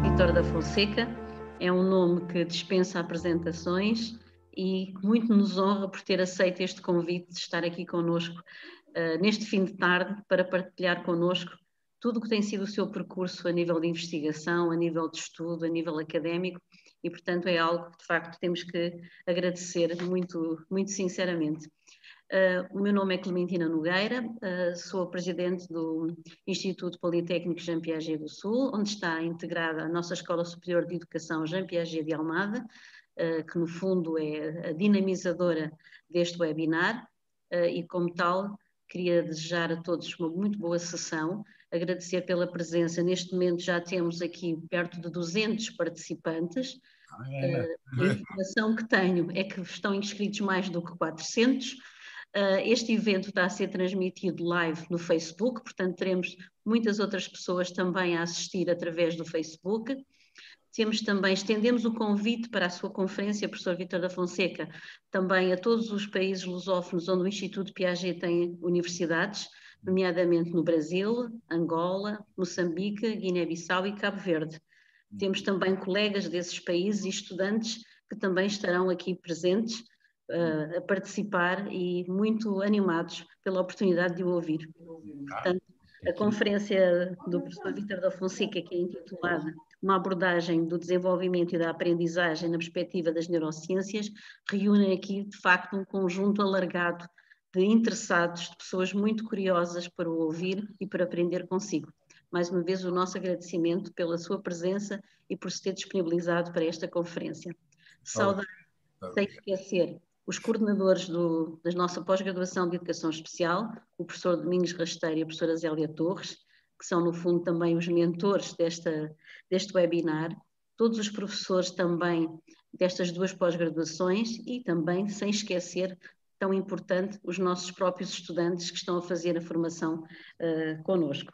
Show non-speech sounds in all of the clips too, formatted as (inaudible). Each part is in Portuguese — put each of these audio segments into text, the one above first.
Vitor da Fonseca é um nome que dispensa apresentações e muito nos honra por ter aceito este convite de estar aqui conosco uh, eh, neste fim de tarde para partilhar conosco tudo o que tem sido o seu percurso a nível de investigação, a nível de estudo, a nível académico e, portanto, é algo que de facto temos que agradecer muito, muito sinceramente. Uh, o meu nome é Clementina Nogueira, uh, sou presidente do Instituto Politécnico Jean Piaget do Sul, onde está integrada a nossa Escola Superior de Educação Jean Piaget de Almada, uh, que no fundo é a dinamizadora deste webinar, e como tal queria desejar a todos uma muito boa sessão, agradecer pela presença. Neste momento já temos aqui perto de 200 participantes. É. Ah, a informação que tenho é que estão inscritos mais do que 400, ah, este evento está a ser transmitido live no Facebook, portanto, teremos muitas outras pessoas também a assistir através do Facebook. Temos também, estendemos o convite para a sua conferência, professor Vitor da Fonseca, também a todos os países lusófonos onde o Instituto Piaget tem universidades, nomeadamente no Brasil, Angola, Moçambique, Guiné-Bissau e Cabo Verde. Temos também colegas desses países e estudantes que também estarão aqui presentes eh, a participar e muito animados pela oportunidade de o ouvir. Portanto, a conferência do professor Vítor da Fonseca, que é intitulada Uma abordagem do desenvolvimento e da aprendizagem na perspectiva das neurociências, reúne aqui, de facto, um conjunto alargado de interessados, de pessoas muito curiosas para o ouvir e para aprender consigo. Mais uma vez, o nosso agradecimento pela sua presença e por se ter disponibilizado para esta conferência. Saudar, sem esquecer, os coordenadores do, da nossa pós-graduação de Educação Especial, o professor Domingos Rasteiro e a professora Zélia Torres, que são, no fundo, também os mentores desta, deste webinar, todos os professores também destas duas pós-graduações e também, sem esquecer, tão importante, os nossos próprios estudantes que estão a fazer a formação uh, eh, conosco.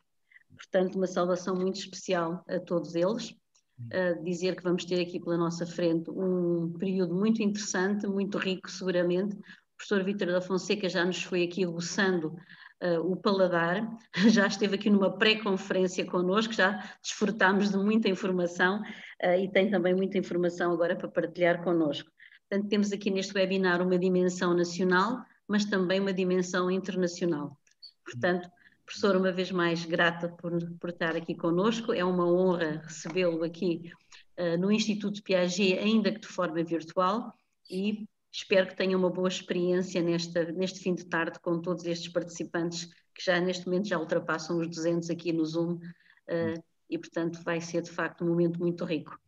Portanto, uma saudação muito especial a todos eles uh, dizer que vamos ter aqui pela nossa frente um período muito interessante, muito rico, seguramente. O professor Vítor da Fonseca já nos foi aqui aguçando Uh, eh, o Paladar, (laughs) já esteve aqui numa pré-conferência connosco, já desfrutámos de muita informação uh, e tem também muita informação agora para partilhar connosco. Portanto, temos aqui neste webinar uma dimensão nacional, mas também uma dimensão internacional. Portanto, Professor, uma vez mais, grata por, por estar aqui conosco. É uma honra recebê-lo aqui uh, no Instituto Piaget, ainda que de forma virtual, e espero que tenha uma boa experiência nesta, neste fim de tarde com todos estes participantes que já neste momento já ultrapassam os 200 aqui no Zoom uh, e, portanto, vai ser de facto um momento muito rico.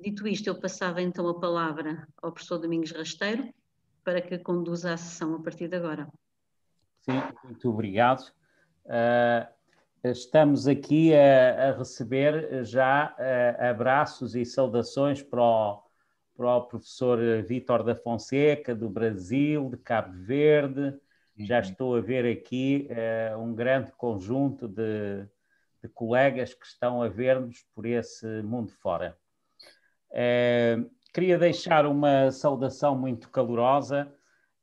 Dito isto, eu passava então a palavra ao professor Domingos Rasteiro para que conduza a sessão a partir de agora. Sim, muito obrigado. Ah, estamos aqui a, a receber já ah, abraços e saudações para o, para o professor Vítor da Fonseca, do Brasil, de Cabo Verde. Uhum. Já estou a ver aqui uh, um grande conjunto de, de, colegas que estão a ver-nos por esse mundo fora. Uh, queria deixar uma saudação muito calorosa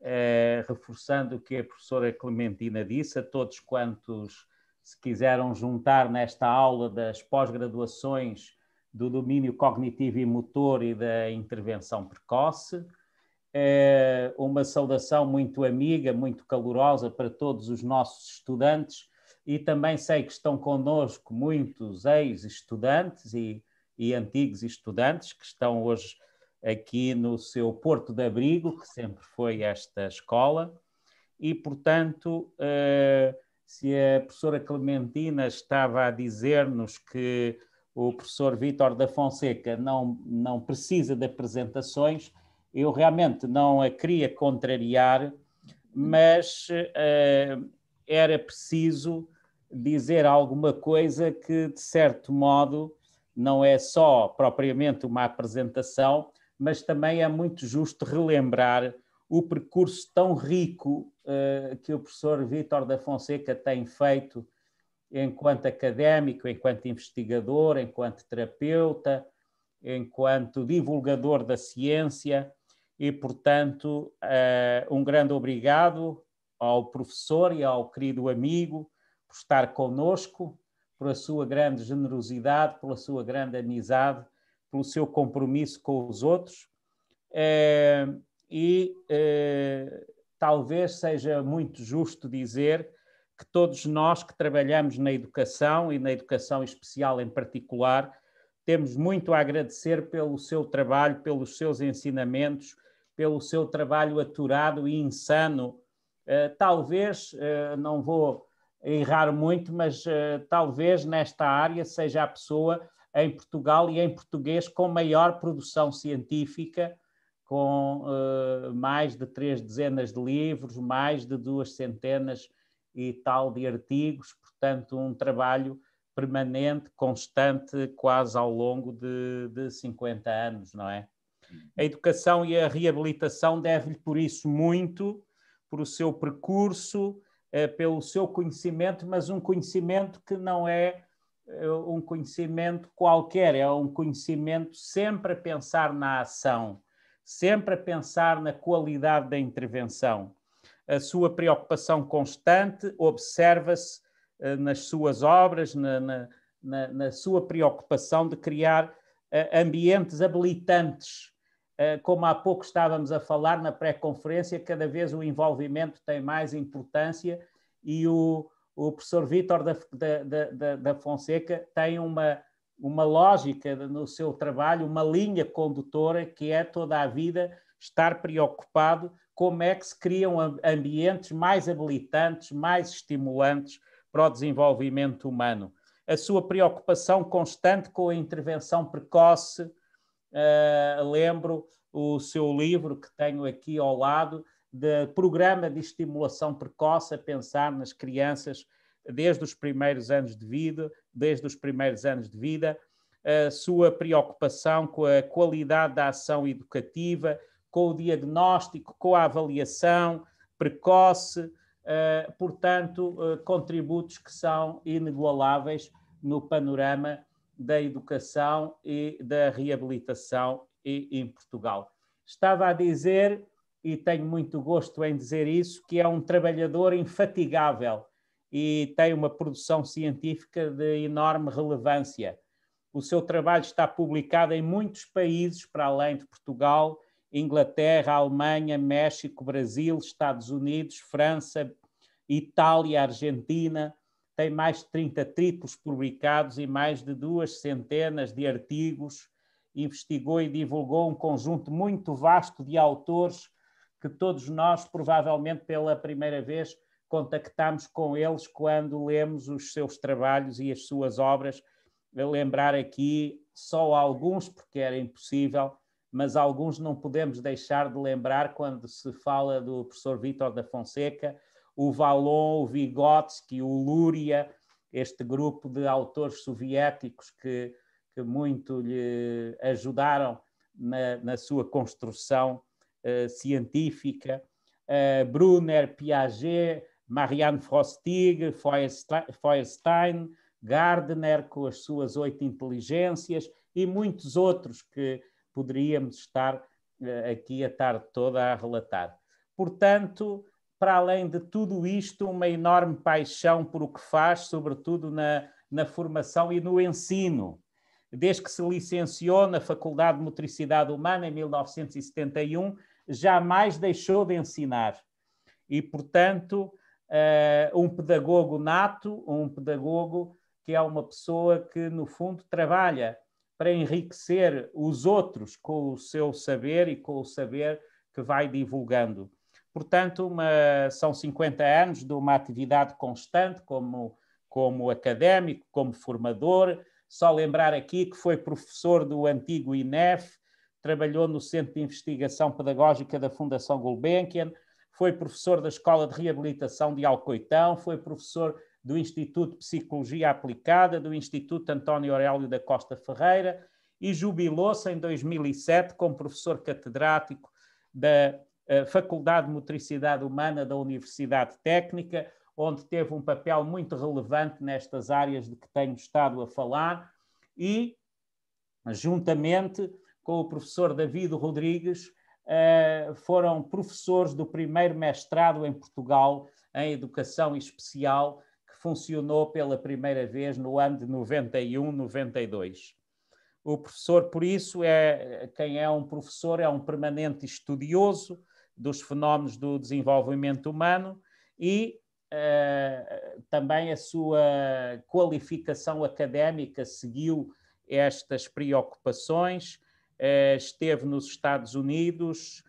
eh, reforçando o que a professora Clementina disse, a todos quantos se quiseram juntar nesta aula das pós-graduações do domínio cognitivo e motor e da intervenção precoce. É uma saudação muito amiga, muito calorosa para todos os nossos estudantes e também sei que estão connosco muitos ex-estudantes e, e, antigos estudantes que estão hoje aqui no seu porto de abrigo, que sempre foi esta escola, e, portanto, eh, se a professora Clementina estava a dizer-nos que o professor Vítor da Fonseca não, não precisa de apresentações, eu realmente não a queria contrariar, mas eh, era preciso dizer alguma coisa que, de certo modo, não é só propriamente uma apresentação, mas também é muito justo relembrar o percurso tão rico uh, que o professor Vítor da Fonseca tem feito enquanto académico, enquanto investigador, enquanto terapeuta, enquanto divulgador da ciência e, portanto, uh, um grande obrigado ao professor e ao querido amigo por estar conosco, pela sua grande generosidade, pela sua grande amizade pelo seu compromisso com os outros, eh, e eh, talvez seja muito justo dizer que todos nós que trabalhamos na educação e na educação especial em particular, temos muito a agradecer pelo seu trabalho, pelos seus ensinamentos, pelo seu trabalho aturado e insano. Eh, talvez, não vou errar muito, mas talvez nesta área seja a pessoa em Portugal e em português com maior produção científica, com uh, mais de três dezenas de livros, mais de duas centenas e tal de artigos, portanto, um trabalho permanente, constante, quase ao longo de, de 50 anos, não é? A educação e a reabilitação devem-lhe, por isso, muito, por o seu percurso, eh, pelo seu conhecimento, mas um conhecimento que não é eh, um conhecimento qualquer, é um conhecimento sempre a pensar na ação, sempre a pensar na qualidade da intervenção. A sua preocupação constante observa-se eh, nas suas obras, na, na, na, na, sua preocupação de criar eh, ambientes habilitantes. como há pouco estávamos a falar na pré-conferência, cada vez o envolvimento tem mais importância e o, o professor Vítor da, da, da, da, Fonseca tem uma, uma lógica no seu trabalho, uma linha condutora que é toda a vida estar preocupado como é que se criam ambientes mais habilitantes, mais estimulantes para o desenvolvimento humano. A sua preocupação constante com a intervenção precoce, uh, lembro o seu livro que tenho aqui ao lado, de programa de estimulação precoce a pensar nas crianças desde os primeiros anos de vida, desde os primeiros anos de vida, a sua preocupação com a qualidade da ação educativa, com o diagnóstico, com a avaliação precoce, eh, portanto, eh, contributos que são inigualáveis no panorama da educação e da reabilitação em Portugal. Estava a dizer e tenho muito gosto em dizer isso, que é um trabalhador infatigável e tem uma produção científica de enorme relevância. O seu trabalho está publicado em muitos países para além de Portugal, Inglaterra, Alemanha, México, Brasil, Estados Unidos, França, Itália, Argentina. Tem mais de 30 títulos publicados e mais de duas centenas de artigos. Investigou e divulgou um conjunto muito vasto de autores que todos nós, provavelmente pela primeira vez, contactamos com eles quando lemos os seus trabalhos e as suas obras. lembrar aqui só alguns, porque era impossível, mas alguns não podemos deixar de lembrar quando se fala do professor Vítor da Fonseca, o Valon, o Vygotsky, o Luria, este grupo de autores soviéticos que, que muito lhe ajudaram na, na sua construção eh, científica, eh, Brunner, Piaget, Marianne Frostig, Feuerstein, Gardner, com as suas oito inteligências, e muitos outros que poderíamos estar eh, aqui a tarde toda a relatar. Portanto, para além de tudo isto, uma enorme paixão por o que faz, sobretudo na, na formação e no ensino. Desde que se licenciou na Faculdade de Motricidade Humana, em 1971, jamais deixou de ensinar. E, portanto, eh, um pedagogo nato, um pedagogo que é uma pessoa que, no fundo, trabalha para enriquecer os outros com o seu saber e com o saber que vai divulgando. Portanto, uma, são 50 anos de uma atividade constante como, como académico, como formador. Só lembrar aqui que foi professor do antigo INEF, trabalhou no Centro de Investigação Pedagógica da Fundação Gulbenkian, foi professor da Escola de Reabilitação de Alcoitão, foi professor do Instituto de Psicologia Aplicada, do Instituto António Aurélio da Costa Ferreira e jubilou-se em 2007 como professor catedrático da eh, Faculdade de Motricidade Humana da Universidade Técnica, onde teve um papel muito relevante nestas áreas de que tenho estado a falar e, juntamente com o professor David Rodrigues, eh, foram professores do primeiro mestrado em Portugal em Educação Especial, que funcionou pela primeira vez no ano de 91-92. O professor, por isso, é quem é um professor, é um permanente estudioso dos fenómenos do desenvolvimento humano e uh, também a sua qualificação académica seguiu estas preocupações eh, esteve nos Estados Unidos,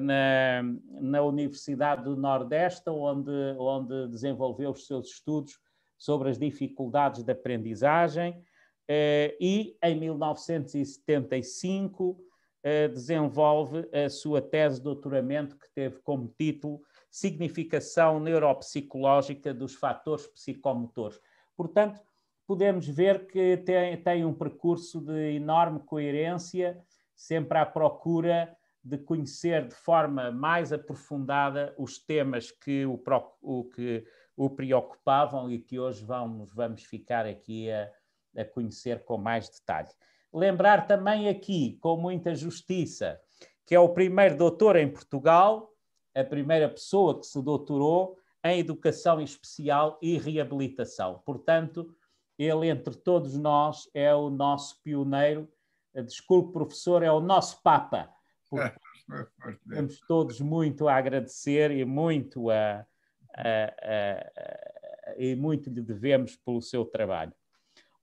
na, na Universidade do Nordeste, onde, onde desenvolveu os seus estudos sobre as dificuldades de aprendizagem, eh, e em 1975 eh, desenvolve a sua tese de doutoramento, que teve como título Significação Neuropsicológica dos Fatores Psicomotores. Portanto, podemos ver que tem, tem um percurso de enorme coerência sempre à procura de conhecer de forma mais aprofundada os temas que o, o, que o preocupavam e que hoje vamos, vamos ficar aqui a, a conhecer com mais detalhe. Lembrar também aqui, com muita justiça, que é o primeiro doutor em Portugal, a primeira pessoa que se doutorou em educação especial e reabilitação. Portanto, ele, entre todos nós, é o nosso pioneiro Desculpe, professor, é o nosso Papa. É, é, é. Temos todos muito a agradecer e muito a, a, a, a, e muito lhe devemos pelo seu trabalho.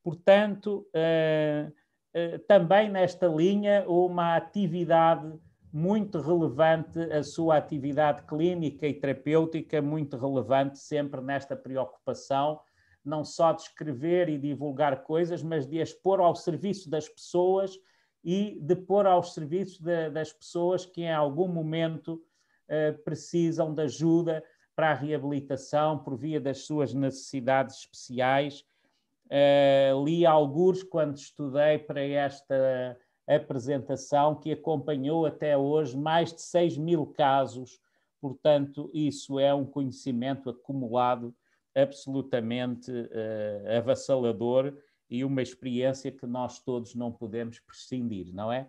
Portanto, eh, eh, também nesta linha, uma atividade muito relevante, a sua atividade clínica e terapêutica, muito relevante sempre nesta preocupação não só de escrever e divulgar coisas, mas de as pôr ao serviço das pessoas e de pôr ao serviço de, das pessoas que em algum momento eh, precisam de ajuda para a reabilitação por via das suas necessidades especiais. Eh, li alguns quando estudei para esta apresentação que acompanhou até hoje mais de 6 mil casos. Portanto, isso é um conhecimento acumulado absolutamente uh, avassalador e uma experiência que nós todos não podemos prescindir, não é?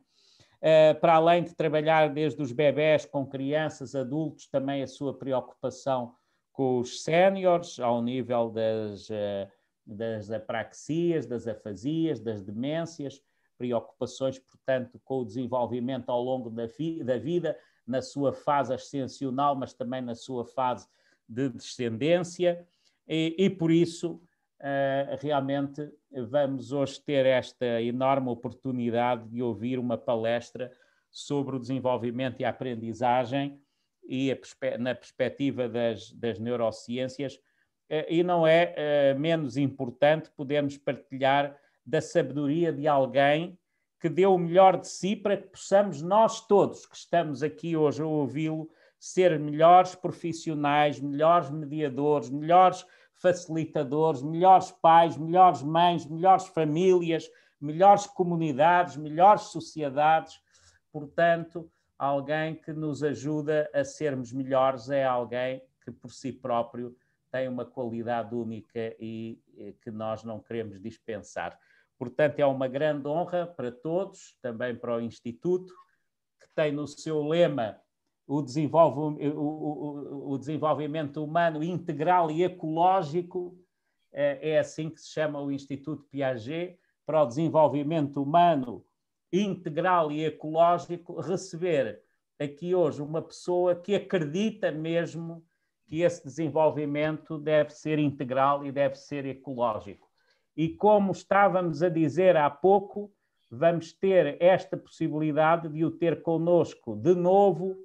Uh, para além de trabalhar desde os bebés com crianças, adultos, também a sua preocupação com os séniores, ao nível das, uh, das apraxias, das afasias, das demências, preocupações, portanto, com o desenvolvimento ao longo da, da vida, na sua fase ascensional, mas também na sua fase de descendência e, e por isso uh, realmente vamos hoje ter esta enorme oportunidade de ouvir uma palestra sobre o desenvolvimento e a aprendizagem e a perspe na perspectiva das, das neurociências, eh, e não é uh, menos importante podermos partilhar da sabedoria de alguém que deu o melhor de si para que possamos nós todos que estamos aqui hoje a ouvi-lo ser melhores profissionais, melhores mediadores, melhores facilitadores, melhores pais, melhores mães, melhores famílias, melhores comunidades, melhores sociedades. Portanto, alguém que nos ajuda a sermos melhores é alguém que por si próprio tem uma qualidade única e que nós não queremos dispensar. Portanto, é uma grande honra para todos, também para o Instituto, que tem no seu lema eh, o, desenvolvimento humano integral e ecológico, eh, é assim que se chama o Instituto Piaget, para o desenvolvimento humano integral e ecológico, receber aqui hoje uma pessoa que acredita mesmo que esse desenvolvimento deve ser integral e deve ser ecológico. E como estávamos a dizer há pouco, vamos ter esta possibilidade de o ter conosco de novo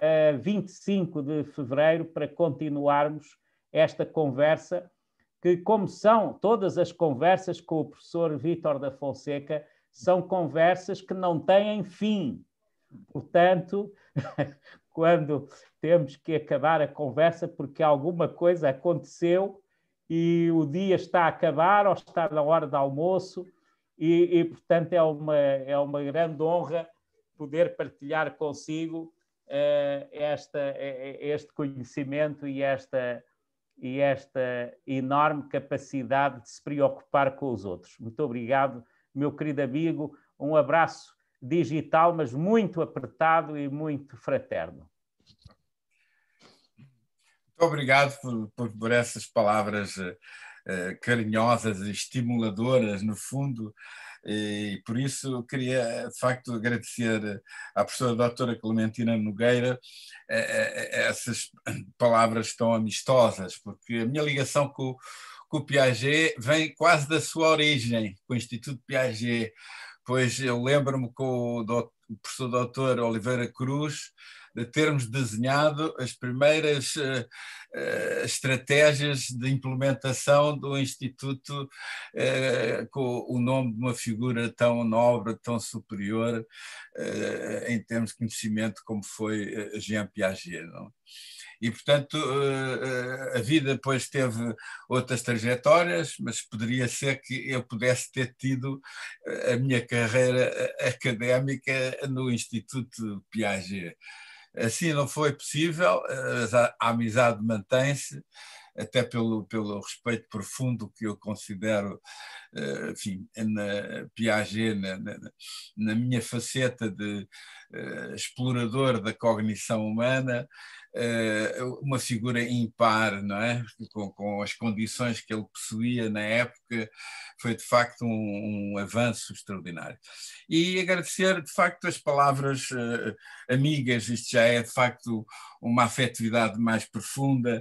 a 25 de fevereiro para continuarmos esta conversa, que, como são todas as conversas com o professor Vítor da Fonseca, são conversas que não têm fim. Portanto, (laughs) quando temos que acabar a conversa porque alguma coisa aconteceu e o dia está a acabar ou está na hora do almoço, e, e portanto é uma, é uma grande honra poder partilhar consigo eh, esta, eh, este conhecimento e esta, e esta enorme capacidade de se preocupar com os outros. Muito obrigado, meu querido amigo. Um abraço digital, mas muito apertado e muito fraterno. Muito obrigado por, por, por essas palavras eh, carinhosas e estimuladoras, no fundo. E por isso queria, de facto, agradecer à professora doutora Clementina Nogueira eh, eh, eh, essas palavras tão amistosas, porque a minha ligação com, com o Piaget vem quase da sua origem, com o Instituto Piaget, pois eu lembro-me com o, doutor, o professor doutor Oliveira Cruz, de termos desenhado as primeiras uh, estratégias de implementação do Instituto uh, com o nome de uma figura tão nobre, tão superior em termos de conhecimento como foi Jean Piaget. Não? É? E, portanto, a vida depois teve outras trajetórias, mas poderia ser que eu pudesse ter tido a minha carreira académica no Instituto Piaget. Assim não foi possível, eh, a amizade mantém-se, até pelo, pelo respeito profundo que eu considero, eh, enfim, na Piaget, na, na, na minha faceta de uh, explorador da cognição humana, eh, uma figura impar, não é? Com, com, as condições que ele possuía na época, foi de facto um, um avanço extraordinário. E agradecer de facto as palavras uh, amigas, isto já é de facto uma afetividade mais profunda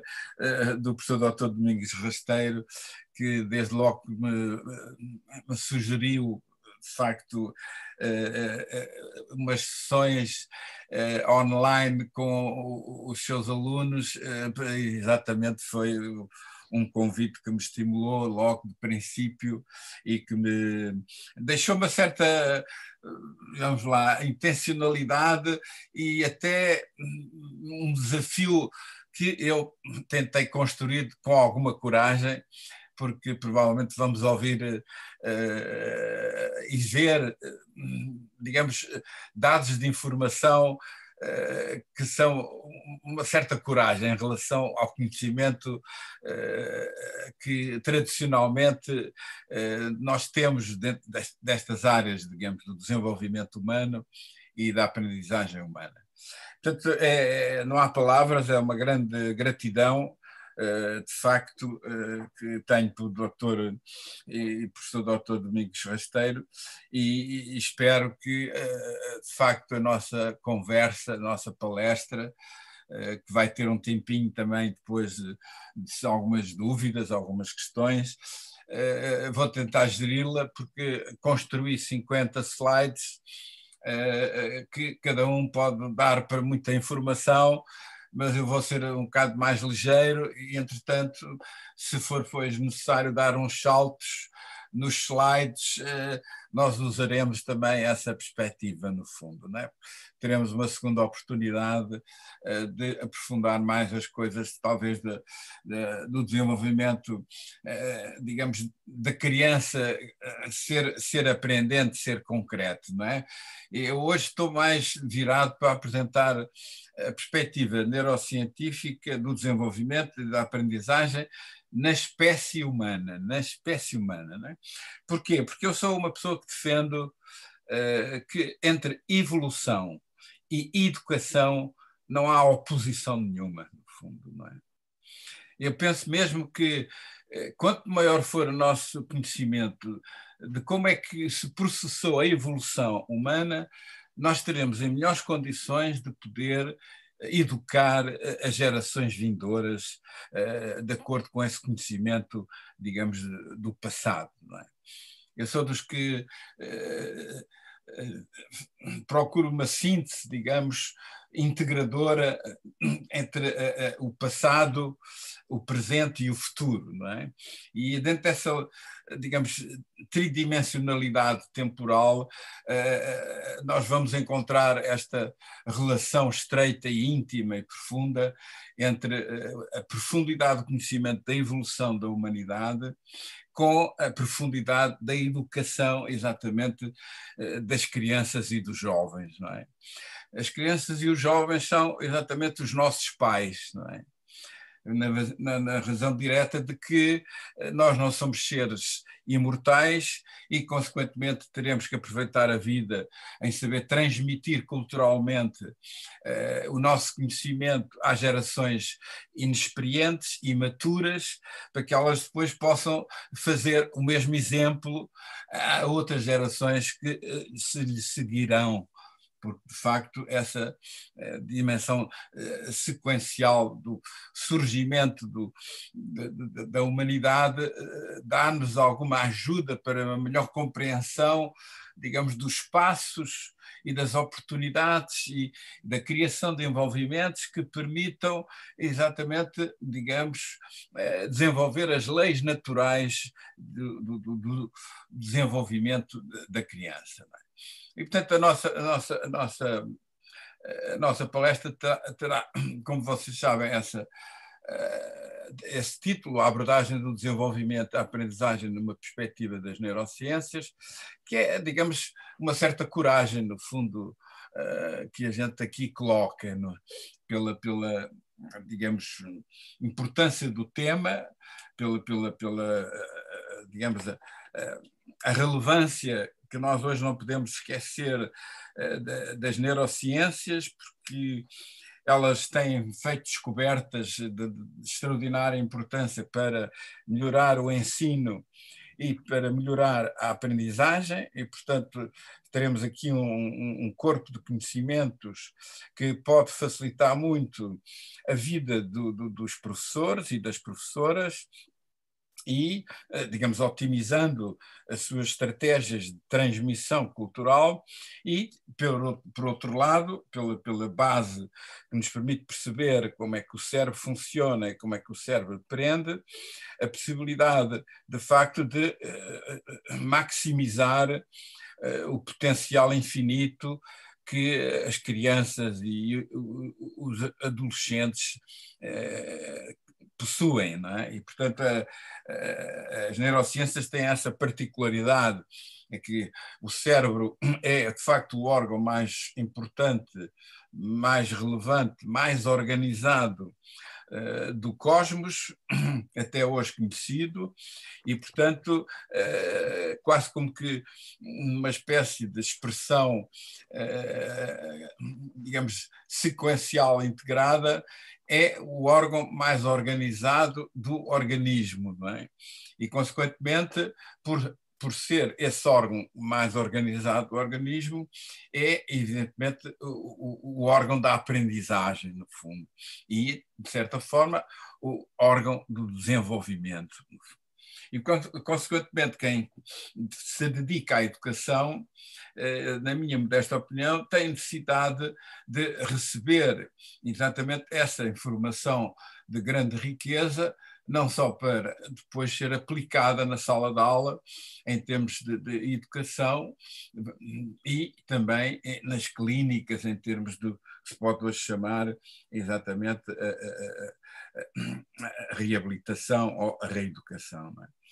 uh, do professor Dr. Domingos Rasteiro, que desde logo me, me sugeriu de facto eh, eh, eh, umas sessões online com os seus alunos, exatamente foi um convite que me estimulou logo de princípio e que me deixou uma certa, vamos lá, intencionalidade e até um desafio que eu tentei construir com alguma coragem porque provavelmente vamos ouvir uh, e ver, eh, digamos, dados de informação eh, que são uma certa coragem em relação ao conhecimento que tradicionalmente nós temos dentro destas áreas, digamos, do desenvolvimento humano e da aprendizagem humana. Portanto, é, não há palavras, é uma grande gratidão eh, de facto, eh, que tenho pelo doutor eh, e professor doutor Domingos Rasteiro, e, espero que, de facto, a nossa conversa, a nossa palestra, que vai ter um tempinho também depois de algumas dúvidas, algumas questões. Vou tentar geri-la, porque construí 50 slides que cada um pode dar para muita informação mas eu vou ser um bocado mais ligeiro e, entretanto, se for, pois, necessário dar uns saltos, nos slides eh, nós usaremos também essa perspectiva, no fundo. Não é? Teremos uma segunda oportunidade eh, de aprofundar mais as coisas, talvez, de, de, do desenvolvimento, eh, digamos, da criança ser, ser aprendente, ser concreto. Não é? Eu hoje estou mais virado para apresentar a perspectiva neurocientífica do desenvolvimento e da aprendizagem na espécie humana, na espécie humana. Não é? Porquê? Porque eu sou uma pessoa que defendo uh, que entre evolução e educação não há oposição nenhuma, no fundo, não é? Eu penso mesmo que eh, quanto maior for o nosso conhecimento de como é que se processou a evolução humana, nós teremos em melhores condições de poder educar eh, as gerações vindouras eh, de acordo com esse conhecimento, digamos, do passado. É? Eu sou dos que eh, eh, procura uma síntese, digamos, integradora eh, entre eh, o passado, o presente e o futuro, não é? E dentro dessa, digamos, tridimensionalidade temporal, nós vamos encontrar esta relação estreita e íntima e profunda entre a profundidade do conhecimento da evolução da humanidade com a profundidade da educação, exatamente, eh, das crianças e dos jovens, não é? As crianças e os jovens são exatamente os nossos pais, não é? na, na, na, razão direta de que eh, nós não somos seres imortais e, consequentemente, teremos que aproveitar a vida em saber transmitir culturalmente eh, o nosso conhecimento às gerações inexperientes, e maturas, para que elas depois possam fazer o mesmo exemplo a outras gerações que eh, se lhe seguirão porque de facto essa eh, dimensão eh, sequencial do surgimento do, da humanidade eh, dá-nos alguma ajuda para uma melhor compreensão, digamos, dos espaços e das oportunidades e da criação de envolvimentos que permitam exatamente, digamos, desenvolver as leis naturais do, do, do desenvolvimento da criança. É? E, portanto, a nossa, a nossa, a nossa, a nossa palestra terá, terá, como vocês sabem, essa, eh, esse título, A abordagem do desenvolvimento, da aprendizagem numa perspectiva das neurociências, que é, digamos, uma certa coragem, no fundo, eh, que a gente aqui coloca é? pela, pela, digamos, importância do tema, pela, pela, pela eh, digamos, a, a relevância que nós hoje não podemos esquecer eh, das neurociências, porque elas têm feito descobertas de, extraordinária importância para melhorar o ensino e para melhorar a aprendizagem, e, portanto, teremos aqui um, um, corpo de conhecimentos que pode facilitar muito a vida do, do, dos professores e das professoras, e, eh, digamos, otimizando as suas estratégias de transmissão cultural e, por, por outro lado, pela, pela base que nos permite perceber como é que o cérebro funciona e como é que o cérebro aprende, a possibilidade, de facto, de uh, maximizar uh, o potencial infinito que as crianças e os adolescentes eh, possuem, não é? E, portanto, a, a, as neurociências têm essa particularidade, é que o cérebro (clears throat) é, de facto, o órgão mais importante, mais relevante, mais organizado uh, do cosmos, (clears throat) até hoje conhecido, e, portanto, uh, quase como que uma espécie de expressão, uh, digamos, sequencial integrada é o órgão mais organizado do organismo, não é? E, consequentemente, por, por ser esse órgão mais organizado do organismo, é, evidentemente, o, o, o órgão da aprendizagem, no fundo. E, de certa forma, o órgão do desenvolvimento. E, consequentemente, quem se dedica à educação, eh, na minha modesta opinião, tem necessidade de receber exatamente essa informação de grande riqueza, não só para depois ser aplicada na sala de aula, em termos de, de educação, e também eh, nas clínicas, em termos do que se pode hoje chamar exatamente a, a, a, a reabilitação ou a reeducação. Não é?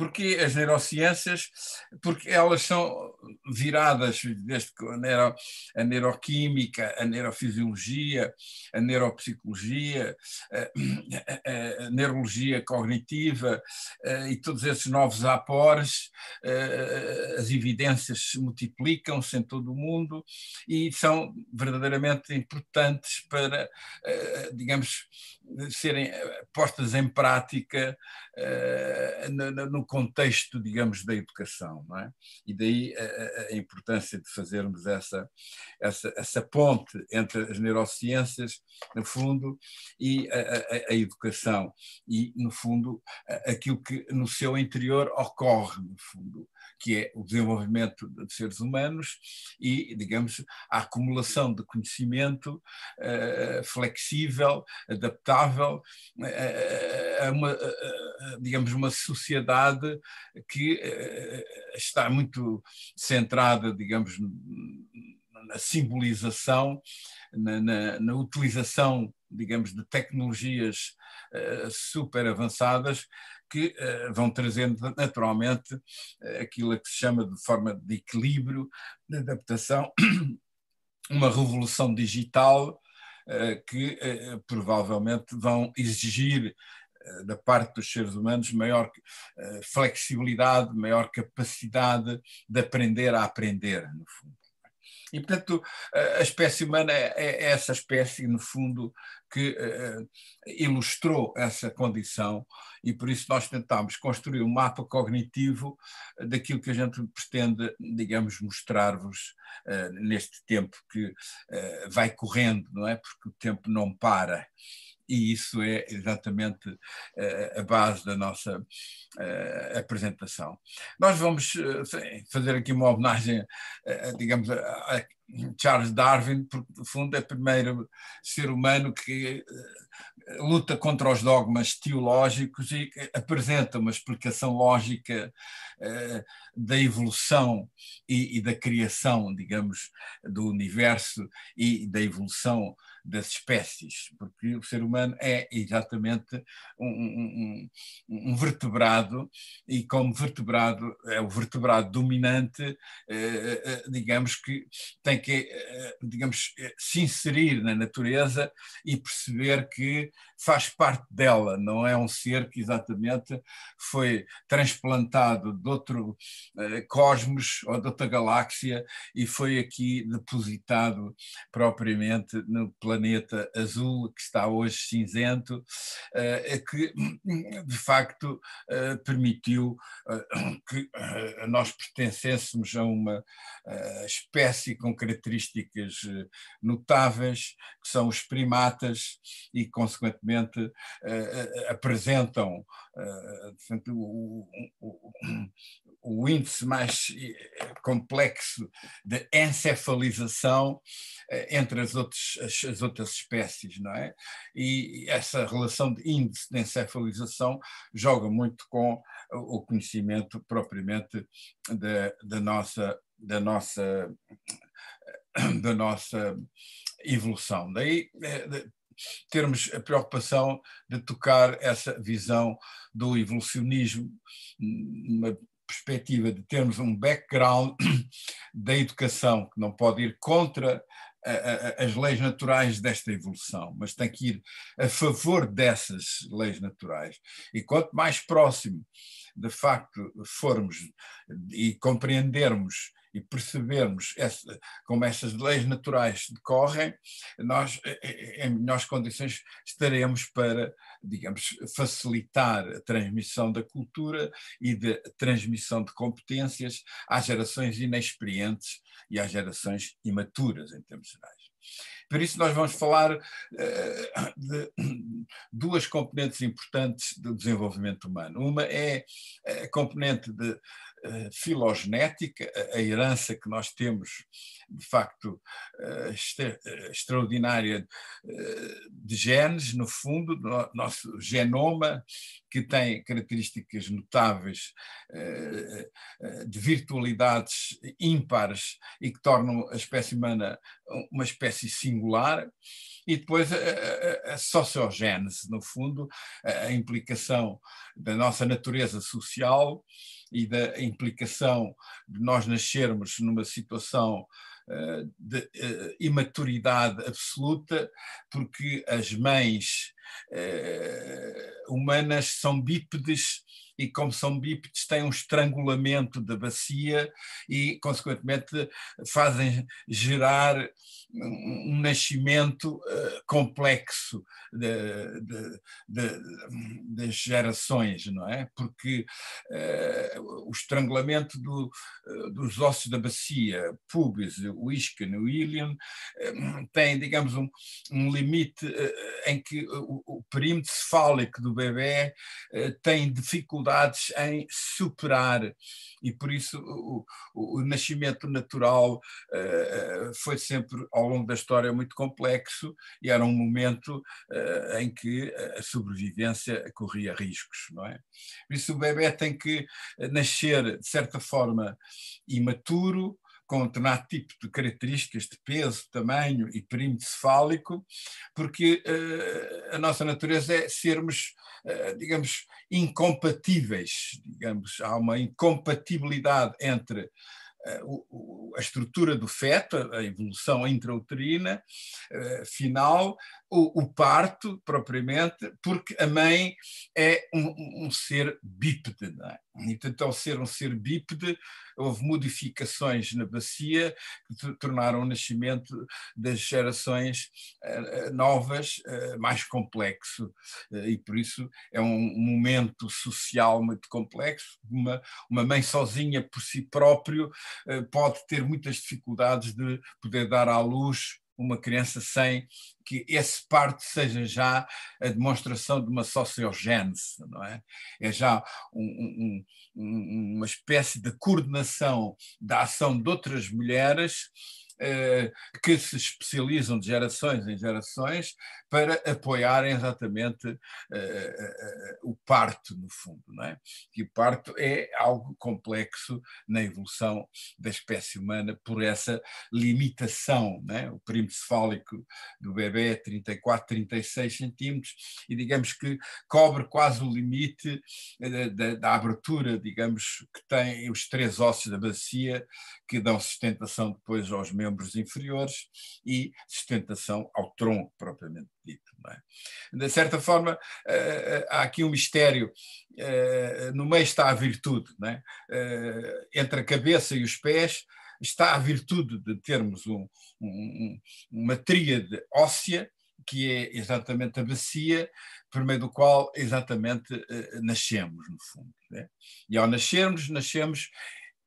Porque as neurociências, porque elas são viradas desde a, neuro, a neuroquímica, a neurofisiologia, a neuropsicologia, a, a, a neurologia cognitiva eh, e todos esses novos apores, eh, as evidências multiplicam-se em todo o mundo e são verdadeiramente importantes para, eh, digamos, serem postas em prática no contexto, digamos, da educação, não é? E daí a, a importância de fazermos essa, essa, essa, ponte entre as neurociências, no fundo, e a, a, a educação, e, no fundo, aquilo que no seu interior ocorre, no fundo, que é o desenvolvimento de seres humanos e, digamos, a acumulação de conhecimento uh, flexível, adaptável uh, a uma, uh, digamos, uma sociedade sociedade que eh, está muito centrada, digamos, na simbolização, na, na, na utilização, digamos, de tecnologias eh, super avançadas que eh, vão trazendo naturalmente aquilo que se chama de forma de equilíbrio, de adaptação, (clears throat) uma revolução digital que provavelmente vão exigir eh, da parte dos seres humanos maior eh, flexibilidade, maior capacidade de aprender a aprender, no fundo. E, portanto, a espécie humana é, é essa espécie, no fundo, que eh, ilustrou essa condição, e por isso nós tentámos construir um mapa cognitivo daquilo que a gente pretende, digamos, mostrar-vos neste tempo que vai correndo, não é? Porque o tempo não para e isso é exatamente eh, a base da nossa eh, apresentação. Nós vamos eh, fazer aqui uma homenagem, digamos, a Charles Darwin, porque, no fundo, é o primeiro ser humano que luta contra os dogmas teológicos e apresenta uma explicação lógica da evolução e, e, da criação, digamos, do universo e da evolução das espécies, porque o ser humano é exatamente um, um, um vertebrado, e como vertebrado, é o vertebrado dominante, eh, eh, eh, digamos que tem que, digamos, se inserir na natureza e perceber que faz parte dela, não é um ser que exatamente foi transplantado de outro cosmos ou de outra galáxia e foi aqui depositado propriamente no planeta planeta azul que está hoje cinzento, eh, que de facto eh, permitiu eh, que nós pertencêssemos a uma espécie com características notáveis, que são os primatas e, consequentemente, apresentam o, o, o índice mais complexo de encefalização entre as outras as, as outras espécies, não é? E essa relação de índice de encefalização joga muito com o conhecimento propriamente da, da nossa da nossa da nossa evolução. Daí é, termos a preocupação de tocar essa visão do evolucionismo, uma perspectiva de termos um background (coughs) da educação que não pode ir contra as leis naturais desta evolução, mas tem que ir a favor dessas leis naturais. E quanto mais próximo, de facto, formos e compreendermos e percebermos essa, como essas leis naturais decorrem, nós, eh, eh, em melhores condições, estaremos para, digamos, facilitar a transmissão da cultura e de transmissão de competências às gerações inexperientes e às gerações imaturas, em termos gerais. Por isso, nós vamos falar uh, de (coughs) duas componentes importantes do desenvolvimento humano. Uma é a componente de eh, filogenética, a herança que nós temos, de facto, eh, extraordinária de genes, no fundo, do nosso genoma, que tem características notáveis de virtualidades ímpares e que tornam a espécie humana uma espécie singular singular, e depois a, a sociogênese, no fundo, a, a implicação da nossa natureza social e da implicação de nós nascermos numa situação eh, de eh, imaturidade absoluta, porque as mães eh, humanas são bípedes e como são bípedes têm um estrangulamento da bacia e, consequentemente, fazem gerar um nascimento eh, complexo das gerações, não é? Porque uh, o estrangulamento do, eh, dos ossos da bacia, pubis, o ischian, o ilion, tem, digamos, um, um limite em que o, o perímetro cefálico do bebê tem dificuldade dificuldades em superar e por isso o, o, o nascimento natural uh, foi sempre ao longo da história muito complexo e era um momento uh, em que a sobrevivência corria riscos, não é? Por isso o bebê tem que nascer de certa forma imaturo, com determinado tipo de características de peso, tamanho e perímetro cefálico, porque uh, a nossa natureza é sermos, uh, digamos, incompatíveis. Digamos, há uma incompatibilidade entre eh, a estrutura do feto, a evolução intrauterina final, o, o, parto, propriamente, porque a mãe é um, um ser bípede. É? Então, ao ser um ser bípede, houve modificações na bacia que tornaram o nascimento das gerações uh, novas uh, mais complexo. Uh, e por isso é um momento social muito complexo. Uma, uma mãe sozinha por si próprio pode ter muitas dificuldades de poder dar à luz uma criança sem que esse parto seja já a demonstração de uma sociogênese, não é? É já um, um, um, uma espécie de coordenação da ação de outras mulheres eh, que se especializam de gerações em gerações para apoiarem exatamente eh, eh, o parto, no fundo. Não é? E o parto é algo complexo na evolução da espécie humana por essa limitação. Não é? O perímetro cefálico do bebê é 34, 36 centímetros e digamos que cobre quase o limite da, da abertura, digamos, que tem os três ossos da bacia que dão sustentação depois aos membros membros inferiores e sustentação ao tronco propriamente dito. É? De certa forma, eh, eh, há aqui um mistério. Eh, no meio está a virtude, é? entre a cabeça e os pés está a virtude de termos um, um, uma tríade óssea que é exatamente a bacia por meio do qual exatamente uh, nascemos, no fundo. Né? E ao nascermos, nascemos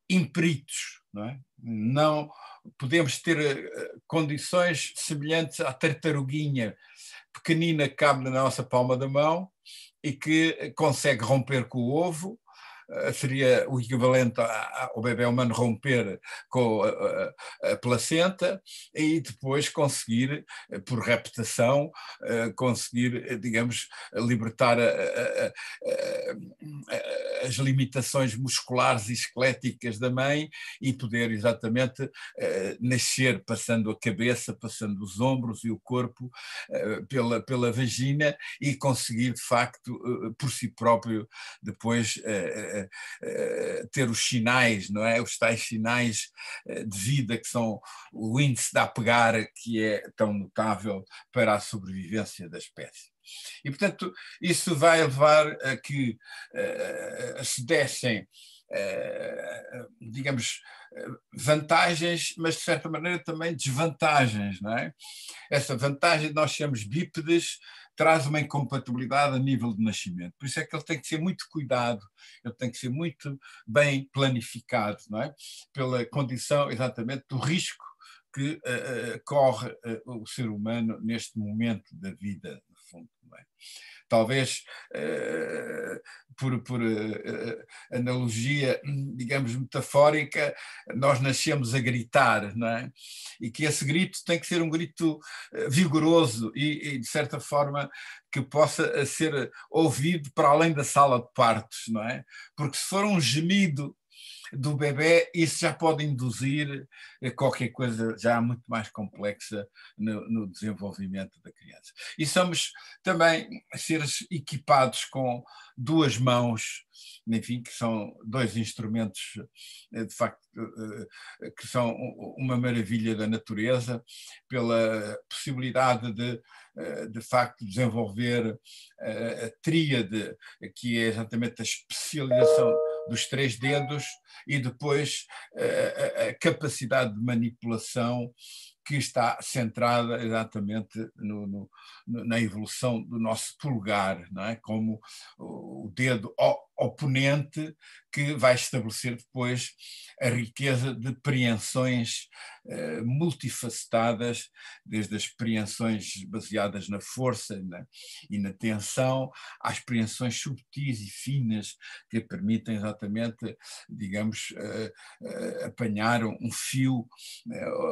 impritos, não, é? não podemos ter eh, condições semelhantes à tartaruguinha pequenina que cabe na nossa palma da mão e que eh, consegue romper com o ovo eh, seria o equivalente ao bebê humano romper com eh, eh, a, placenta e depois conseguir, por reputação, conseguir, digamos, libertar as limitações musculares e esqueléticas da mãe e poder exatamente nascer passando a cabeça, passando os ombros e o corpo pela, pela vagina e conseguir, de facto, por si próprio, depois eh, eh, ter os sinais, não é? Os tais sinais eh, de vida que são o índice da pegar que é tão notável para a sobrevivência da espécie. E, portanto, isso vai levar a que uh, se dessem, uh, digamos, vantagens, mas de certa maneira também desvantagens, não é? Essa vantagem de nós sermos bípedes traz uma incompatibilidade a nível de nascimento. Por isso é que ele tem que ser muito cuidado, ele tem que ser muito bem planificado, não é? Pela condição exatamente do risco que uh, corre uh, o ser humano neste momento da vida fundo. É? Talvez eh, por, por eh, eh, analogia, digamos, metafórica, nós nascemos a gritar, não é? E que esse grito tem que ser um grito vigoroso e, e de certa forma, que possa ser ouvido para além da sala de partos, não é? Porque se for um gemido do bebê, isso já pode induzir eh, qualquer coisa já muito mais complexa no, no desenvolvimento da criança. E somos também seres equipados com duas mãos, enfim, que são dois instrumentos, eh, de facto, eh, que são uma maravilha da natureza, pela possibilidade de, de facto, desenvolver a tríade, que é exatamente a especialização dos três dedos e depois a, eh, eh, eh, a capacidade de manipulação que está centrada exatamente no, no, na evolução do nosso pulgar, não é? como o dedo o oponente que vai estabelecer depois a riqueza de apreensões eh, multifacetadas, desde as apreensões baseadas na força e na, e na tensão, às apreensões subtis e finas que permitem exatamente, digamos, eh, eh, apanhar um fio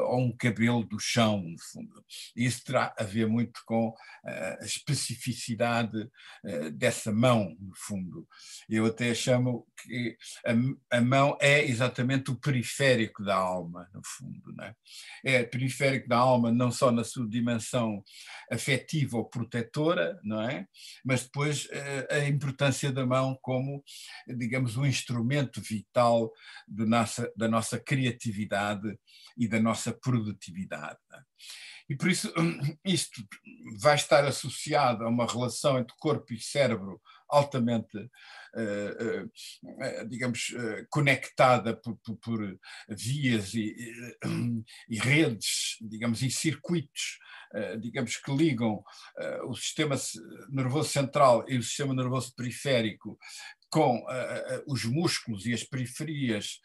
ou um cabelo do chão, no fundo. Isso terá a ver muito com a especificidade dessa mão, no fundo eu até chamo que a, a mão é exatamente o periférico da alma, no fundo. Né? É periférico da alma não só na sua dimensão afetiva ou protetora, não é? mas depois eh, a importância da mão como, digamos, um instrumento vital de nossa, da nossa criatividade e da nossa produtividade. É? E por isso (clears throat) isto vai estar associado a uma relação entre corpo e cérebro altamente, eh, eh, eh, digamos, conectada por, por, por vias e, e, redes, digamos, e circuitos, digamos, que ligam o sistema nervoso central e o sistema nervoso periférico, com eh, eh, eh, os músculos e as periferias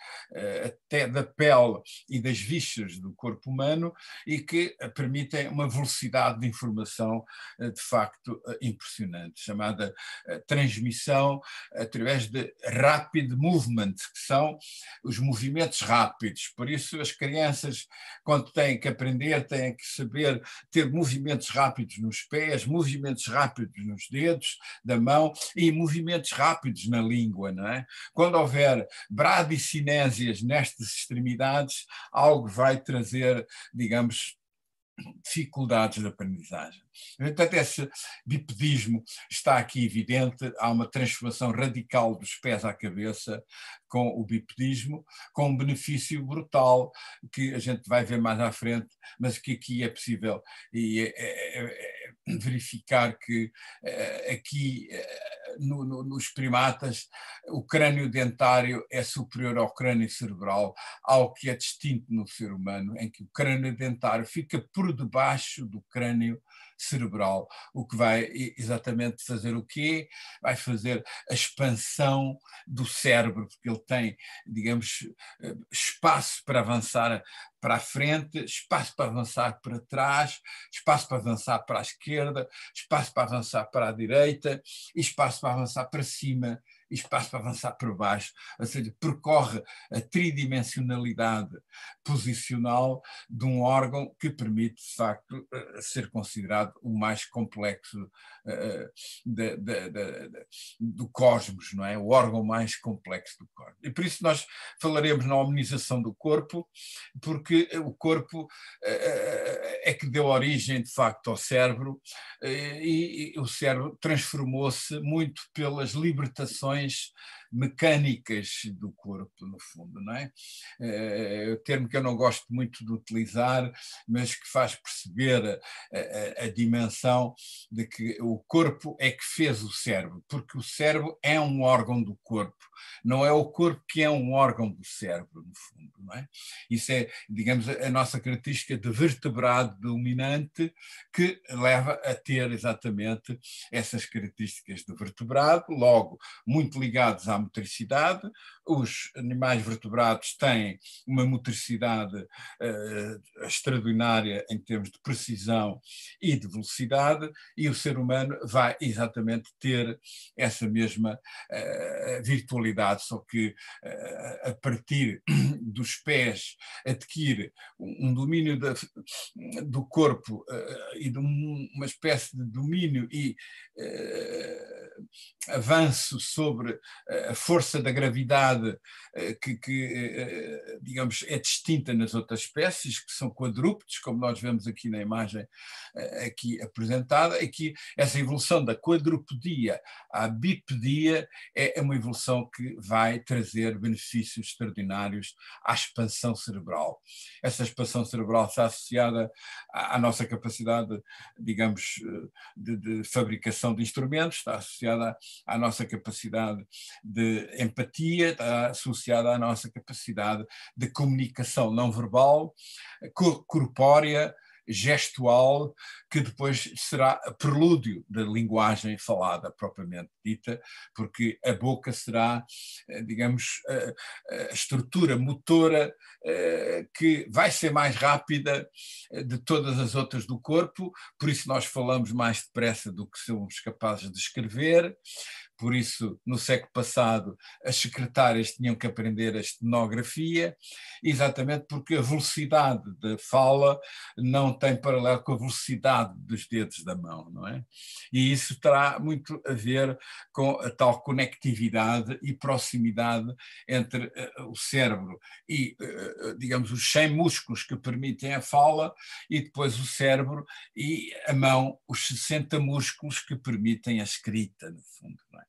até da pele e das vistas do corpo humano e que permitem uma velocidade de informação de facto impressionante, chamada transmissão através de rapid movement, que são os movimentos rápidos. Por isso, as crianças, quando têm que aprender, têm que saber ter movimentos rápidos nos pés, movimentos rápidos nos dedos da mão e movimentos rápidos na na língua, não é? Quando houver bradicinésias nestas extremidades, algo vai trazer, digamos, dificuldades de aprendizagem. Portanto, esse bipedismo está aqui evidente, há uma transformação radical dos pés à cabeça com o bipedismo, com um benefício brutal que a gente vai ver mais à frente, mas que aqui é possível e é, é, é (coughs) verificar que eh, aqui eh, no, no, nos primatas o crânio dentário é superior ao crânio cerebral, algo que é distinto no ser humano, em que o crânio dentário fica por debaixo do crânio cerebral, o que vai exatamente fazer o quê? Vai fazer a expansão do cérebro, porque ele tem, digamos, eh, espaço para avançar para a frente, espaço para avançar para trás, espaço para avançar para a esquerda, espaço para avançar para a direita, e espaço para avançar para cima espaço para avançar para baixo, ou seja, percorre a tridimensionalidade posicional de um órgão que permite, de facto, eh, ser considerado o mais complexo uh, eh, de, de, de, do cosmos, não é? O órgão mais complexo do cosmos. E por isso nós falaremos na harmonização do corpo, porque o corpo uh, é que deu origem, de facto, ao cérebro uh, e, e o cérebro transformou-se muito pelas libertações questões mecânicas do corpo, no fundo, não é? Uh, termo que eu não gosto muito de utilizar, mas que faz perceber a, a, a dimensão de que o corpo é que fez o cérebro, porque o cérebro é um órgão do corpo, não é o corpo que é um órgão do cérebro, no fundo, não é? Isso é, digamos, a nossa característica de vertebrado dominante que leva a ter exatamente essas características do vertebrado, logo muito ligados à à motricidade, os animais vertebrados têm uma motricidade uh, extraordinária em termos de precisão e de velocidade, e o ser humano vai exatamente ter essa mesma uh, virtualidade, só que uh, a partir (clears throat) dos pés adquire um domínio da, do corpo e de um, uma espécie de domínio e avanço sobre eh, a força da gravidade eh, que, que, eh, digamos, é distinta nas outras espécies, que são quadrúpedes, como nós vemos aqui na imagem aqui apresentada, e que essa evolução da quadrupedia à bipedia é, é uma evolução que vai trazer benefícios extraordinários à expansão cerebral. Essa expansão cerebral está associada à, nossa capacidade, digamos, de, de fabricação de instrumentos, está associada associada à, nossa capacidade de empatia, está associada à nossa capacidade de comunicação não verbal, corpórea, gestual que depois será prelúdio da linguagem falada propriamente dita, porque a boca será, eh, digamos, eh, eh, a estrutura motora que vai ser mais rápida de todas as outras do corpo, por isso nós falamos mais depressa do que somos capazes de escrever por isso, no século passado, as secretárias tinham que aprender a estenografia, exatamente porque a velocidade da fala não tem paralelo com a velocidade dos dedos da mão, não é? E isso terá muito a ver com a tal conectividade e proximidade entre uh, o cérebro e, uh, digamos, os 100 músculos que permitem a fala e depois o cérebro e a mão, os 60 músculos que permitem a escrita, no fundo, não é?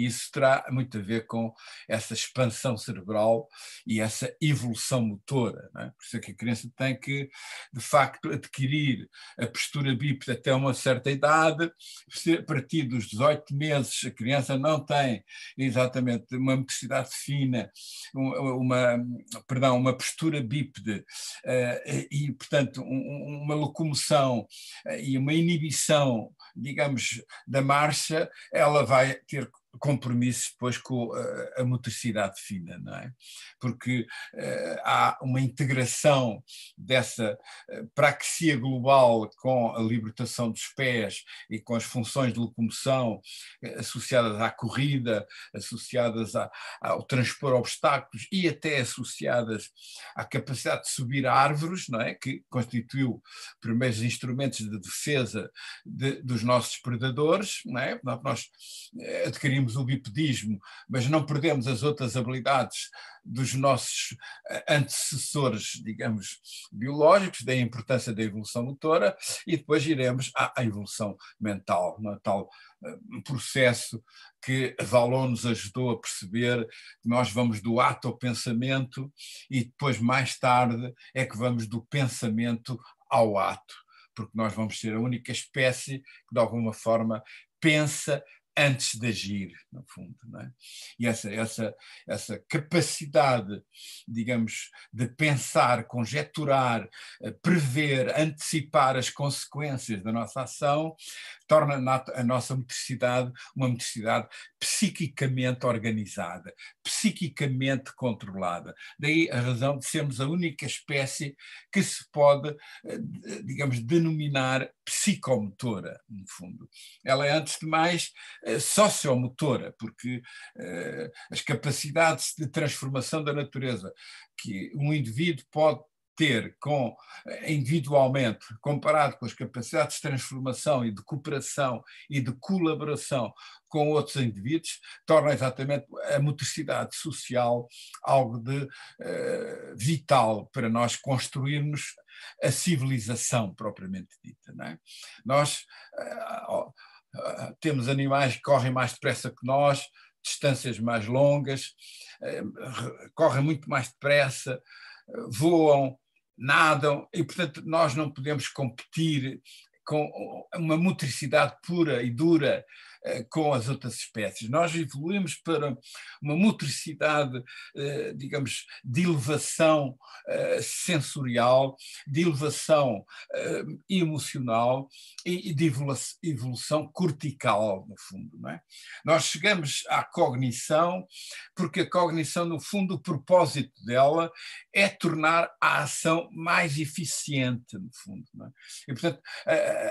E isso terá muito a ver com essa expansão cerebral e essa evolução motora. É? Por isso é que a criança tem que, de facto, adquirir a postura bípede até uma certa idade. A partir dos 18 meses, a criança não tem exatamente uma motricidade fina, uma, perdão, uma postura bípede eh, e, portanto, uma locomoção eh, e uma inibição, digamos, da marcha, ela vai ter que compromissos depois com a, a motricidade fina, não é? Porque eh, há uma integração dessa eh, praxia global com a libertação dos pés e com as funções de locomoção eh, associadas à corrida, associadas a, ao transpor obstáculos e até associadas à capacidade de subir árvores, não é? Que constituiu primeiros instrumentos de defesa de, dos nossos predadores, não é? Nós adquirimos perdemos o bipedismo, mas não perdemos as outras habilidades dos nossos eh, antecessores, digamos, biológicos, da importância da evolução motora, e depois iremos à, evolução mental, no é? tal eh, processo que Valon nos ajudou a perceber, nós vamos do ato ao pensamento e depois, mais tarde, é que vamos do pensamento ao ato porque nós vamos ser a única espécie que, de alguma forma, pensa antes de agir, no fundo. É? E essa, essa, essa capacidade, digamos, de pensar, conjeturar, eh, prever, antecipar as consequências da nossa ação, torna a nossa motricidade uma motricidade psiquicamente organizada, psiquicamente controlada. Daí a razão de sermos a única espécie que se pode, eh, digamos, denominar psicomotora, no fundo. Ela é, antes de mais, eh, sociomotora, porque eh, as capacidades de transformação da natureza que um indivíduo pode ter com, eh, individualmente, comparado com as capacidades de transformação e de cooperação e de colaboração com outros indivíduos, torna exatamente a motricidade social algo de uh, vital para nós construirmos a civilização propriamente dita. É? Nós uh, uh, temos animais que correm mais depressa que nós, distâncias mais longas, correm muito mais depressa, voam nadam, e portanto nós não podemos competir com uma motricidade pura e dura eh, com as outras espécies. Nós evoluímos para uma motricidade, eh, digamos, de elevação eh, sensorial, de elevação emocional e de evolução cortical, no fundo. Não é? Nós chegamos à cognição, porque a cognição, no fundo, o propósito dela é tornar a ação mais eficiente, no fundo. É? E, portanto,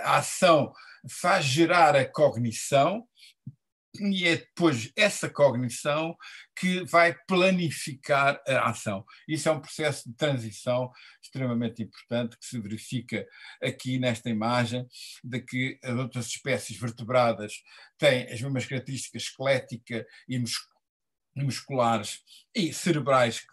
a ação faz gerar a cognição, e é depois essa cognição que vai planificar a ação. Isso é um processo de transição extremamente importante que se verifica aqui nesta imagem, de que as outras espécies vertebradas têm as mesmas características esquelética e musculares e cerebrais que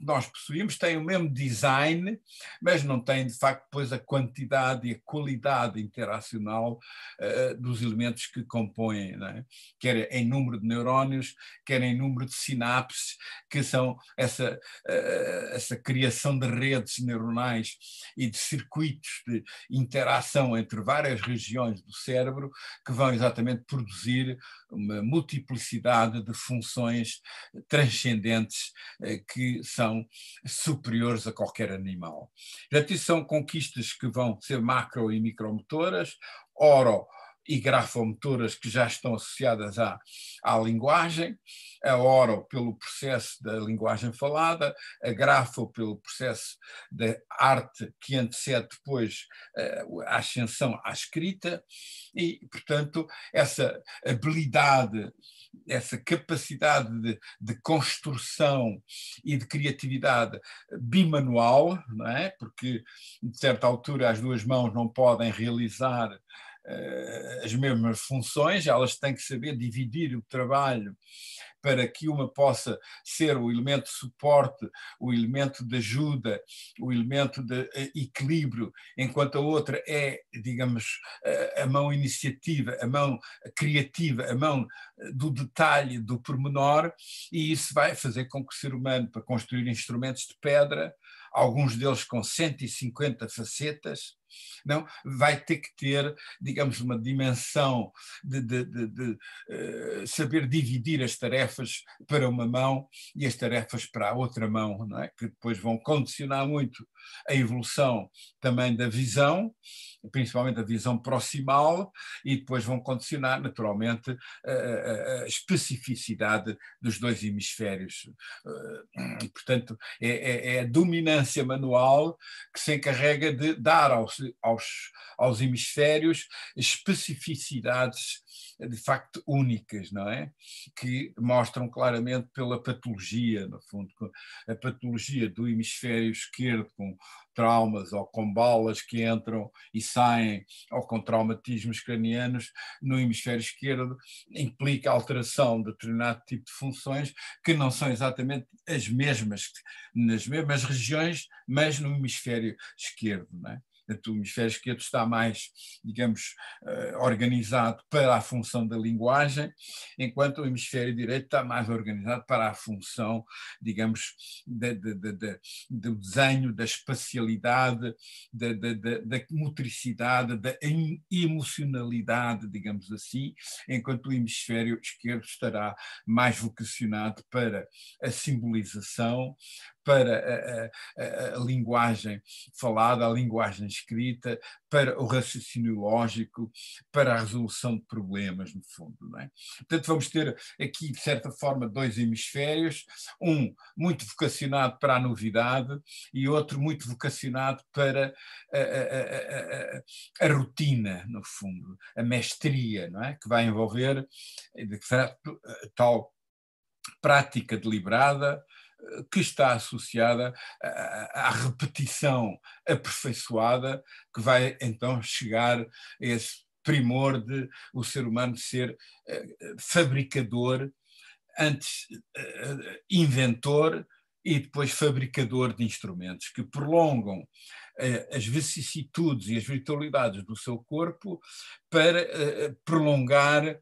nós possuímos têm o mesmo design, mas não têm de facto depois a quantidade e a qualidade interacional uh, dos elementos que compõem, é? quer em número de neurónios, quer em número de sinapses, que são essa, uh, essa criação de redes neuronais e de circuitos de interação entre várias regiões do cérebro que vão exatamente produzir uma multiplicidade de funções transcendentes eh, que são superiores a qualquer animal. Portanto, isso são conquistas que vão ser macro e micromotoras, oro e grafomotoras que já estão associadas à, à linguagem, a oro pelo processo da linguagem falada, a grafo pelo processo da arte que antecede depois eh, a ascensão à escrita, e, portanto, essa habilidade essa capacidade de, de construção e de criatividade bimanual, não é? porque de certa altura as duas mãos não podem realizar eh, as mesmas funções, elas têm que saber dividir o trabalho para que uma possa ser o elemento de suporte, o elemento de ajuda, o elemento de eh, equilíbrio, enquanto a outra é, digamos, eh, a mão iniciativa, a mão criativa, a mão eh, do detalhe, do pormenor, e isso vai fazer com que o ser humano, para construir instrumentos de pedra, alguns deles com 150 facetas, não, vai ter que ter, digamos, uma dimensão de, de, de, de uh, saber dividir as tarefas para uma mão e as tarefas para a outra mão, não é? que depois vão condicionar muito a evolução também da visão, principalmente a visão proximal, e depois vão condicionar naturalmente a, a especificidade dos dois hemisférios. Uh, portanto, é, é, é a dominância manual que se encarrega de dar aos aos, aos hemisférios especificidades de facto únicas, não é? Que mostram claramente pela patologia, no fundo, a patologia do hemisfério esquerdo com traumas ou com balas que entram e saem ou com traumatismos cranianos no hemisfério esquerdo implica alteração de determinado tipo de funções que não são exatamente as mesmas nas mesmas regiões, mas no hemisfério esquerdo, não é? o hemisfério esquerdo está mais, digamos, eh, organizado para a função da linguagem, enquanto o hemisfério direito está mais organizado para a função, digamos, de, de, de, do desenho, da espacialidade, da, da, da, da motricidade, da emocionalidade, digamos assim, enquanto o hemisfério esquerdo estará mais vocacionado para a simbolização, para a, a, a, linguagem falada, a linguagem escrita, para o raciocínio lógico, para a resolução de problemas, no fundo. Não é? Portanto, vamos ter aqui, de certa forma, dois hemisférios, um muito vocacionado para a novidade e outro muito vocacionado para a, a rotina, no fundo, a mestria, não é? que vai envolver, de facto, tal prática deliberada, que está associada à repetição aperfeiçoada que vai então chegar a esse primor de o ser humano ser eh, fabricador, antes eh, eh, inventor e depois fabricador de instrumentos que prolongam eh, as vicissitudes e as virtualidades do seu corpo para eh, eh, prolongar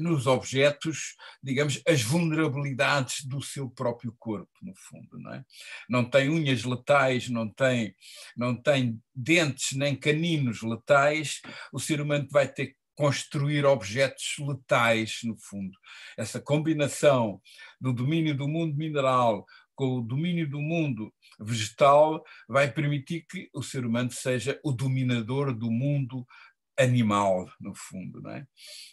nos objetos, digamos, as vulnerabilidades do seu próprio corpo, no fundo. Não, é? não tem unhas letais, não tem, não tem dentes nem caninos letais, o ser humano vai ter que construir objetos letais, no fundo. Essa combinação do domínio do mundo mineral com o domínio do mundo vegetal vai permitir que o ser humano seja o dominador do mundo animal, no fundo, não é?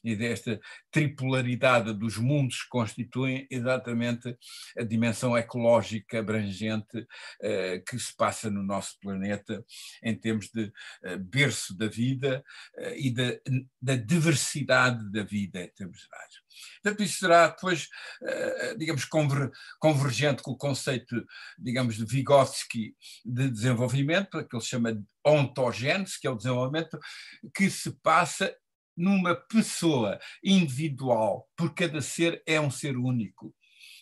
E desta tripolaridade dos mundos constituem exatamente a dimensão ecológica abrangente eh, que se passa no nosso planeta em termos de eh, berço da vida eh, e da, da diversidade da vida em termos gerais. Portanto, isso será depois, eh, digamos, convergente com o conceito, digamos, de Vygotsky de desenvolvimento, aquele que chama de ontogênese, que é o desenvolvimento que se passa numa pessoa individual, porque cada ser é um ser único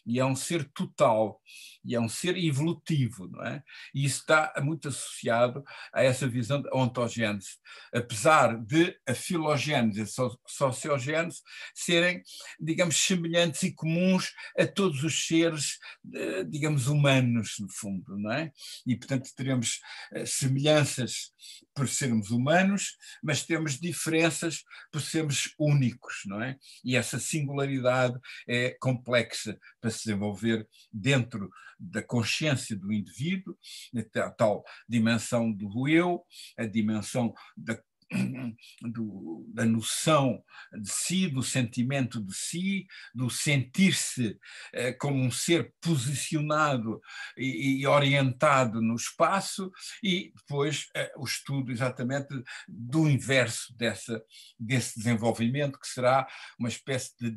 e é um ser total, e é um ser evolutivo, não é? E isso está muito associado a essa visão da ontogênese, apesar de a filogênese e a sociogênese serem, digamos, semelhantes e comuns a todos os seres, eh, digamos, humanos, no fundo, não é? E, portanto, teremos eh, semelhanças por sermos humanos, mas temos diferenças por sermos únicos, não é? E essa singularidade é complexa para se desenvolver dentro da consciência do indivíduo, né, a tal dimensão do eu, a dimensão da (clears throat) do, da noção de si, do sentimento de si, do sentir-se eh, como um ser posicionado e, e, orientado no espaço, e depois eh, o estudo exatamente do inverso dessa, desse desenvolvimento, que será uma espécie de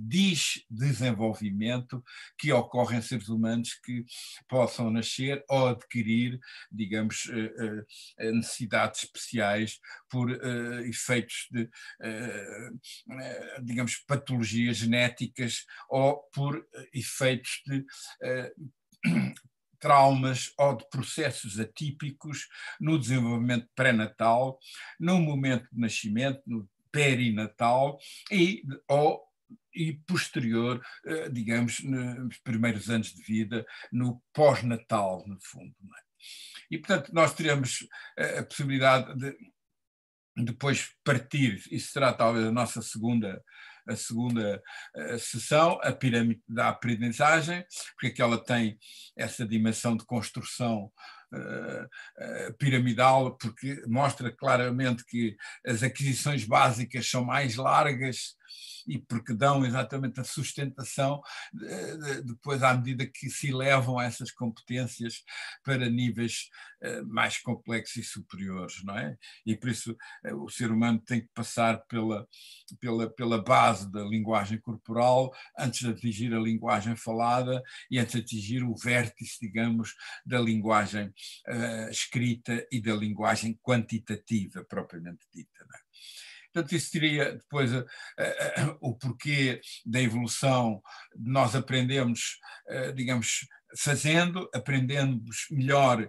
desdesenvolvimento que ocorre em seres humanos que possam nascer ou adquirir, digamos, eh, eh necessidades especiais por eh, uh, efeitos de, uh, digamos, patologias genéticas ou por efeitos de (clears throat) traumas ou de processos atípicos no desenvolvimento pré-natal, no momento de nascimento, no perinatal e ou e posterior, digamos, nos primeiros anos de vida, no pós-natal, no fundo. É? E, portanto, nós teremos a possibilidade de depois partir, isso será talvez a nossa segunda a segunda eh, sessão, a pirâmide da aprendizagem, porque é que ela tem essa dimensão de construção eh, eh, piramidal, porque mostra claramente que as aquisições básicas são mais largas e porque dão exatamente a sustentação eh, depois à medida que se elevam essas competências para níveis eh, mais complexos e superiores, não é? E por isso eh, o ser humano tem que passar pela, pela, pela base da linguagem corporal antes de atingir a linguagem falada e antes de atingir o vértice, digamos, da linguagem uh, escrita e da linguagem quantitativa propriamente dita. Não é? Portanto, isso seria depois uh, uh, o porquê da evolução. Nós aprendemos, eh, digamos, fazendo, aprendemos melhor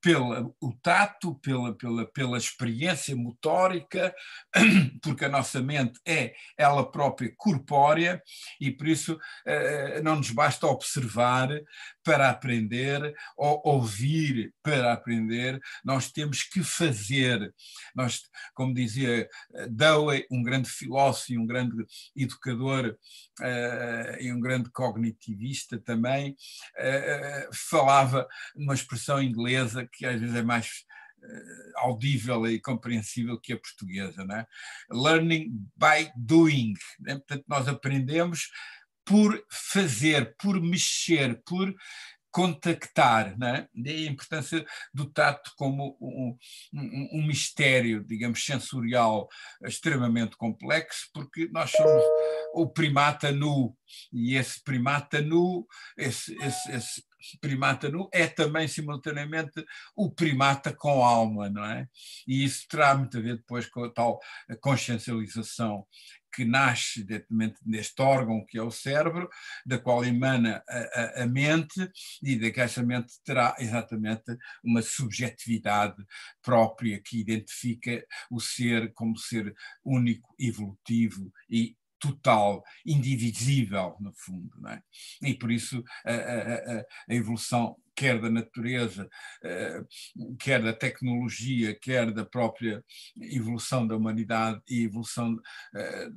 pelo tato, pela, pela, pela experiência motórica, (clears throat) porque a nossa mente é ela própria corpórea e por isso eh, não nos basta observar para aprender ou ouvir para aprender, nós temos que fazer. Nós, como dizia eh, Dowie, um grande filósofo e um grande educador eh, e um grande cognitivista também, falava numa expressão inglesa inglesa que às vezes é mais eh, audível e compreensível que a portuguesa, não é? Learning by doing, né? portanto nós aprendemos por fazer, por mexer, por contactar, né? daí a importância do tato como um, um, um, mistério, digamos, sensorial extremamente complexo, porque nós somos o primata nu, e esse primata nu, esse, esse, esse primata nu é também simultaneamente o primata com alma, não é? E isso terá muito a ver depois com a tal consciencialização que nasce neste órgão que é o cérebro, da qual emana a, a, a mente, e da que essa mente terá exatamente uma subjetividade própria que identifica o ser como ser único, evolutivo e total, indivisível, no fundo. É? E por isso a, a, a evolução quer da natureza, eh, quer da tecnologia, quer da própria evolução da humanidade e evolução eh,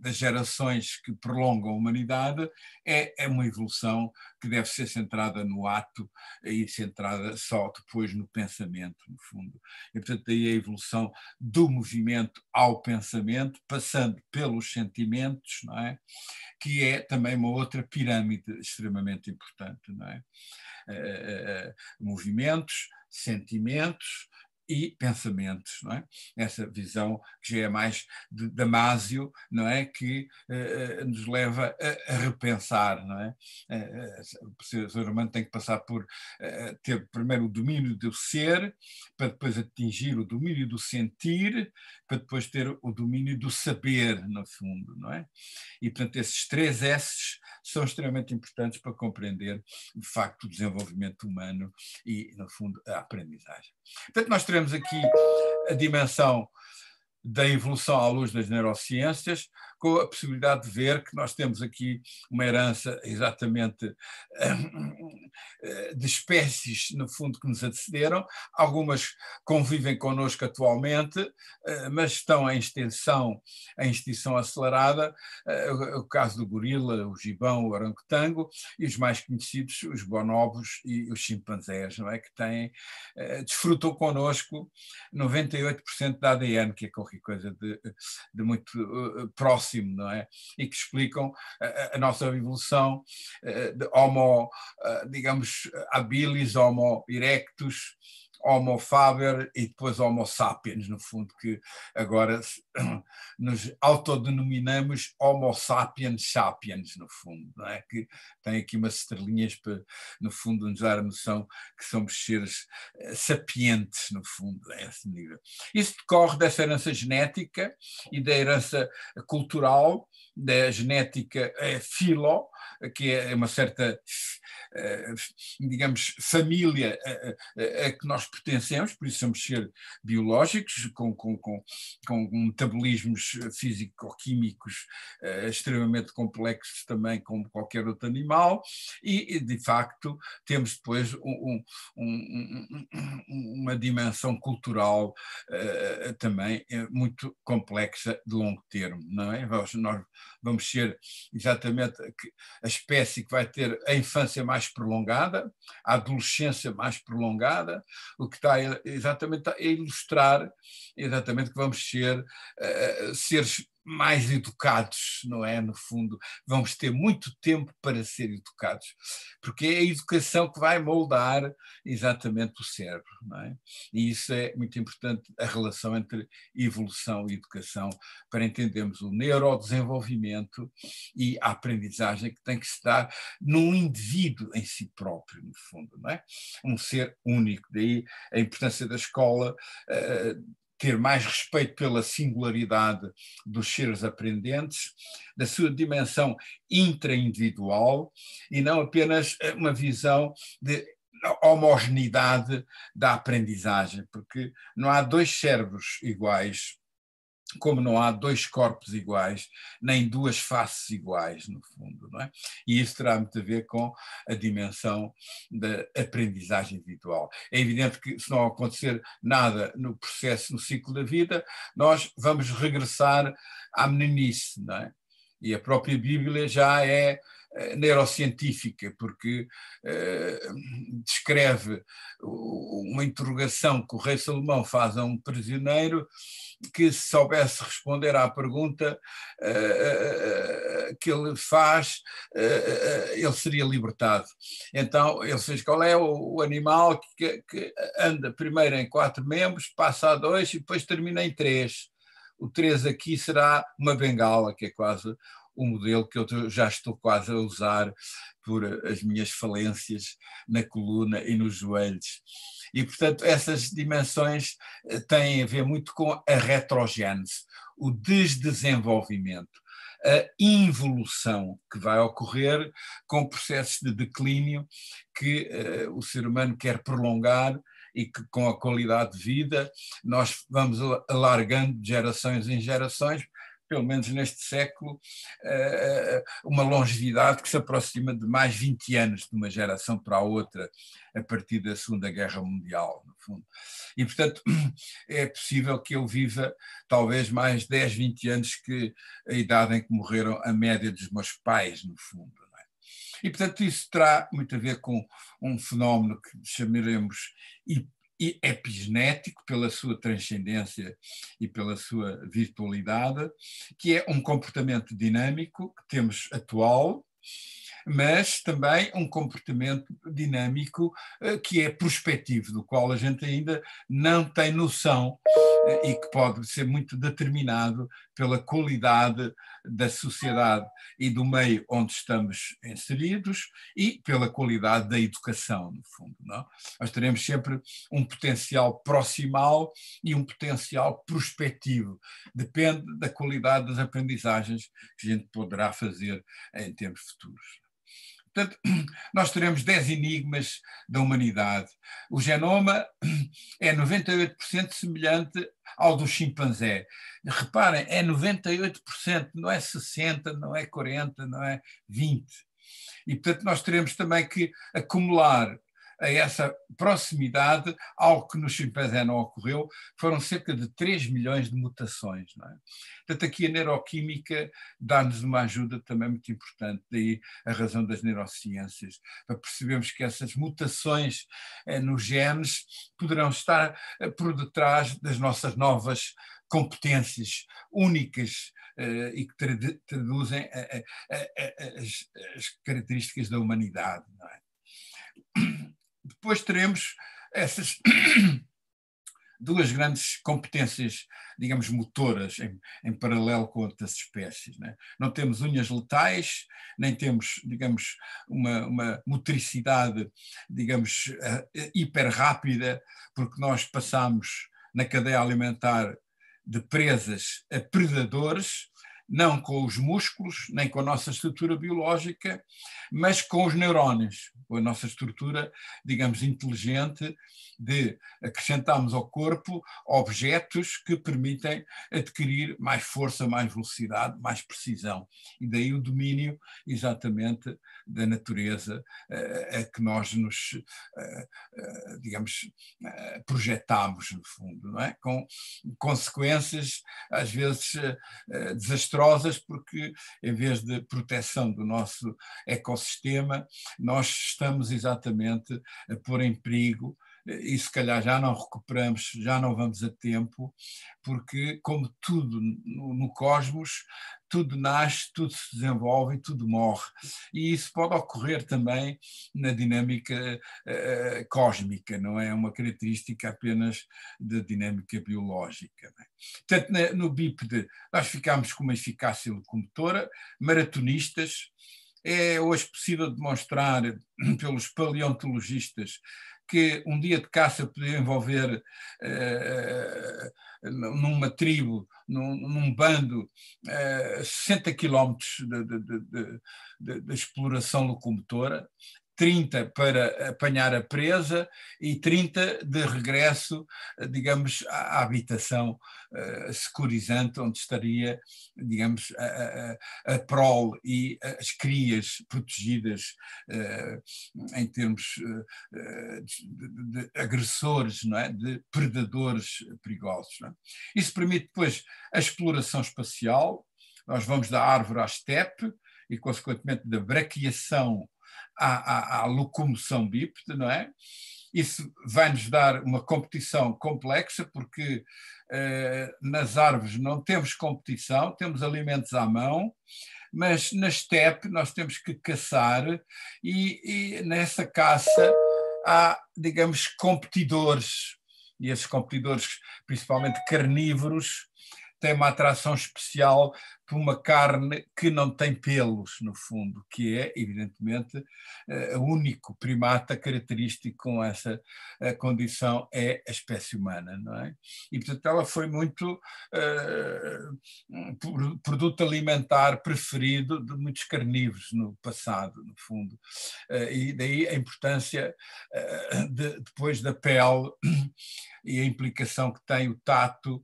das gerações que prolongam a humanidade, é, é, uma evolução que deve ser centrada no ato e centrada só depois no pensamento, no fundo. E, portanto, daí a evolução do movimento ao pensamento, passando pelos sentimentos, não é? que é também uma outra pirâmide extremamente importante. Não é? Eh, eh, eh, movimentos, sentimentos e pensamentos, não é? Essa visão que já é mais de Damásio, não é? Que nos leva a, a, repensar, não é? O ser humano tem que passar por ter primeiro o domínio do ser, para depois atingir o domínio do sentir, para depois ter o domínio do saber, no fundo, não é? E, portanto, esses três S's são extremamente importantes para compreender, de facto, o desenvolvimento humano e, no fundo, a aprendizagem. Portanto, nós teremos aqui a dimensão da evolução à luz das neurociências, com a possibilidade de ver que nós temos aqui uma herança exatamente eh, de espécies, no fundo, que nos antecederam. Algumas convivem connosco atualmente, eh, mas estão em extensão, em extinção acelerada. Eh, o caso do gorila, o gibão, o orangotango e os mais conhecidos, os bonobos e os chimpanzés, não é? que têm, desfrutam connosco 98% da ADN, que é qualquer coisa de, de muito próximo não é? E que explicam a, a nossa evolução eh, de homo, eh, digamos, habilis, homo erectus, Homo Faber e depois Homo Sapiens, no fundo, que agora (clears throat) nos autodenominamos Homo Sapiens Sapiens, no fundo, não é? que tem aqui umas estrelinhas para, no fundo, nos dar a noção que somos seres eh, sapientes, no fundo, a é esse nível. Isso decorre dessa herança genética e da herança cultural, da genética eh, filo, que é uma certa eh, digamos, família a, eh, a, eh, a, que nós pertencemos, por isso somos seres biológicos, com, com, com, com metabolismos físico-químicos extremamente complexos também, como qualquer outro animal, e, de facto, temos depois um, um, um, uma dimensão cultural uh, também muito complexa de longo termo, não é? Nós, nós vamos ser exatamente a espécie que vai ter a infância mais mais prolongada, a adolescência mais prolongada, o que está exatamente a ilustrar exatamente que vamos ser uh, seres mais educados, não é? No fundo, vamos ter muito tempo para ser educados, porque é a educação que vai moldar exatamente o cérebro, não é? E isso é muito importante, a relação entre evolução e educação, para entendermos o neurodesenvolvimento e a aprendizagem que tem que estar num indivíduo em si próprio, no fundo, não é? Um ser único. Daí a importância da escola. Uh, ter mais respeito pela singularidade dos seres aprendentes, da sua dimensão intraindividual e não apenas eh, uma visão de homogeneidade da aprendizagem, porque não há dois cérebros iguais como não há dois corpos iguais, nem duas faces iguais, no fundo, não é? E isso terá muito a ver com a dimensão da aprendizagem individual. É evidente que se não acontecer nada no processo, no ciclo da vida, nós vamos regressar à meninice, não é? E a própria Bíblia já é neurocientífica, porque eh, descreve uma interrogação que o rei Salomão faz a um prisioneiro que se soubesse responder à pergunta uh, que ele faz, uh, ele seria libertado. Então, ele diz qual é o, o animal que, que, anda primeiro em quatro membros, passa a dois e depois termina em três. O três aqui será uma bengala, que é quase o modelo que eu já estou quase a usar por eh, as minhas falências na coluna e nos joelhos. E, portanto, essas dimensões eh, têm a ver muito com a retrogênese, o desdesenvolvimento, a involução que vai ocorrer com processos de declínio que uh, o ser humano quer prolongar e que com a qualidade de vida nós vamos alargando de gerações em gerações pelo menos neste século, eh, eh, uma longevidade que se aproxima de mais 20 anos de uma geração para a outra, a partir da Segunda Guerra Mundial, no fundo. E, portanto, (clears throat) é possível que eu viva talvez mais 10, 20 anos que a idade em que morreram a média dos meus pais, no fundo. É? E, portanto, isso terá muito a ver com um fenómeno que chamaremos e epigenético, pela sua transcendência e pela sua virtualidade, que é um comportamento dinâmico que temos atual, mas também um comportamento dinâmico eh, que é prospectivo, do qual a gente ainda não tem noção eh, e que pode ser muito determinado pela qualidade da sociedade e do meio onde estamos inseridos e pela qualidade da educação, no fundo. Não? É? Nós teremos sempre um potencial proximal e um potencial prospectivo. Depende da qualidade das aprendizagens que a gente poderá fazer em tempos futuros. Portanto, (clears throat) nós teremos 10 enigmas da humanidade. O genoma (clears throat) é 98% semelhante ao do chimpanzé. Reparem, é 98%, não é 60%, não é 40%, não é 20%. E, portanto, nós teremos também que acumular a essa proximidade, algo que no chimpanzé não ocorreu, foram cerca de 3 milhões de mutações. Não é? Portanto, aqui a neuroquímica dá-nos uma ajuda também muito importante, daí a razão das neurociências, para percebermos que essas mutações eh, nos genes poderão estar eh, por detrás das nossas novas competências únicas eh, e que traduzem as, características da humanidade. É? depois teremos essas (coughs) duas grandes competências, digamos, motoras em, em paralelo com outras espécies. Né? Não temos unhas letais, nem temos, digamos, uma, uma motricidade, digamos, eh, hiper rápida, porque nós passamos na cadeia alimentar de presas a predadores, não com os músculos, nem com a nossa estrutura biológica, mas com os neurónios, com a nossa estrutura, digamos, inteligente de acrescentarmos ao corpo objetos que permitem adquirir mais força, mais velocidade, mais precisão. E daí o domínio, exatamente, da natureza eh, a que nós nos, eh, eh, digamos, projetamos, no fundo, não é? Com consequências, às vezes, desastrosas desastrosas, porque em vez de proteção do nosso ecossistema, nós estamos exatamente a pôr em perigo e se calhar já não recuperamos, já não vamos a tempo, porque, como tudo no cosmos, tudo nasce, tudo se desenvolve e tudo morre. E isso pode ocorrer também na dinâmica uh, cósmica, não é? é uma característica apenas da dinâmica biológica. É? Portanto, na, no bípede, nós ficámos com uma eficácia locomotora, maratonistas. É hoje possível demonstrar (clears throat) pelos paleontologistas que um dia de caça podia envolver uh, numa tribo num, num bando eh, a 60 quilómetros da exploração locomotora, 30 para apanhar a presa e 30 de regresso, digamos, à habitação uh, securizante, onde estaria, digamos, a, a, a prole e as crias protegidas uh, em termos uh, de, de, agressores, não é? de predadores perigosos. É? Isso permite depois a exploração espacial, nós vamos da árvore à estepe e, consequentemente, da braquiação à, à, à locomoção bípede, não é? Isso vai-nos dar uma competição complexa, porque eh, nas árvores não temos competição, temos alimentos à mão, mas na estepe nós temos que caçar e, e nessa caça há, digamos, competidores. E esses competidores, principalmente carnívoros, têm uma atração especial por uma carne que não tem pelos, no fundo, que é, evidentemente, eh, o único primata característico com essa eh, condição é a espécie humana, não é? E, portanto, ela foi muito uh, produto alimentar preferido de muitos carnívoros no passado, no fundo. Uh, e daí a importância uh, de, depois da pele e a implicação que tem o tato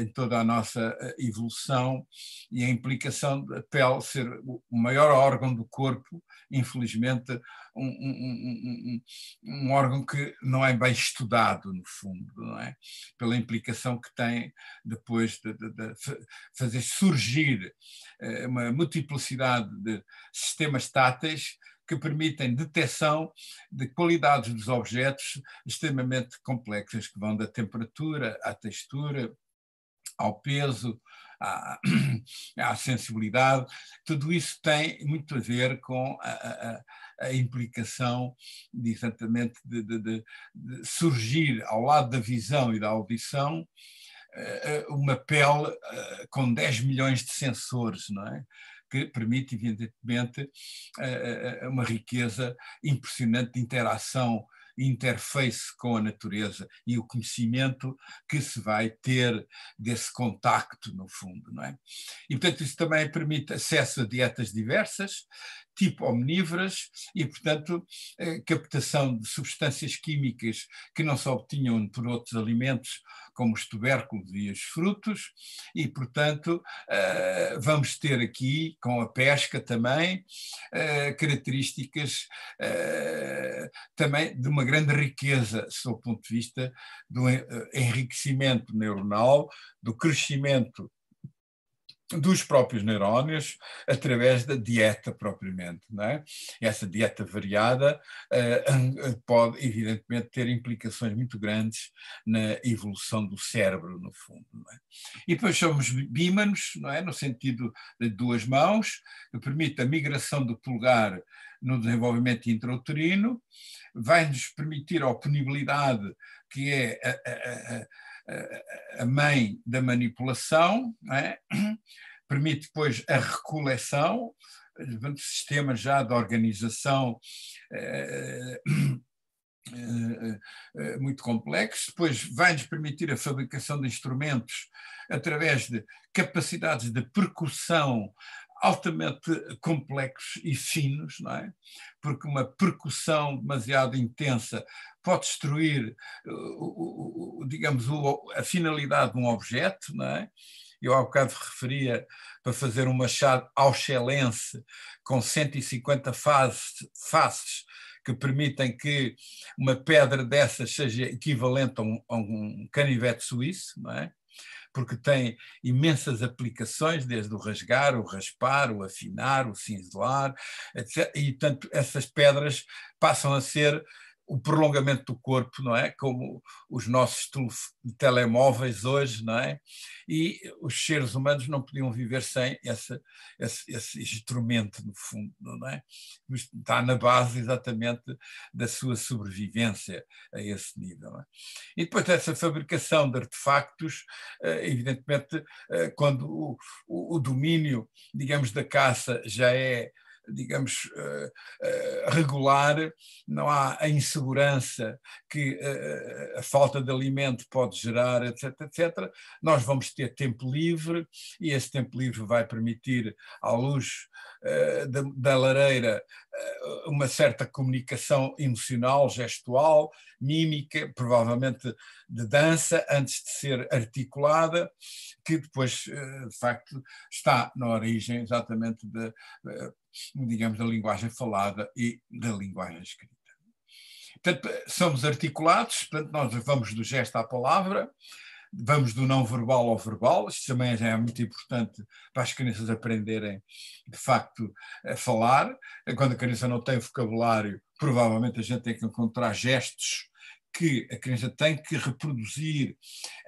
em toda a nossa evolução e a implicação da pele ser o maior órgão do corpo, infelizmente, um, um, um, um órgão que não é bem estudado, no fundo, não é? pela implicação que tem depois de, de, de fazer surgir eh, uma multiplicidade de sistemas táteis que permitem detecção de qualidades dos objetos extremamente complexas, que vão da temperatura à textura, ao peso, à, à sensibilidade, tudo isso tem muito a ver com a, a, a implicação, exatamente, de, de, de, de, surgir ao lado da visão e da audição eh, eh, uma pele eh, com 10 milhões de sensores, não é? que permite, evidentemente, uma riqueza impressionante de interação interface com a natureza e o conhecimento que se vai ter desse contacto, no fundo, não é? E, portanto, isso também permite acesso a dietas diversas tipo omnívoras e, portanto, captação de substâncias químicas que não se obtinham por outros alimentos, como os tubérculos e os frutos, e, portanto, eh, vamos ter aqui, com a pesca também, eh, características eh, também de uma grande riqueza, sob o ponto de vista do enriquecimento neuronal, do crescimento dos próprios neurónios através da dieta propriamente. Não é? Essa dieta variada uh, pode, evidentemente, ter implicações muito grandes na evolução do cérebro, no fundo. É? E depois somos bímanos, não é? no sentido de duas mãos, que permite a migração do pulgar no desenvolvimento intrauterino, vai-nos permitir a oponibilidade, que é a, a, a a mãe da manipulação, é? (clears throat) permite depois a recoleção, sistemas já de organização é, é, muito complexos, depois vai-nos permitir a fabricação de instrumentos através de capacidades de percussão altamente complexos e finos, não é? Porque uma percussão demasiado intensa pode destruir, eh, digamos, a finalidade de um objeto, não é? Eu há bocado referia para fazer um machado auxelense com 150 faces, faces que permitem que uma pedra dessas seja equivalente a um, a um canivete suíço, não é? porque tem imensas aplicações, desde o rasgar, o raspar, o afinar, o cinzelar, etc. E, portanto, essas pedras passam a ser o prolongamento do corpo, não é? Como os nossos telemóveis hoje, não é? E os seres humanos não podiam viver sem esse, esse, esse instrumento, no fundo, não é? Está na base exatamente da sua sobrevivência a esse nível. É? E depois dessa fabricação de artefactos, eh, evidentemente, eh, quando o, o, o domínio, digamos, da caça já é digamos, eh, eh, regular, não há a insegurança que eh, a falta de alimento pode gerar, etc, etc. Nós vamos ter tempo livre e esse tempo livre vai permitir à luz eh, da, da lareira eh, uma certa comunicação emocional, gestual, mímica, provavelmente de dança, antes de ser articulada, que depois, eh, de facto, está na origem exatamente da, digamos, da linguagem falada e da linguagem escrita. Portanto, somos articulados, portanto, nós vamos do gesto à palavra, vamos do não verbal ao verbal, isto também já é muito importante para as crianças aprenderem, de facto, a falar. Quando a criança não tem vocabulário, provavelmente a gente tem que encontrar gestos que a criança tem que reproduzir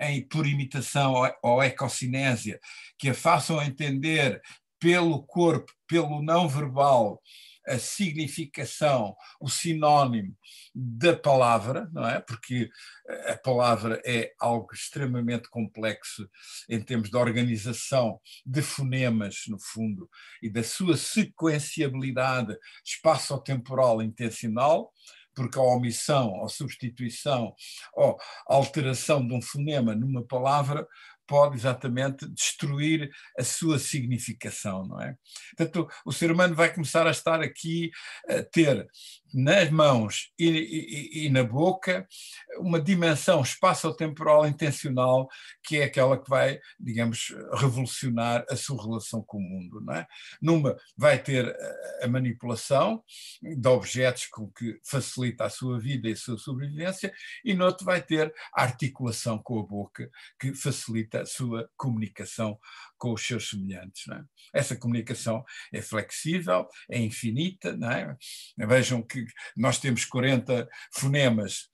em, por imitação ou, ou ecocinésia, que a façam entender pelo corpo, pelo não verbal, a significação, o sinónimo da palavra, não é? Porque a palavra é algo extremamente complexo em termos de organização de fonemas, no fundo, e da sua sequenciabilidade espaço-temporal intencional porque a omissão a substituição ou alteração de um fonema numa palavra pode exatamente destruir a sua significação, não é? Portanto, o ser humano vai começar a estar aqui, a ter nas mãos e, e, e na boca uma dimensão espaço-temporal intencional, que é aquela que vai, digamos, revolucionar a sua relação com o mundo, não é? Numa vai ter a manipulação de objetos com que facilita a sua vida e a sua sobrevivência, e noutro vai ter a articulação com a boca, que facilita sua comunicação com os seus semelhantes. É? Essa comunicação é flexível, é infinita. É? Vejam que nós temos 40 fonemas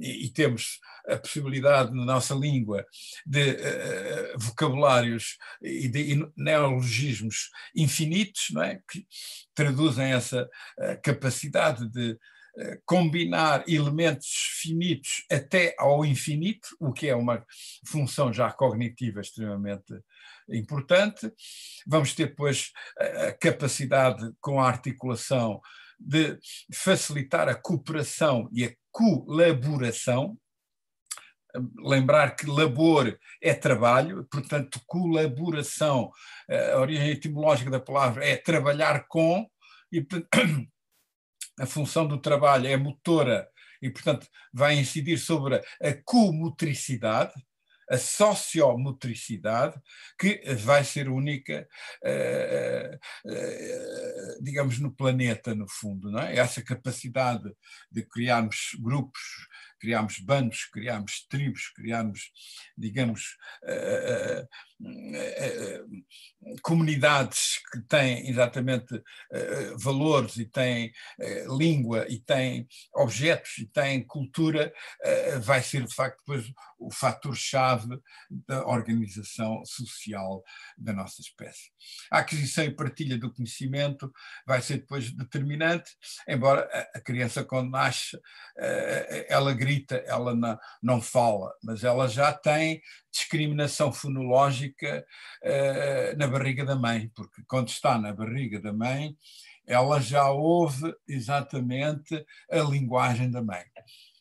e, e temos a possibilidade na nossa língua de uh, vocabulários e de neologismos infinitos, é? que traduzem essa uh, capacidade de eh, combinar elementos finitos até ao infinito, o que é uma função já cognitiva extremamente importante. Vamos ter depois a capacidade com a articulação de facilitar a cooperação e a colaboração. Lembrar que labor é trabalho, portanto, colaboração, eh, a origem etimológica da palavra é trabalhar com, e a função do trabalho é motora e, portanto, vai incidir sobre a comotricidade, a sociomotricidade, que vai ser única, uh, uh, digamos, no planeta, no fundo, não é? Essa capacidade de criarmos grupos, criarmos bandos, criarmos tribos, criarmos, digamos, uh, eh, eh, comunidades que têm exatamente eh, valores e têm língua e têm objetos e têm cultura, vai ser de facto depois o fator-chave da organização social da nossa espécie. A aquisição e partilha do conhecimento vai ser depois determinante, embora a criança quando nasce, ela grita, ela não fala, mas ela já tem discriminação fonológica uh, na barriga da mãe, porque quando está na barriga da mãe, ela já ouve exatamente a linguagem da mãe.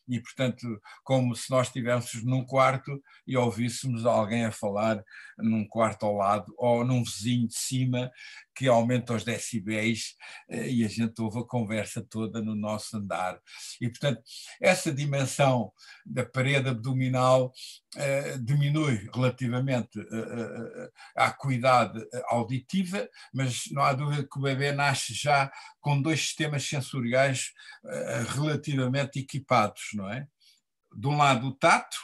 E, portanto, como se nós estivéssemos num quarto e ouvíssemos alguém a falar num quarto ao lado ou num vizinho de cima que aumenta os decibéis eh, e a gente ouve a conversa toda no nosso andar. E, portanto, essa dimensão da parede abdominal eh, diminui relativamente eh, eh à acuidade auditiva, mas não há dúvida que o bebê nasce já com dois sistemas sensoriais relativamente equipados, não é? De um lado o tato,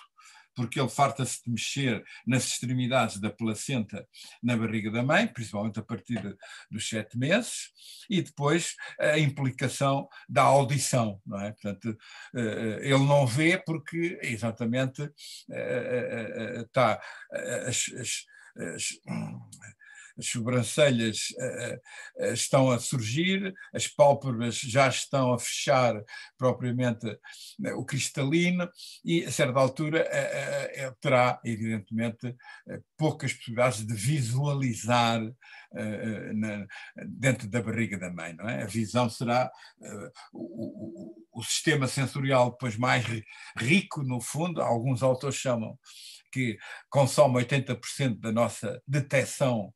porque ele farta-se de mexer nas extremidades da placenta na barriga da mãe, principalmente a partir dos sete meses, e depois a implicação da audição, não é? Portanto, eh, ele não vê porque exatamente eh, eh, está as, as, as as sobrancelhas eh, eh, eh, estão a surgir, as pálpebras já estão a fechar propriamente o cristalino, e a certa altura terá, evidentemente, poucas possibilidades de visualizar dentro da barriga da mãe, não é? A visão será o, sistema sensorial depois mais rico, no fundo, alguns autores chamam que consome 80% da nossa detecção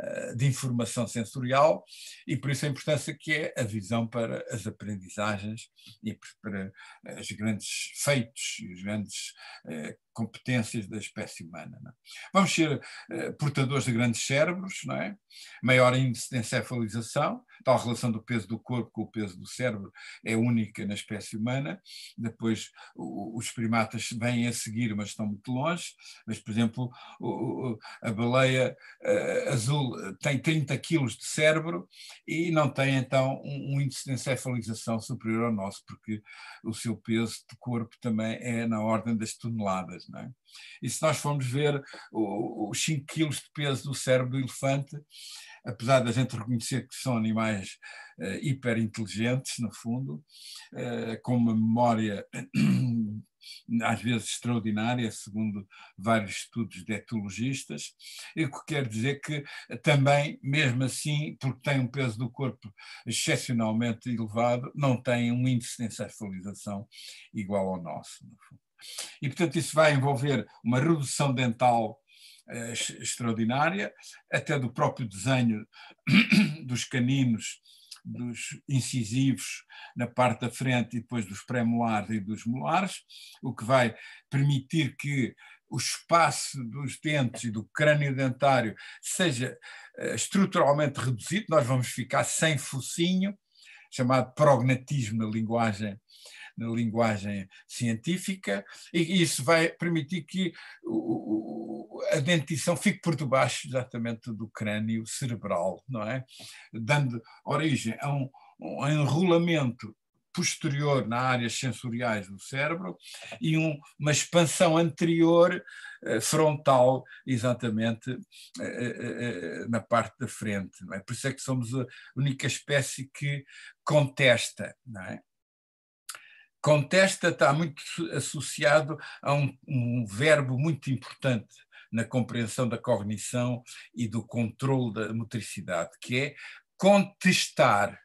eh, de informação sensorial e por isso a importância que é a visão para as aprendizagens e para os grandes feitos e as grandes eh, competências da espécie humana. É? Vamos ser eh, portadores de grandes cérebros, não é? maior índice de encefalização, tal relação do peso do corpo com o peso do cérebro é única na espécie humana. Depois o, os primatas vêm a seguir, mas estão muito longe. Mas, por exemplo, o, o, a baleia eh, azul eh, tem 30 quilos de cérebro e não tem então um, um índice de encefalização superior ao nosso, porque o seu peso de corpo também é na ordem das toneladas. Não é? E se nós formos ver os 5 quilos de peso do cérebro do elefante, apesar da gente reconhecer que são animais uh, hiperinteligentes, no fundo, uh, com uma memória às vezes extraordinária, segundo vários estudos de etologistas, e o que quer dizer que também, mesmo assim, porque tem um peso do corpo excepcionalmente elevado, não tem um índice de encefalização igual ao nosso. No e, portanto, isso vai envolver uma redução dental eh, extraordinária, até do próprio desenho (clears throat) dos caninos dos incisivos na parte da frente e depois dos pré-molares e dos molares, o que vai permitir que o espaço dos dentes e do crânio dentário seja eh, estruturalmente reduzido, nós vamos ficar sem focinho, chamado prognatismo na linguagem na linguagem científica, e isso vai permitir que a dentição fique por debaixo exatamente do crânio cerebral, não é? Dando origem a um, um enrolamento posterior na áreas sensoriais do cérebro e um, uma expansão anterior eh, frontal, exatamente eh, eh, eh na parte da frente. Não é? Por isso é que somos a única espécie que contesta. Não é? Contesta está muito associado a um, um verbo muito importante na compreensão da cognição e do controle da motricidade, que é contestar.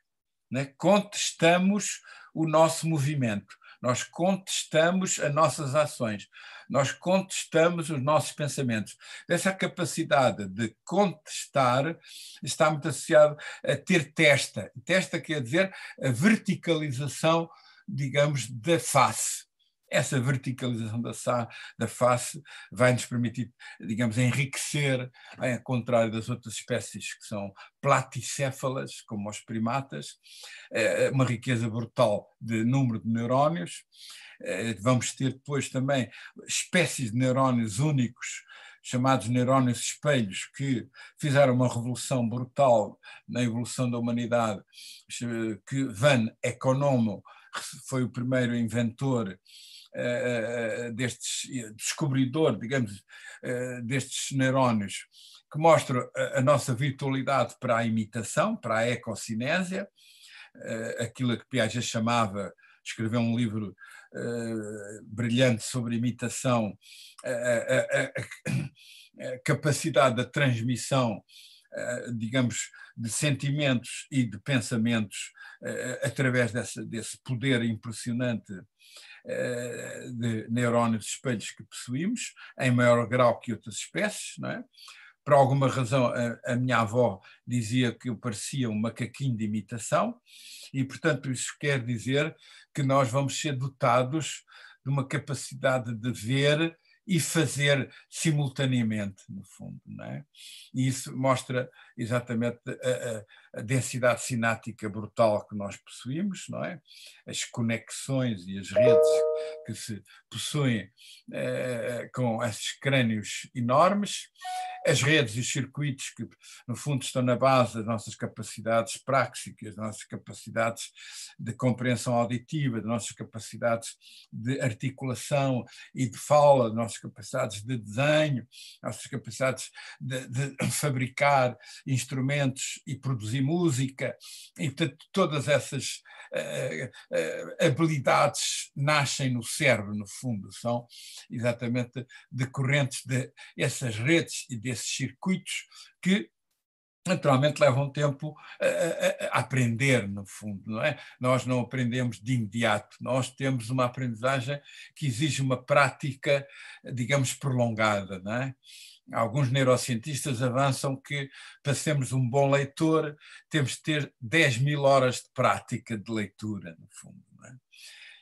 Né? Contestamos o nosso movimento, nós contestamos as nossas ações, nós contestamos os nossos pensamentos. Essa capacidade de contestar está muito associada a ter testa. Testa quer dizer a verticalização digamos, da face. Essa verticalização da, da face vai nos permitir, digamos, enriquecer, eh, ao contrário das outras espécies que são platicéfalas, como os primatas, eh, uma riqueza brutal de número de neurónios. Eh, vamos ter depois também espécies de neurónios únicos, chamados neurónios espelhos, que fizeram uma revolução brutal na evolução da humanidade, que Van Economo foi o primeiro inventor Uh, destes descobridor, digamos, uh, destes neurónios, que mostra a, nossa virtualidade para a imitação, para a ecocinésia, uh, aquilo a que Piaget chamava, escreveu um livro brilhante sobre imitação, a, capacidade da transmissão, digamos, de sentimentos e de pensamentos através dessa, desse poder impressionante eh, de neurónios espelhos que possuímos, em maior grau que outras espécies, não é? Por alguma razão, a, a minha avó dizia que eu parecia um macaquinho de imitação, e, portanto, isso quer dizer que nós vamos ser dotados de uma capacidade de ver e fazer simultaneamente, no fundo. Não é? E isso mostra exatamente a, a densidade sinática brutal que nós possuímos, não é? as conexões e as redes que se possuem eh, com esses crânios enormes, as redes e os circuitos que, no fundo, estão na base das nossas capacidades práxicas, das nossas capacidades de compreensão auditiva, das nossas capacidades de articulação e de fala, das nossas capacidades de desenho, das nossas capacidades de, de fabricar instrumentos e produzir música, e portanto, todas essas uh, uh, habilidades nascem no cérebro, no fundo, são exatamente decorrentes dessas de redes e desses circuitos que naturalmente levam tempo a, a, a, aprender, no fundo, não é? Nós não aprendemos de imediato, nós temos uma aprendizagem que exige uma prática, digamos, prolongada, não é? Alguns neurocientistas avançam que, para sermos um bom leitor, temos de ter 10 mil horas de prática de leitura, no fundo. É?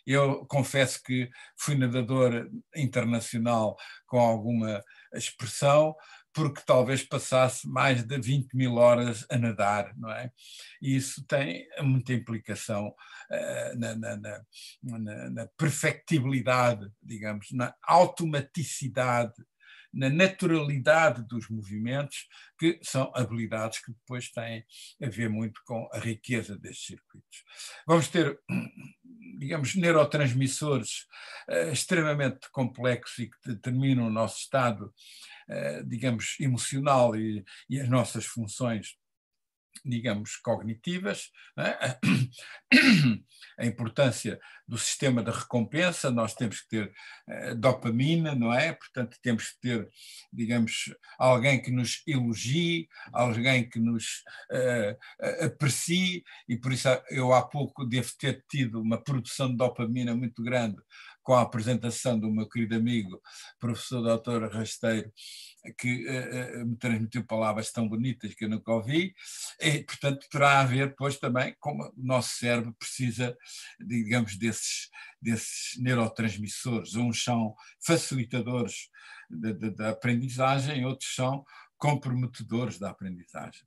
Eu confesso que fui nadador internacional com alguma expressão, porque talvez passasse mais de 20 mil horas a nadar, não é? E isso tem muita implicação uh, na, na, na, na, perfectibilidade, digamos, na automaticidade na naturalidade dos movimentos, que são habilidades que depois têm a ver muito com a riqueza destes circuitos. Vamos ter, digamos, neurotransmissores uh, extremamente complexos e que determinam o nosso estado, uh, digamos, emocional e, e as nossas funções digamos, cognitivas, é? a importância do sistema de recompensa, nós temos que ter eh, dopamina, não é? Portanto, temos que ter, digamos, alguém que nos elogie, alguém que nos eh, eh, aprecie, e por isso eu há pouco devo ter tido uma produção de dopamina muito grande com a apresentação do meu querido amigo, professor doutor Rasteiro, que uh, me transmitiu palavras tão bonitas que eu nunca ouvi, e, portanto, terá a ver, depois, também como o nosso cérebro precisa, digamos, desses, desses neurotransmissores. Uns são facilitadores da aprendizagem, outros são comprometedores da aprendizagem.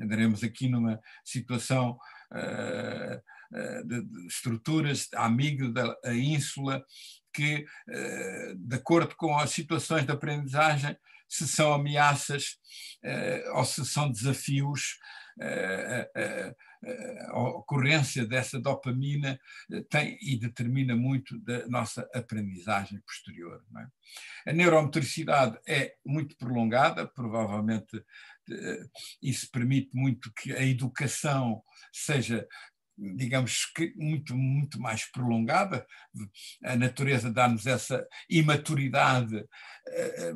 Andaremos aqui numa situação uh, de, estruturas, amigo da ínsula, que, de acordo com as situações de aprendizagem, se são ameaças eh, ou se são desafios eh, eh, a ocorrência dessa dopamina tem e determina muito da nossa aprendizagem posterior. É? A neuromotricidade é muito prolongada, provavelmente isso permite muito que a educação seja digamos que muito, muito mais prolongada, a natureza dá-nos essa imaturidade, eh,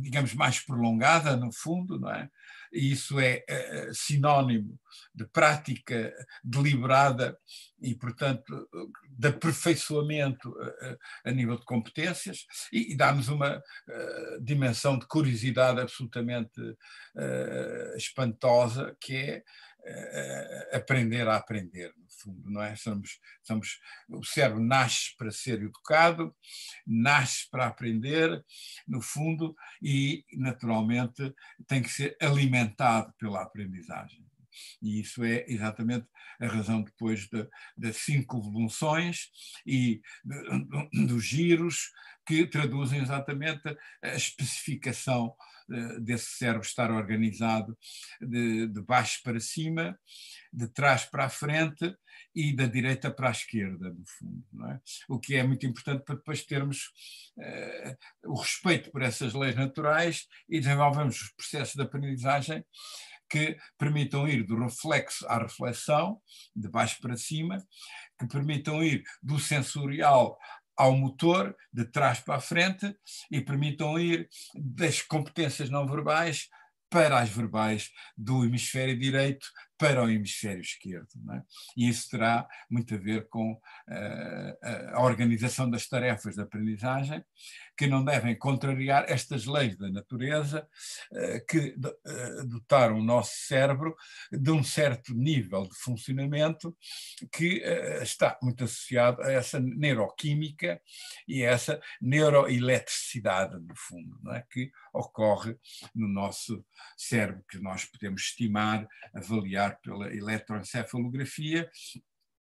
digamos, mais prolongada, no fundo, não é? E isso é eh, sinónimo de prática deliberada e, portanto, de aperfeiçoamento eh, a nível de competências e dá-nos uma dimensão de curiosidade absolutamente espantosa, que é é, é, é aprender a aprender, no fundo, não é? Somos, somos, o cérebro nasce para ser educado, nasce para aprender, no fundo, e naturalmente tem que ser alimentado pela aprendizagem. E isso é exatamente a razão depois das de, de cinco evoluções e dos giros que traduzem exatamente a especificação eh, desse cérebro estar organizado de, de baixo para cima, de trás para a frente e da direita para a esquerda, no fundo. É? O que é muito importante para depois termos eh, o respeito por essas leis naturais e desenvolvemos os processos de aprendizagem que permitam ir do reflexo à reflexão, de baixo para cima, que permitam ir do sensorial ao motor, de trás para a frente, e permitam ir das competências não verbais para as verbais do hemisfério direito para o hemisfério esquerdo. É? E isso terá muito a ver com uh, a organização das tarefas de aprendizagem, que não devem contrariar estas leis da natureza uh, que eh, dotaram o nosso cérebro de um certo nível de funcionamento que está muito associado a essa neuroquímica e a essa neuroeletricidade, no fundo, é? que ocorre no nosso cérebro, que nós podemos estimar, avaliar pela eletroencefalografia,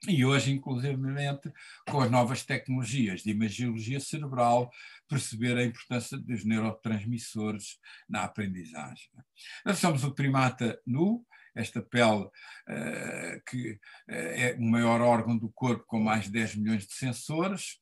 e hoje, inclusivamente, com as novas tecnologias de imagiologia cerebral, perceber a importância dos neurotransmissores na aprendizagem. Nós somos o primata nu, esta pele uh, que eh, é o maior órgão do corpo com mais de 10 milhões de sensores,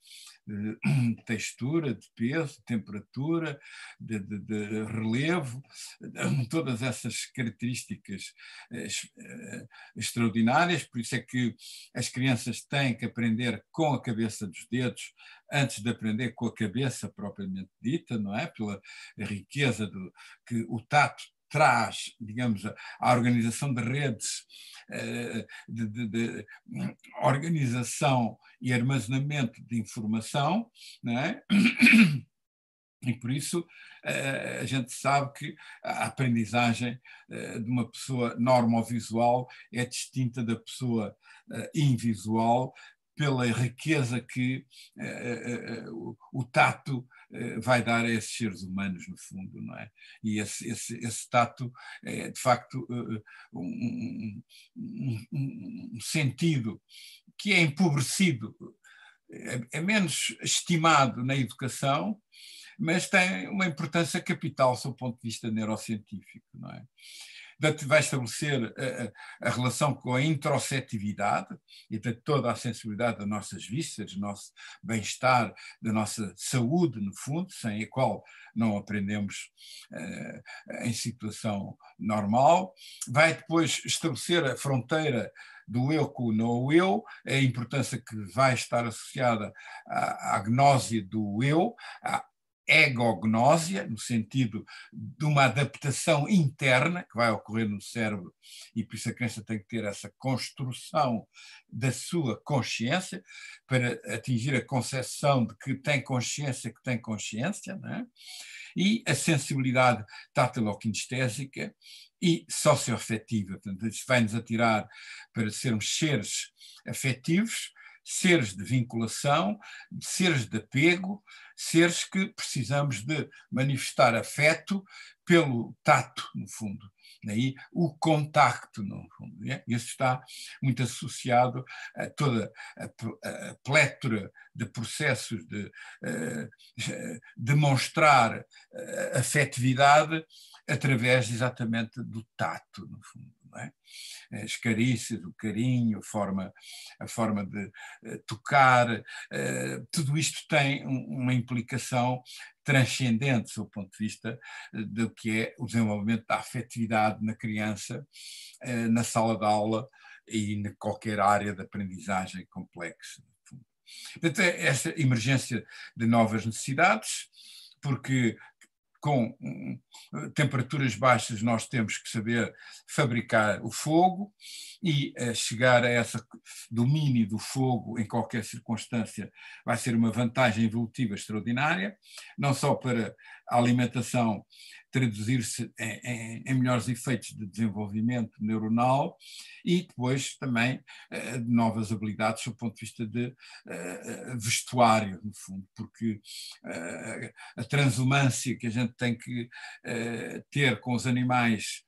de (clears throat) textura, de peso, temperatura, de, de, de relevo, (clears throat) todas essas características eh, eh, extraordinárias, por isso é que as crianças têm que aprender com a cabeça dos dedos antes de aprender com a cabeça propriamente dita, não é? Pela riqueza do, que o tato traz, digamos, a organização de redes, eh, de, de, de organização e armazenamento de informação, né? E por isso eh, a gente sabe que a aprendizagem eh, de uma pessoa normovisual é distinta da pessoa invisual pela riqueza que o tato eh, vai dar a esses seres humanos, no fundo, não é? E esse, esse, esse tato é, de facto, eh, eh, um, um, um sentido que é empobrecido, é, é menos estimado na educação, mas tem uma importância capital, do ponto de vista neurocientífico, não é? vai estabelecer a, eh, eh, a, relação com a introceptividade, e portanto, toda a sensibilidade das nossas vistas, do nosso bem-estar, da nossa saúde, no fundo, sem a qual não aprendemos uh, em situação normal. Vai depois estabelecer a fronteira do eu com o não eu, a importância que vai estar associada à, à gnose do eu, à, egognósia, no sentido de uma adaptação interna que vai ocorrer no cérebro, e por isso a criança tem que ter essa construção da sua consciência para atingir a concepção de que tem consciência, que tem consciência, é? e a sensibilidade quinestésica e socioafetiva. Portanto, isso vai-nos atirar para sermos seres afetivos, seres de vinculação, seres de apego, seres que precisamos de manifestar afeto pelo tato, no fundo. Daí né, o contacto, no fundo. Isso né, está muito associado a toda a plétora de processos de uh, demonstrar eh, afetividade através exatamente do tato, no fundo. É? As carícias, o carinho, a forma, a forma de uh, tocar, uh, tudo isto tem um, uma implicação transcendente, do ponto de vista eh, do que é o desenvolvimento da afetividade na criança, eh, na sala de aula e em qualquer área de aprendizagem complexa. Portanto, é essa emergência de novas necessidades, porque com eh, temperaturas baixas nós temos que saber fabricar o fogo e eh, chegar a esse domínio do fogo em qualquer circunstância vai ser uma vantagem evolutiva extraordinária, não só para a alimentação traduzir-se em, em, em, melhores efeitos de desenvolvimento neuronal e depois também eh, novas habilidades do ponto de vista de eh, eh, vestuário, no fundo, porque eh, a transumância que a gente tem que ter com os animais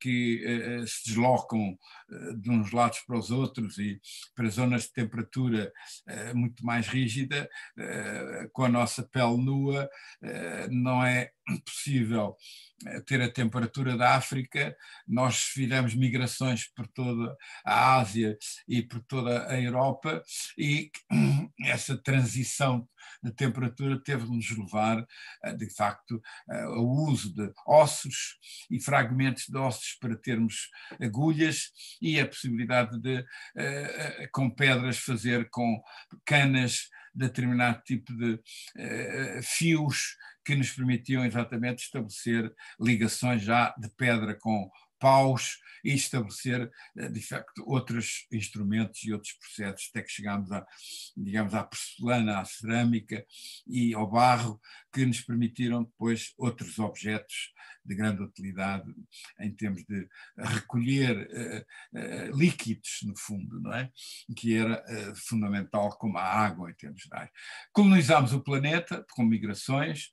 que eh, eh, se deslocam eh, de uns lados para os outros e para zonas de temperatura muito mais rígida, com a nossa pele nua, não é possível ter a temperatura da África. Nós fizemos migrações por toda a Ásia e por toda a Europa e (clears throat) essa transição da temperatura teve-nos de levar, de facto, ao uso de ossos e fragmentos de ossos para termos agulhas e a possibilidade de, eh, eh, com pedras, fazer com canas determinado tipo de eh, fios que nos permitiam exatamente estabelecer ligações já de pedra com paus e estabelecer, eh, de facto, outros instrumentos e outros processos, até que chegámos, à, digamos, à porcelana, à cerâmica e ao barro, que nos permitiram depois outros objetos de grande utilidade em termos de recolher uh, uh, líquidos, no fundo, não é? Que era uh, fundamental como a água em termos gerais. Colonizámos o planeta com migrações,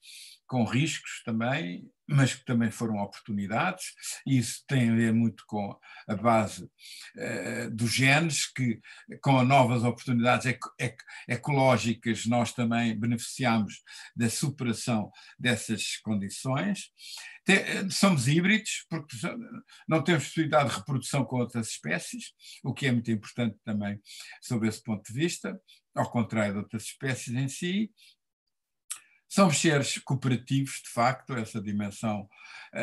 com riscos também, mas que também foram oportunidades, e isso tem a ver muito com a base uh, dos genes, que com novas oportunidades ec ec ecológicas nós também beneficiamos da superação dessas condições. Te somos híbridos, porque não temos possibilidade de reprodução com outras espécies, o que é muito importante também sob esse ponto de vista, ao contrário de outras espécies em si, são seres cooperativos, de facto, essa dimensão, eh,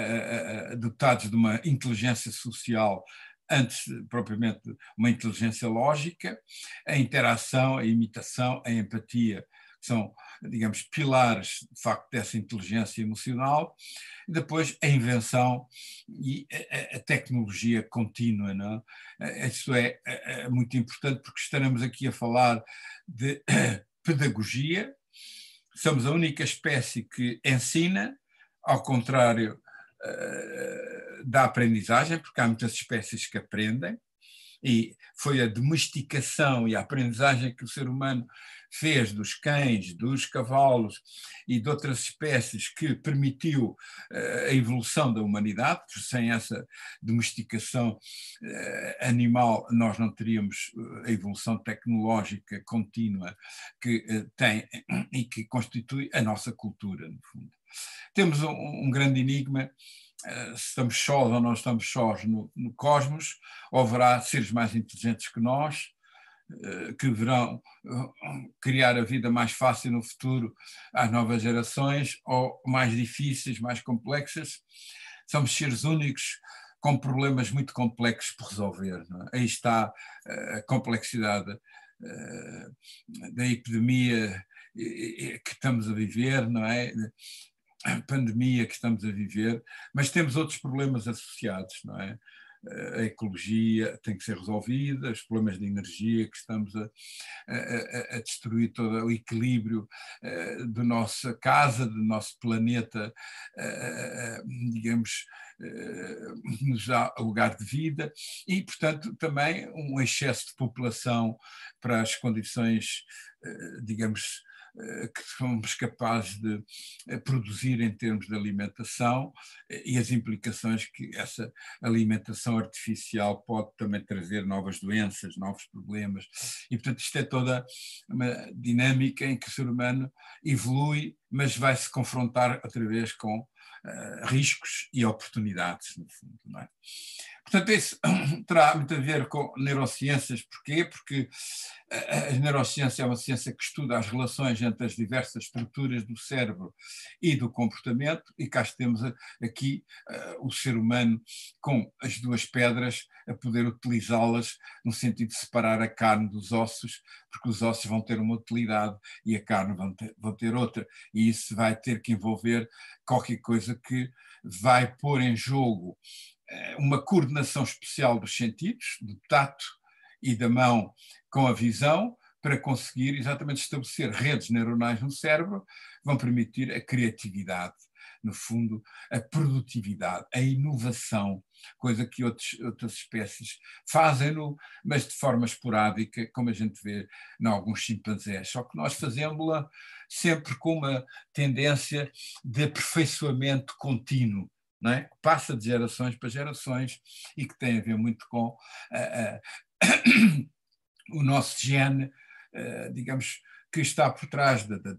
eh, eh, dotados de uma inteligência social antes propriamente uma inteligência lógica, a interação, a imitação, a empatia, que são, digamos, pilares, de facto, dessa inteligência emocional, e depois a invenção e a, tecnologia contínua. Não? Isso é, é muito importante porque estaremos aqui a falar de (coughs) pedagogia, somos a única espécie que ensina, ao contrário uh, da aprendizagem, porque há muitas espécies que aprendem, e foi a domesticação e a aprendizagem que o ser humano fez dos cães, dos cavalos e de outras espécies que permitiu eh, a evolução da humanidade, porque sem essa domesticação eh, animal nós não teríamos eh, a evolução tecnológica contínua que tem e que constitui a nossa cultura, no fundo. Temos um, um grande enigma se estamos sós ou não estamos sós no, no, cosmos, ou haverá seres mais inteligentes que nós, eh, que verão eh, criar a vida mais fácil no futuro às novas gerações ou mais difíceis, mais complexas. Somos seres únicos com problemas muito complexos por resolver. É? Aí está eh, a complexidade da epidemia que estamos a viver, não é? A pandemia que estamos a viver, mas temos outros problemas associados, não é? a ecologia tem que ser resolvida, os problemas de energia que estamos a, a, a destruir todo o equilíbrio eh, da nossa casa, do nosso planeta, eh, eh, digamos, uh, nos dá lugar de vida e, portanto, também um excesso de população para as condições, digamos, eh, que somos capazes de eh, produzir em termos de alimentação eh, e as implicações que essa alimentação artificial pode também trazer novas doenças, novos problemas. E, portanto, isto é toda uma dinâmica em que o ser humano evolui, mas vai se confrontar outra vez com uh, riscos e oportunidades, no fundo. Não é? Portanto, isso (clears throat) terá muito a ver com neurociências. Porquê? Porque eh, eh, a neurociência é uma ciência que estuda as relações entre as diversas estruturas do cérebro e do comportamento, e cá temos eh, aqui uh, o ser humano com as duas pedras a poder utilizá-las no sentido de separar a carne dos ossos, porque os ossos vão ter uma utilidade e a carne vão ter, vão ter outra, e isso vai ter que envolver qualquer coisa que vai pôr em jogo eh, uma coordenação especial dos sentidos, do tato e da mão com a visão, para conseguir exatamente estabelecer redes neuronais no cérebro vão permitir a criatividade, no fundo, a produtividade, a inovação, coisa que outros, outras espécies fazem-no, mas de forma esporádica, como a gente vê em alguns chimpanzés. Só que nós fazemos-la sempre com uma tendência de aperfeiçoamento contínuo é? que passa de gerações para gerações e que tem a ver muito com uh, uh, (coughs) o nosso gene, uh, digamos, que está por trás da, da,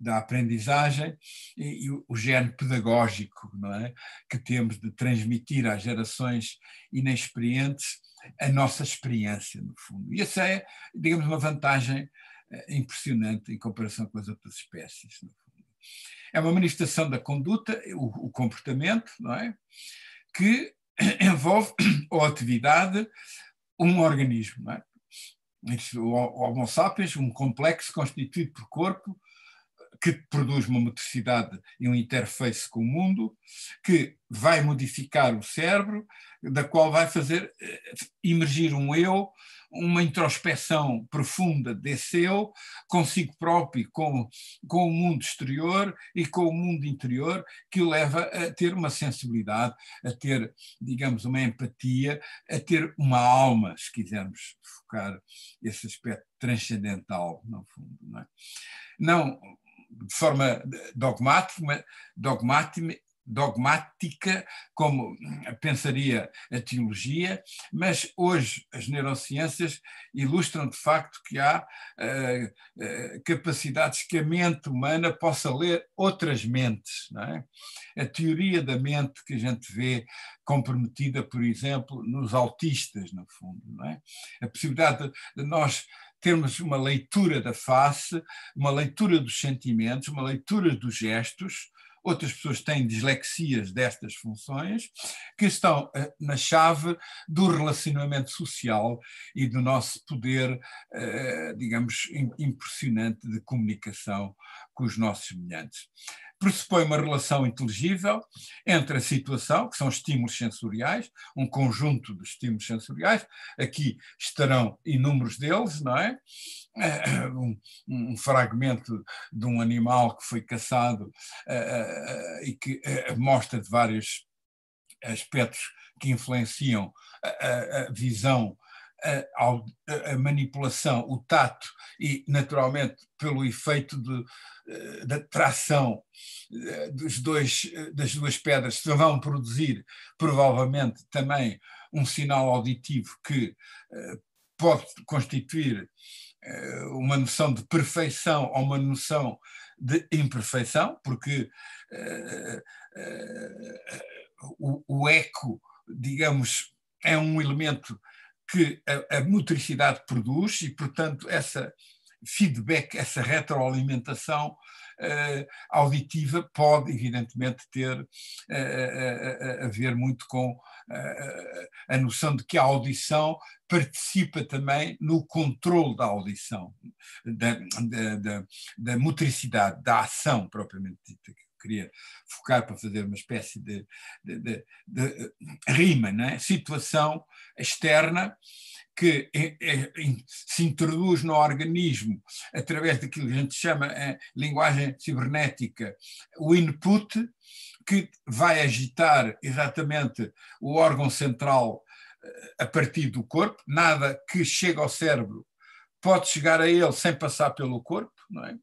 da aprendizagem e, e, o gene pedagógico é? que temos de transmitir às gerações inexperientes a nossa experiência, no fundo. E essa é, digamos, uma vantagem impressionante em comparação com as outras espécies, no fundo. É uma manifestação da conduta, o, o comportamento, não é? Que (coughs) envolve (coughs) ou atividade um organismo, não é? o Homo sapiens, um complexo constituído por corpo, que produz uma motricidade e um interface com o mundo, que vai modificar o cérebro, da qual vai fazer eh, emergir um eu, uma introspecção profunda desse eu, consigo próprio, com, com o mundo exterior e com o mundo interior, que o leva a ter uma sensibilidade, a ter, digamos, uma empatia, a ter uma alma, se quisermos focar esse aspecto transcendental, no fundo. Não, é? não de forma dogmática, dogmática, dogmática como pensaria a teologia, mas hoje as neurociências ilustram de facto que há uh, uh, capacidades que a mente humana possa ler outras mentes. É? A teoria da mente que a gente vê comprometida, por exemplo, nos autistas, no fundo. É? A possibilidade de, de nós termos uma leitura da face, uma leitura dos sentimentos, uma leitura dos gestos. Outras pessoas têm dislexias destas funções, que estão eh, na chave do relacionamento social e do nosso poder, eh, digamos, impressionante de comunicação com os nossos semelhantes pressupõe uma relação inteligível entre a situação, que são estímulos sensoriais, um conjunto de estímulos sensoriais, aqui estarão inúmeros deles, não é? Eh, eh, um, um fragmento de um animal que foi caçado uh, uh, e que uh, mostra de vários aspectos que influenciam a, a, a visão a, a, manipulação, o tato e, naturalmente, pelo efeito de, eh, da tração eh, dos dois, eh, das duas pedras, vão produzir, provavelmente, também um sinal auditivo que pode constituir uma noção de perfeição ou uma noção de imperfeição, porque o, o eco, digamos, é um elemento que a, a motricidade produz e, portanto, essa feedback, essa retroalimentação uh, auditiva pode, evidentemente, ter uh, a ver muito com a noção de que a audição participa também no controle da audição, da, da, da, da motricidade, da ação propriamente dita queria focar para fazer uma espécie de, de, de, de eh, rima, não é? situação externa que é, é, se introduz no organismo através daquilo que a gente chama em linguagem cibernética, o input, que vai agitar exatamente o órgão central a partir do corpo, nada que chega ao cérebro pode chegar a ele sem passar pelo corpo, não é?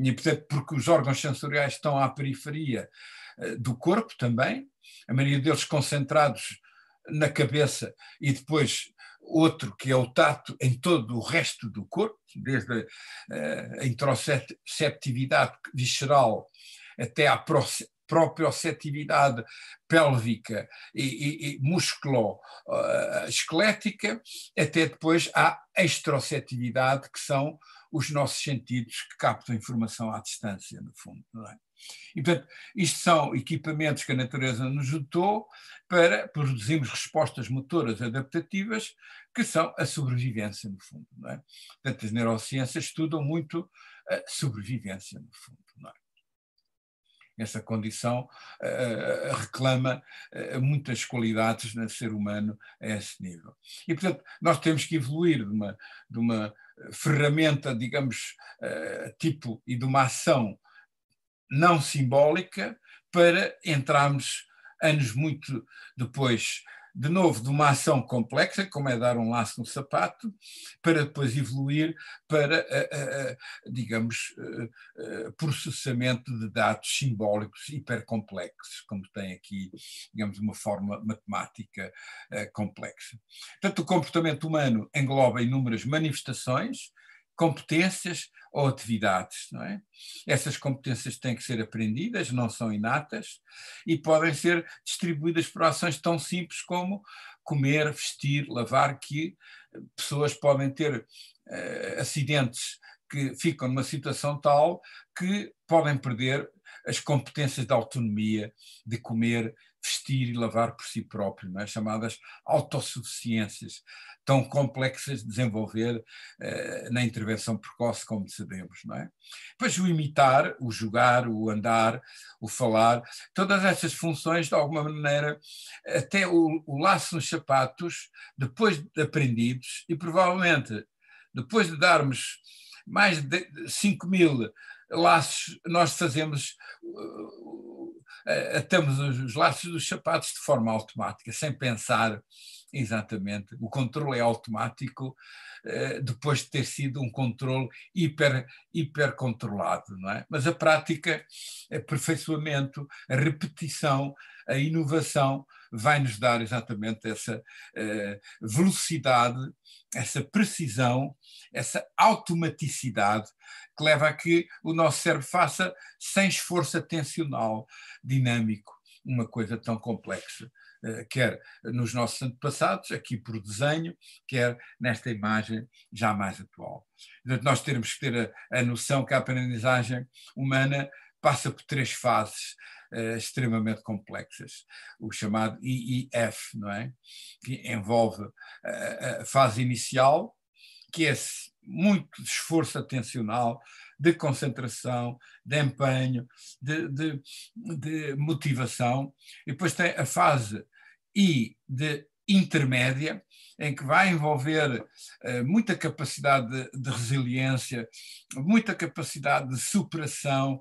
E, portanto, porque os órgãos sensoriais estão à periferia eh, do corpo também, a maioria deles concentrados na cabeça e depois outro que é o tato em todo o resto do corpo, desde a, eh, introceptividade visceral até à própria proprioceptividade pélvica e, e, e musculo-esquelética, eh, até depois à extroceptividade, que são os nossos sentidos que captam informação à distância, no fundo. É? E, portanto, isto são equipamentos que a natureza nos dotou para produzirmos respostas motoras adaptativas que são a sobrevivência, no fundo. Não é? Portanto, as neurociências estudam muito a sobrevivência, no fundo essa condição eh, eh, reclama eh, muitas qualidades no ser humano a esse nível. E, portanto, nós temos que evoluir de uma, de uma ferramenta, digamos, tipo e de uma ação não simbólica para entrarmos anos muito depois de novo, de uma ação complexa, como é dar um laço no sapato, para depois evoluir para, eh, eh, eh, digamos, processamento de dados simbólicos hipercomplexos, como tem aqui, digamos, uma forma matemática complexa. Portanto, o comportamento humano engloba inúmeras manifestações, competências ou atividades, não é? Essas competências têm que ser aprendidas, não são inatas, e podem ser distribuídas por ações tão simples como comer, vestir, lavar, que eh, pessoas podem ter uh, acidentes que ficam numa situação tal que podem perder as competências de autonomia, de comer, vestir e lavar por si próprio, não é? chamadas autossuficiências tão complexas de desenvolver eh, na intervenção precoce, como sabemos, não é? Pois o imitar, o jogar, o andar, o falar, todas essas funções, de alguma maneira, até o, o laço nos sapatos, depois de aprendidos, e provavelmente depois de darmos mais de 5 mil laços, nós fazemos, eh, eh, atamos os laços dos sapatos de forma automática, sem pensar Exatamente. O controle é automático eh, depois de ter sido um controle hiper, hiper controlado, não é? Mas a prática, aperfeiçoamento, a repetição, a inovação vai nos dar exatamente essa eh, velocidade, essa precisão, essa automaticidade que leva a que o nosso cérebro faça sem esforço atencional dinâmico uma coisa tão complexa. Eh, quer nos nossos antepassados, aqui por desenho, quer nesta imagem já mais atual. Portanto, nós temos que ter a, a noção que a aprendizagem humana passa por três fases uh, extremamente complexas, o chamado IIF, não é? que envolve a, eh, a fase inicial, que é muito esforço atencional, de concentração, de empenho, de, de, de motivação. E depois tem a fase I de intermédia, em que vai envolver eh, muita capacidade de, de, resiliência, muita capacidade de superação,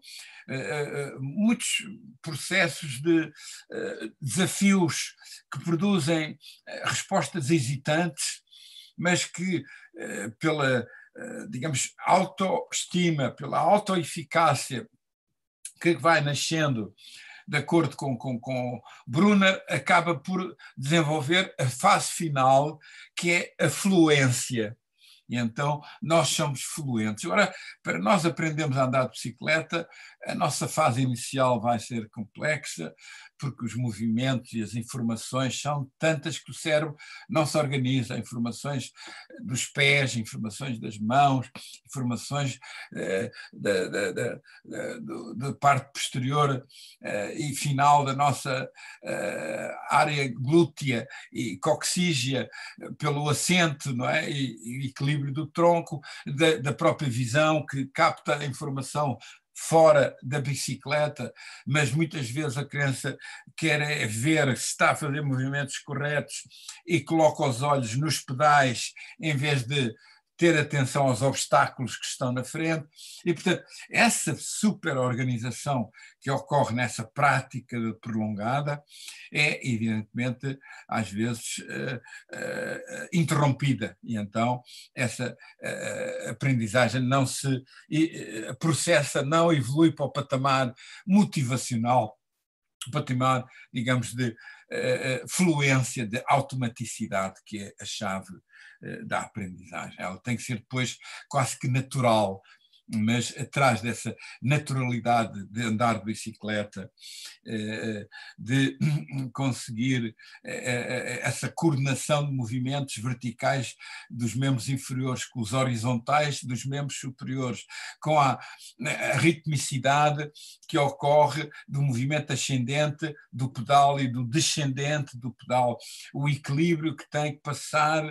eh, eh, muitos processos de desafios que produzem respostas hesitantes, mas que pela eh, digamos, autoestima, pela autoeficácia que vai nascendo de acordo com, com, com acaba por desenvolver a fase final, que é a fluência. E então nós somos fluentes. Agora, para nós aprendermos a andar de bicicleta, a nossa fase inicial vai ser complexa, porque os movimentos e as informações são tantas que o cérebro não se organiza. Informações dos pés, informações das mãos, informações eh, da, da, da, da, parte posterior eh, e final da nossa eh, área glútea e coxígia, pelo assento não é? e, e equilíbrio do tronco, da, da própria visão que capta a informação fora da bicicleta, mas muitas vezes a criança quer é ver se está a fazer movimentos corretos e coloca os olhos nos pedais em vez de ter atenção aos obstáculos que estão na frente. E, portanto, essa superorganização que ocorre nessa prática prolongada é, evidentemente, às vezes uh, uh, interrompida. E então, essa uh, aprendizagem não se processa, não evolui para o patamar motivacional patamar, digamos, de uh, fluência, de automaticidade, que é a chave eh, da aprendizagem. Ela tem que ser depois quase que natural, mas atrás dessa naturalidade de andar de bicicleta, eh, de (clears throat) conseguir eh, eh, essa coordenação de movimentos verticais dos membros inferiores com os horizontais dos membros superiores, com a ritmicidade que ocorre do movimento ascendente do pedal e do descendente do pedal, o equilíbrio que tem que passar,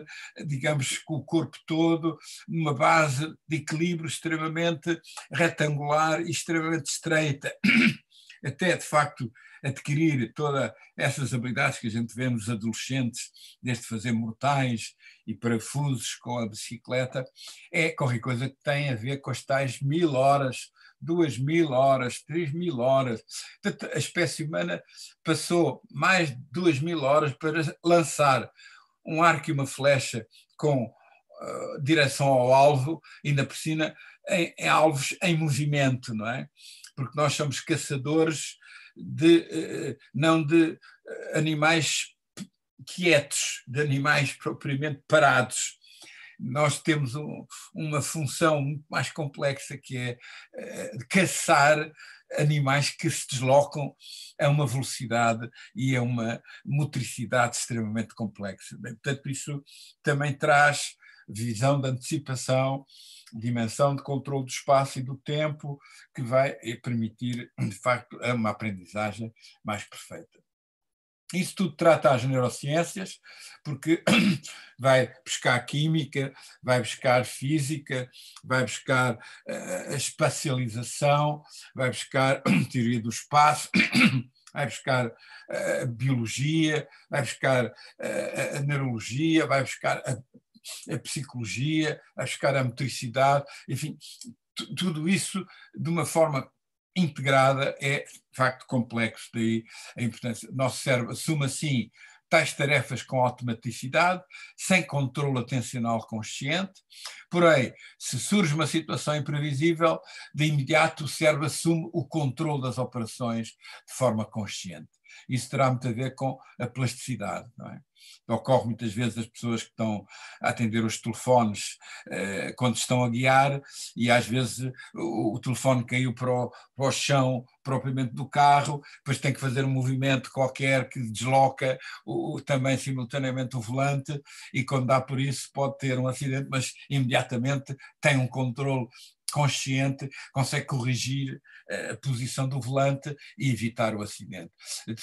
digamos, com o corpo todo, numa base de equilíbrio extremamente extremamente retangular e extremamente estreita, (clears throat) até de facto adquirir todas essas habilidades que a gente vê nos adolescentes, desde fazer mortais e parafusos com a bicicleta, é qualquer coisa que tem a ver com as tais mil horas, duas mil horas, três mil horas. Portanto, a espécie humana passou mais de duas mil horas para lançar um arco e uma flecha com uh, direção ao alvo, ainda por cima em, em alvos em movimento, não é? Porque nós somos caçadores de, eh, não de eh, animais quietos, de animais propriamente parados. Nós temos um, uma função muito mais complexa que é eh, caçar animais que se deslocam a uma velocidade e a uma motricidade extremamente complexa. portanto, isso também traz visão de antecipação dimensão de controle do espaço e do tempo que vai permitir, de facto, uma aprendizagem mais perfeita. Isso tudo trata as neurociências, porque (coughs) vai buscar química, vai buscar física, vai buscar uh, a espacialização, vai buscar (coughs) teoria do espaço, (coughs) vai buscar uh, biologia, vai buscar uh, a neurologia, vai buscar a a psicologia, a metricidade enfim, tudo isso de uma forma integrada é, de facto, complexo. Daí a importância. Nosso cérebro assume, assim, tais tarefas com automaticidade, sem controle atencional consciente. Porém, se surge uma situação imprevisível, de imediato o cérebro assume o controle das operações de forma consciente. Isso terá muito a ver com a plasticidade, não é? ocorre muitas vezes as pessoas que estão a atender os telefones eh, quando estão a guiar e às vezes o, o telefone caiu para o, para o, chão propriamente do carro, depois tem que fazer um movimento qualquer que desloca o, também simultaneamente o volante e quando dá por isso pode ter um acidente, mas imediatamente tem um controle consciente, consegue corrigir eh, a posição do volante e evitar o acidente.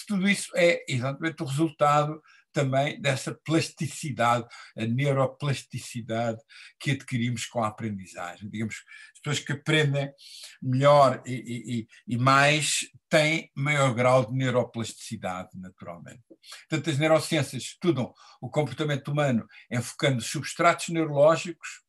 Tudo isso é exatamente o resultado também dessa plasticidade, a neuroplasticidade que adquirimos com a aprendizagem. Digamos, as pessoas que aprendem melhor e, e, e mais têm maior grau de neuroplasticidade, naturalmente. Portanto, as neurociências estudam o comportamento humano enfocando substratos neurológicos,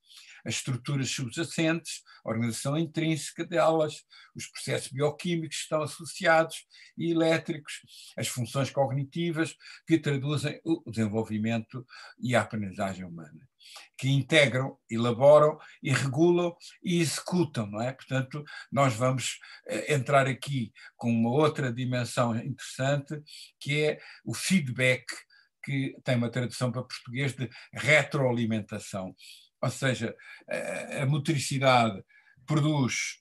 as estruturas subjacentes, a organização intrínseca delas, os processos bioquímicos que estão associados e elétricos, as funções cognitivas que traduzem o desenvolvimento e a aprendizagem humana que integram, elaboram e regulam e executam, não é? Portanto, nós vamos eh, entrar aqui com uma outra dimensão interessante, que é o feedback, que tem uma tradução para português de retroalimentação. Ou seja, a motricidade produz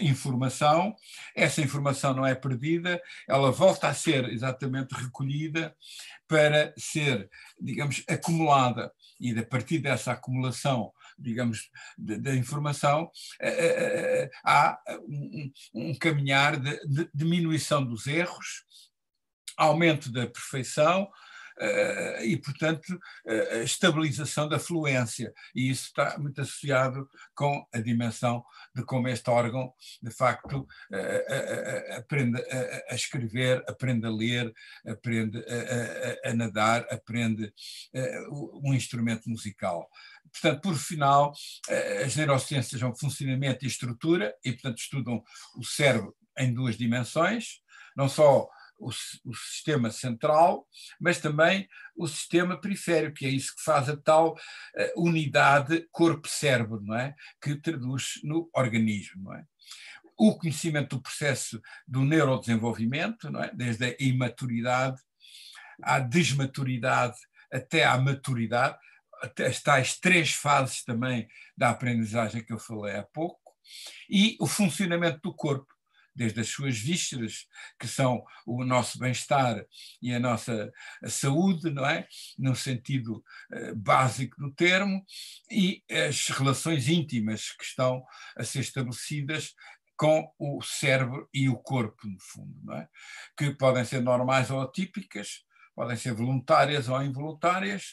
informação, essa informação não é perdida, ela volta a ser exatamente recolhida para ser, digamos, acumulada. E a partir dessa acumulação, digamos, da informação, há um, um caminhar de, de diminuição dos erros, aumento da perfeição, eh, e, portanto, eh, a estabilização da fluência. E isso está muito associado com a dimensão de como este órgão, de facto, eh, aprende a, escrever, aprende a ler, aprende a nadar, aprende um instrumento musical. Portanto, por final, as neurociências são funcionamento e estrutura, e, portanto, estudam o cérebro em duas dimensões, não só o, o, sistema central, mas também o sistema periférico, que é isso que faz a tal uh, unidade corpo-cérebro, não é? Que traduz no organismo, não é? O conhecimento do processo do neurodesenvolvimento, não é? Desde a imaturidade à desmaturidade até à maturidade, as tais três fases também da aprendizagem que eu falei há pouco, e o funcionamento do corpo desde as suas vísceras, que são o nosso bem-estar e a nossa saúde, não é? no sentido eh, básico do termo, e as relações íntimas que estão a ser estabelecidas com o cérebro e o corpo, no fundo, não é? Que podem ser normais ou atípicas, podem ser voluntárias ou involuntárias,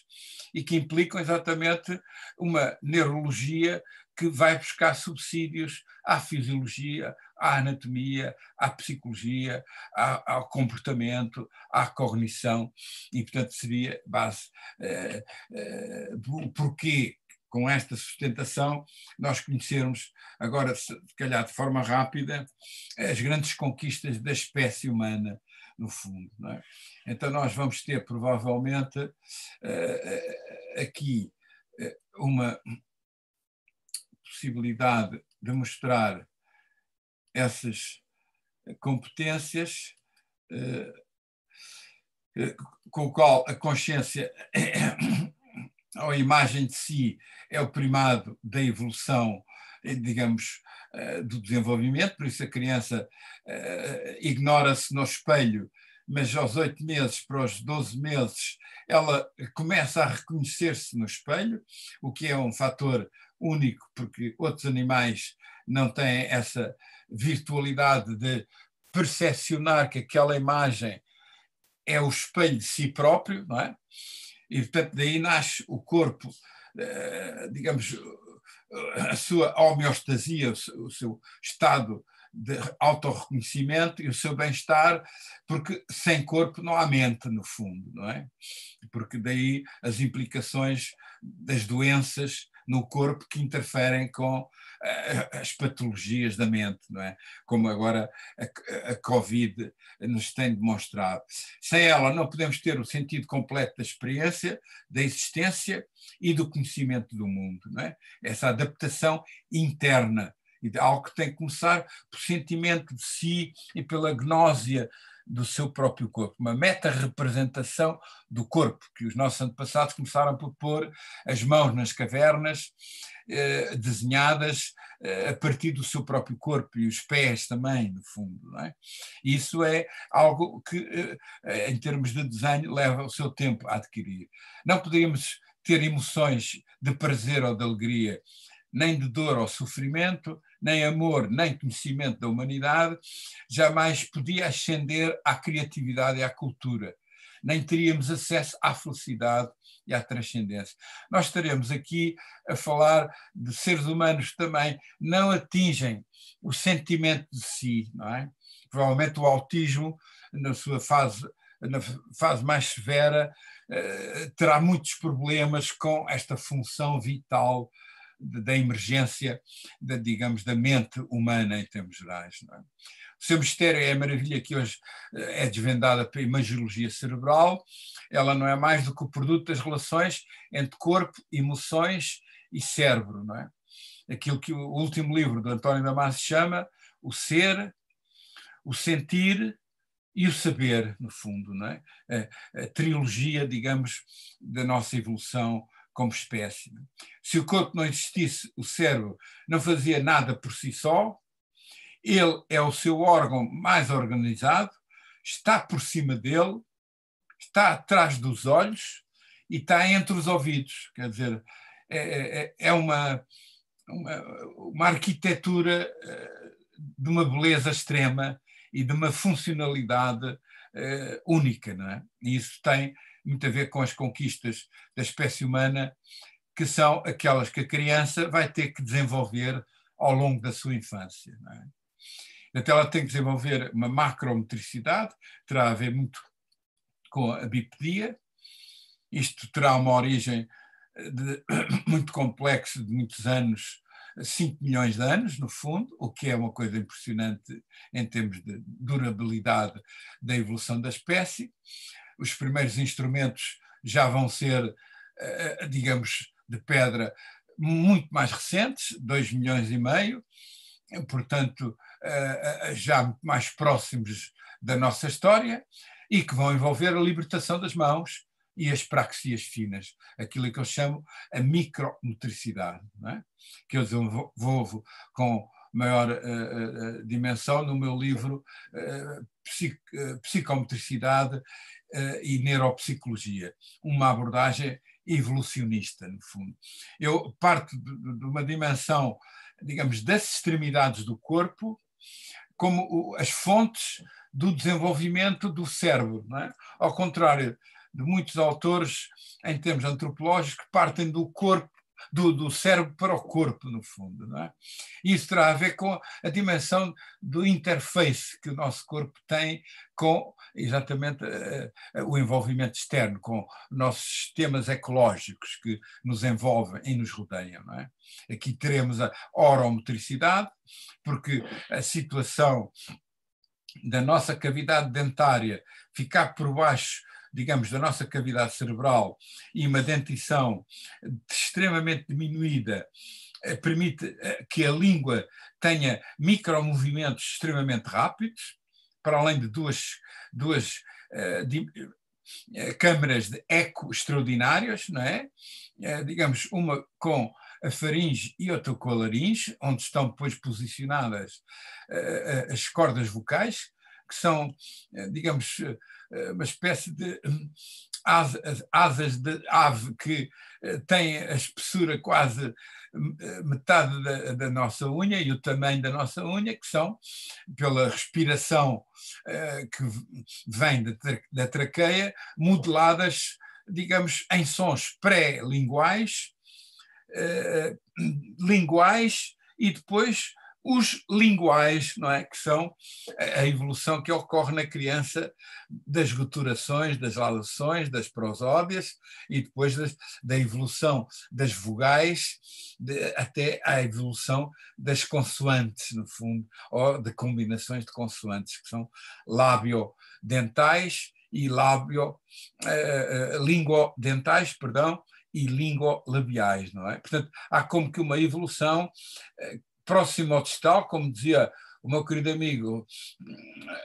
e que implicam exatamente uma neurologia que vai buscar subsídios à fisiologia, à anatomia, à psicologia, à, ao comportamento, à cognição, e portanto seria base eh, eh o porquê com esta sustentação, nós conhecermos agora, se calhar de forma rápida, as grandes conquistas da espécie humana, no fundo. É? Então, nós vamos ter provavelmente eh, eh, aqui uma, possibilidade de mostrar essas competências, eh, com o qual a consciência (coughs) ou a imagem de si é o primado da evolução, eh, digamos, eh, do desenvolvimento, por isso a criança ignora-se no espelho mas aos oito meses para os doze meses ela começa a reconhecer-se no espelho, o que é um fator único, porque outros animais não têm essa virtualidade de percepcionar que aquela imagem é o espelho de si próprio, não é? E, portanto, daí nasce o corpo, eh, digamos, a sua homeostasia, o seu estado de autorreconhecimento e o seu bem-estar, porque sem corpo não há mente, no fundo, não é? Porque daí as implicações das doenças no corpo que interferem com uh, as patologias da mente, não é? Como agora a, a Covid nos tem demonstrado. Sem ela não podemos ter o sentido completo da experiência, da existência e do conhecimento do mundo, não é? Essa adaptação interna, algo que tem que começar por sentimento de si e pela gnósia do seu próprio corpo, uma meta-representação do corpo, que os nossos antepassados começaram por pôr as mãos nas cavernas, eh, desenhadas eh, a partir do seu próprio corpo e os pés também, no fundo. É? Isso é algo que, eh, eh, em termos de desenho, leva o seu tempo a adquirir. Não poderíamos ter emoções de prazer ou de alegria, nem de dor ou sofrimento, nem amor, nem conhecimento da humanidade, jamais podia ascender à criatividade e à cultura. Nem teríamos acesso à felicidade e à transcendência. Nós estaremos aqui a falar de seres humanos também não atingem o sentimento de si, não é? Provavelmente o autismo, na sua fase, na fase mais severa, eh, terá muitos problemas com esta função vital da emergência, da, digamos, da mente humana em termos gerais. É? O seu mistério é a maravilha que hoje eh, é desvendada pela imagiologia cerebral, ela não é mais do que o produto das relações entre corpo, emoções e cérebro, não é? Aquilo que o último livro do António Damasio chama o ser, o sentir e o saber, no fundo, não é? A, a trilogia, digamos, da nossa evolução como espécie. É? Se o corpo não existisse, o cérebro não fazia nada por si só, ele é o seu órgão mais organizado, está por cima dele, está atrás dos olhos e está entre os ouvidos. Quer dizer, é, é, é, é uma, uma, uma, arquitetura eh, de uma beleza extrema e de uma funcionalidade eh, única, não é? E isso tem muito a ver com as conquistas da espécie humana, que são aquelas que a criança vai ter que desenvolver ao longo da sua infância. Não é? Então, ela tem que desenvolver uma macrometricidade terá a ver muito com a bipedia. Isto terá uma origem eh, de, (coughs) muito complexa, de muitos anos, 5 milhões de anos, no fundo, o que é uma coisa impressionante em termos de durabilidade da evolução da espécie os primeiros instrumentos já vão ser, eh, eh, digamos, de pedra muito mais recentes, 2 milhões e meio, portanto, eh, já mais próximos da nossa história, e que vão envolver a libertação das mãos e as praxias finas, aquilo que eu chamo a micromotricidade, é? que eu desenvolvo com maior uh, uh, dimensão, no meu livro psic, Psicometricidade e Neuropsicologia, uma abordagem evolucionista, no fundo. Eu parto de, de uma dimensão, digamos, das extremidades do corpo, como o, as fontes do desenvolvimento do cérebro, é? ao contrário de muitos autores, em termos antropológicos, que partem do corpo do, do cérebro para o corpo, no fundo. É? Isso terá a ver com a dimensão do interface que o nosso corpo tem com exatamente uh, o envolvimento externo, com nossos sistemas ecológicos que nos envolvem e nos rodeiam. É? Aqui teremos a oromotricidade, porque a situação da nossa cavidade dentária ficar por baixo digamos, da nossa cavidade cerebral e uma dentição extremamente diminuída eh, permite eh, que a língua tenha micromovimentos extremamente rápidos, para além de duas, duas eh, câmaras de eco extraordinárias, não é? Digamos, uma com a faringe e outra com a laringe, onde estão depois posicionadas uh, as cordas vocais, que são, uh, digamos, uh, eh, uma espécie de eh, asas de ave que eh, tem a espessura quase metade da, da, nossa unha e o tamanho da nossa unha, que são, pela respiração que vem da, traqueia, modeladas, digamos, em sons pré-linguais, linguais e depois os linguais, não é? que são a evolução que ocorre na criança das guturações, das alações, das prosódias e depois das, da evolução das vogais de, até à evolução das consoantes, no fundo, ou de combinações de consoantes, que são labio dentais e lábio, eh, eh, eh, lingodentais, perdão, e língua labiais, não é? Portanto, há como que uma evolução eh, próximo ao distal, como dizia o meu querido amigo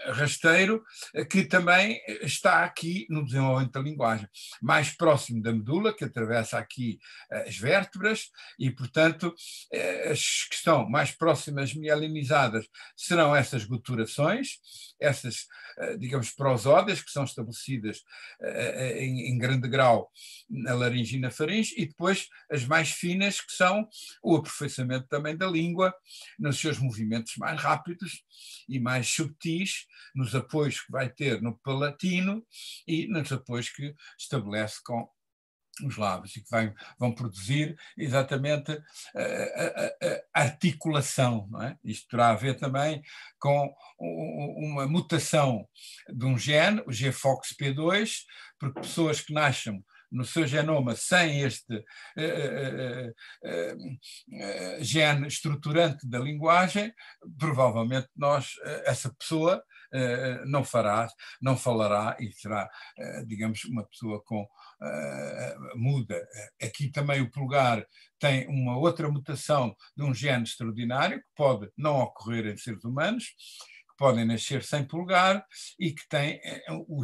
eh, Rasteiro, eh, que também está aqui no desenvolvimento da linguagem, mais próximo da medula, que atravessa aqui eh, as vértebras, e, portanto, as que estão mais próximas mielinizadas serão essas guturações, essas, eh, digamos, prosódias que são estabelecidas eh, eh, em, em grande grau na laringe e na faringe, e depois as mais finas, que são o aperfeiçoamento também da língua nos seus movimentos mais rápidos e mais subtis, nos apoios que vai ter no palatino e nos apoios que estabelece com os lábios e que vão, vão produzir exatamente a, eh, a, eh, eh, a articulação. Não é? Isto terá a ver também com uma mutação de um gene, o GFOXP2, porque pessoas que nascem no seu genoma sem este uh, uh, uh, gene estruturante da linguagem, provavelmente nós, essa pessoa não fará, não falará e será, digamos, uma pessoa com eh, muda. Aqui também o pulgar tem uma outra mutação de um gene extraordinário, que pode não ocorrer em seres humanos, que podem nascer sem pulgar e que tem eh, o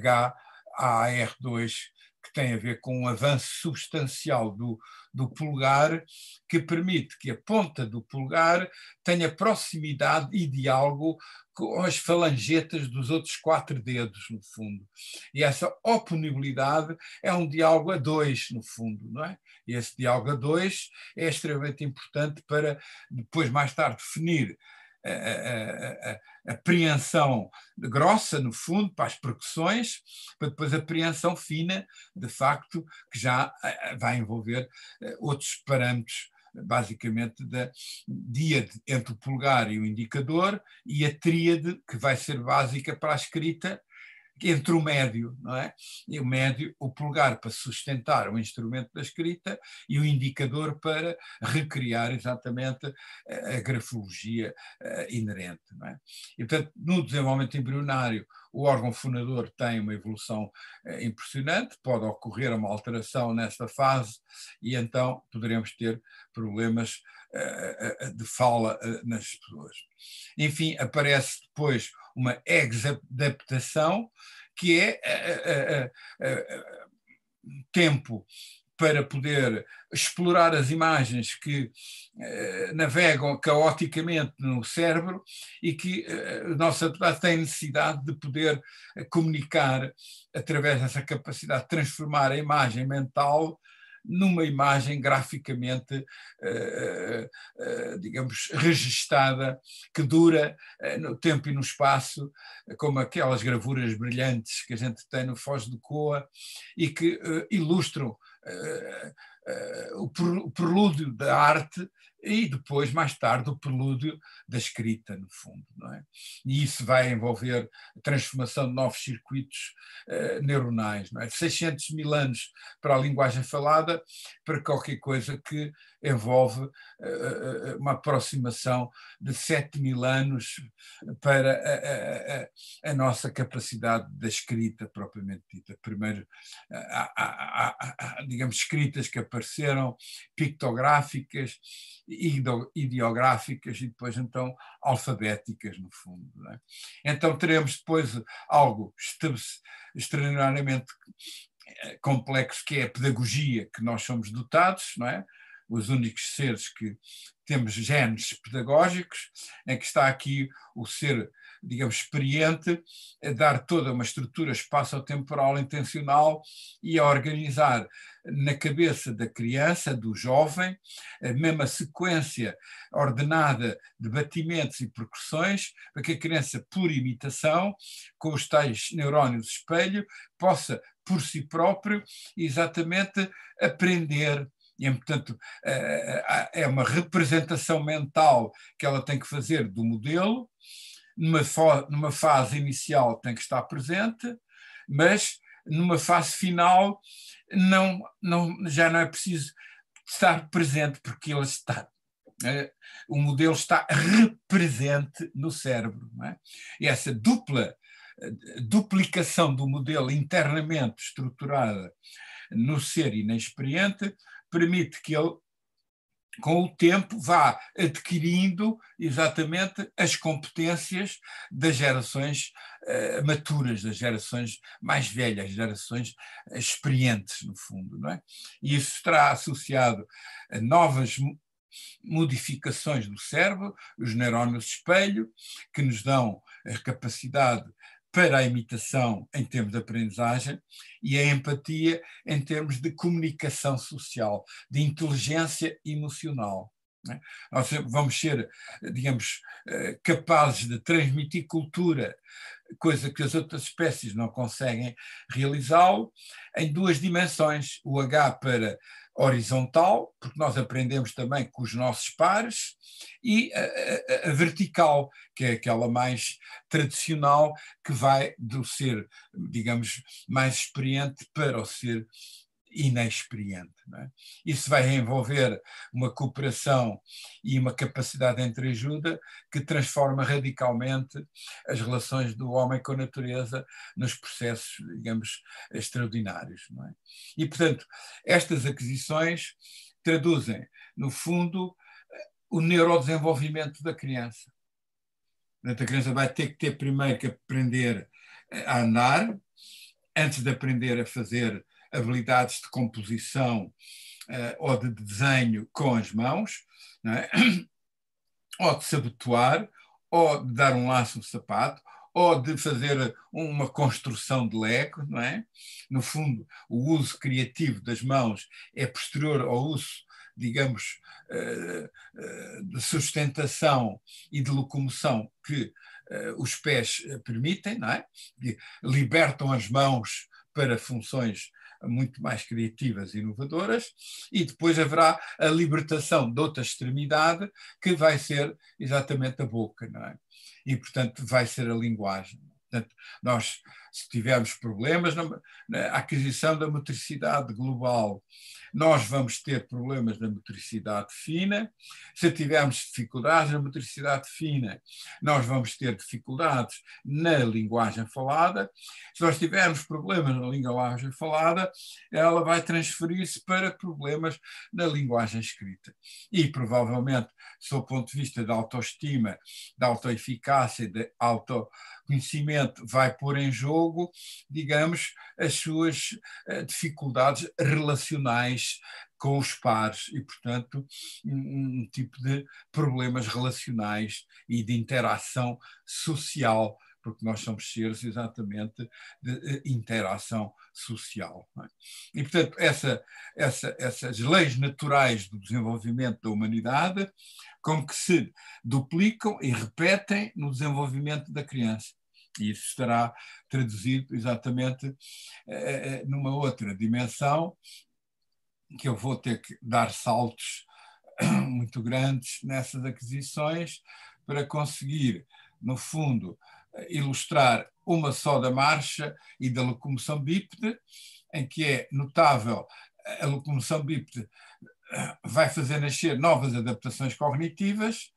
ghar 2 tem a ver com um avanço substancial do, do polegar, que permite que a ponta do polegar tenha proximidade e diálogo com as falangetas dos outros quatro dedos, no fundo. E essa oponibilidade é um diálogo a dois, no fundo, não é? E esse diálogo a dois é extremamente importante para depois, mais tarde, definir é, é, é, apreensão grossa, no fundo, para as percussões, para depois a apreensão fina, de facto, que já vai envolver outros parâmetros basicamente da díade entre o polegar e o indicador e a tríade que vai ser básica para a escrita entre o médio, não é? E o médio, o polegar para sustentar o instrumento da escrita e o indicador para recriar exatamente eh, a, grafologia eh, inerente, não é? E, portanto, no desenvolvimento embrionário, o órgão fundador tem uma evolução eh, impressionante, pode ocorrer uma alteração nessa fase e então poderemos ter problemas de fala nas pessoas. Enfim, aparece depois uma exadaptação, que é tempo para poder explorar as imagens que eh, navegam caoticamente no cérebro e que eh, a nossa sociedade tem necessidade de poder eh, comunicar através dessa capacidade de transformar a imagem mental numa imagem graficamente, eh, eh, eh, digamos, registada, que dura no tempo e no espaço, como aquelas gravuras brilhantes que a gente tem no Foz de Coa e que ilustram. o prelúdio da arte e depois, mais tarde, o prelúdio da escrita, no fundo. Não é? E isso vai envolver a transformação de novos circuitos eh, neuronais. Não é? De 600 mil anos para a linguagem falada, para qualquer coisa que envolve eh, eh, eh, uma aproximação de 7 mil anos para a, a, a nossa capacidade da escrita propriamente dita. Primeiro, há, digamos, escritas que apareceram, pictográficas, ideográficas e depois, então, alfabéticas, no fundo. É? Então, teremos depois algo extraordinariamente complexo que é a pedagogia que nós somos dotados, não é? os únicos seres que temos genes pedagógicos, em que está aqui o ser, digamos, experiente, a dar toda uma estrutura espaço-temporal intencional e a organizar na cabeça da criança, do jovem, a mesma sequência ordenada de batimentos e percussões, para que a criança, por imitação, com os tais neurónios espelho, possa, por si próprio, exatamente aprender e, portanto, eh, eh, é uma representação mental que ela tem que fazer do modelo, numa, numa fase inicial tem que estar presente, mas numa fase final não, não, já não é preciso estar presente, porque ela está eh, o modelo está represente no cérebro. É? E essa dupla duplicação do modelo internamente estruturada no ser inexperiente permite que ele, com o tempo, vá adquirindo exatamente as competências das gerações uh, maturas, das gerações mais velhas, gerações eh, experientes, no fundo. Não é? E isso estará associado a novas modificações do cérebro, os neurónios espelho, que nos dão a capacidade para a imitação em termos de aprendizagem e a empatia em termos de comunicação social, de inteligência emocional. Né? Nós Vamos ser, digamos, eh, capazes de transmitir cultura, coisa que as outras espécies não conseguem realizá-lo, em duas dimensões: o H para horizontal, porque nós aprendemos também com os nossos pares, e a, a, a vertical, que é aquela mais tradicional, que vai do ser, digamos, mais experiente para o ser inexperiente. É? Isso vai envolver uma cooperação e uma capacidade entre ajuda que transforma radicalmente as relações do homem com a natureza nos processos, digamos, extraordinários. É? E, portanto, estas aquisições traduzem, no fundo, o neurodesenvolvimento da criança. Portanto, a criança vai ter que ter primeiro que aprender a andar, antes de aprender a fazer habilidades de composição uh, ou de desenho com as mãos, é? (clears throat) ou de se habituar, ou de dar um laço no sapato, ou de fazer uma construção de leco, não é? No fundo, o uso criativo das mãos é posterior ao uso, digamos, eh, eh, de sustentação e de locomoção que os pés permitem, não é? Libertam as mãos para funções muito mais criativas e inovadoras, e depois haverá a libertação de outra extremidade, que vai ser exatamente a boca, não é? E, portanto, vai ser a linguagem. Portanto, nós se tivermos problemas na, na aquisição da motricidade global, nós vamos ter problemas na motricidade fina. Se tivermos dificuldades na motricidade fina, nós vamos ter dificuldades na linguagem falada. Se nós tivermos problemas na linguagem falada, ela vai transferir-se para problemas na linguagem escrita. E provavelmente, sob o ponto de vista da autoestima, da autoeficácia, de autoconhecimento, vai pôr em jogo jogo, digamos, as suas eh, dificuldades relacionais com os pares e, portanto, um, um tipo de problemas relacionais e de interação social porque nós somos seres exatamente de eh, interação social. É? E, portanto, essa, essa, essas leis naturais do desenvolvimento da humanidade como que se duplicam e repetem no desenvolvimento da criança. E isso estará traduzido exatamente eh, eh, eh, numa outra dimensão, que eu vou ter que dar saltos (clears throat) muito grandes nessas aquisições para conseguir, no fundo, ilustrar uma só da marcha e da locomoção bípede, em que é notável a locomoção bípede vai fazer nascer novas adaptações cognitivas,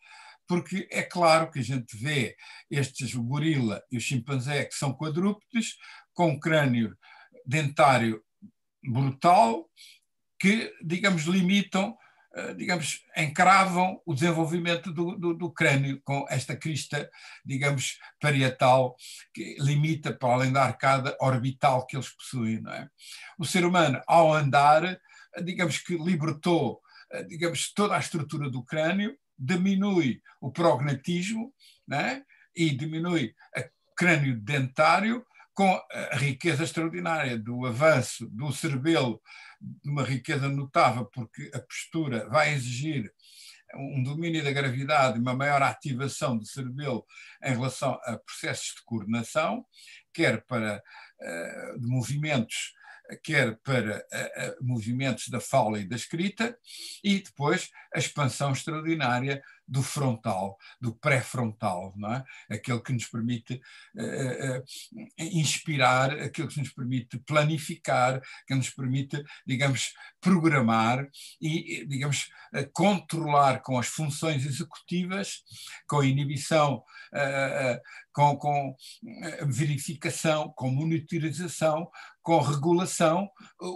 porque é claro que a gente vê estes, gorila e o chimpanzé, que são quadrúpedes, com um crânio dentário brutal, que, digamos, limitam, eh, digamos, encravam o desenvolvimento do, do, do crânio com esta crista, digamos, parietal, que limita, para além da arcada orbital que eles possuem. Não é? O ser humano, ao andar, digamos que libertou eh, digamos, toda a estrutura do crânio, diminui o prognatismo né? e diminui o crânio dentário com a riqueza extraordinária do avanço do cerebelo, de uma riqueza notável, porque a postura vai exigir um domínio da gravidade, uma maior ativação do cerebelo em relação a processos de coordenação, quer para eh, de movimentos quer para eh, eh, movimentos da fala e da escrita, e depois a expansão extraordinária do frontal, do pré-frontal, é? aquele que nos permite eh, eh, eh, inspirar, aquele que nos permite planificar, que nos permite, digamos, programar e, digamos, controlar com as funções executivas, com a inibição, com, com verificação, com monitorização, com regulação,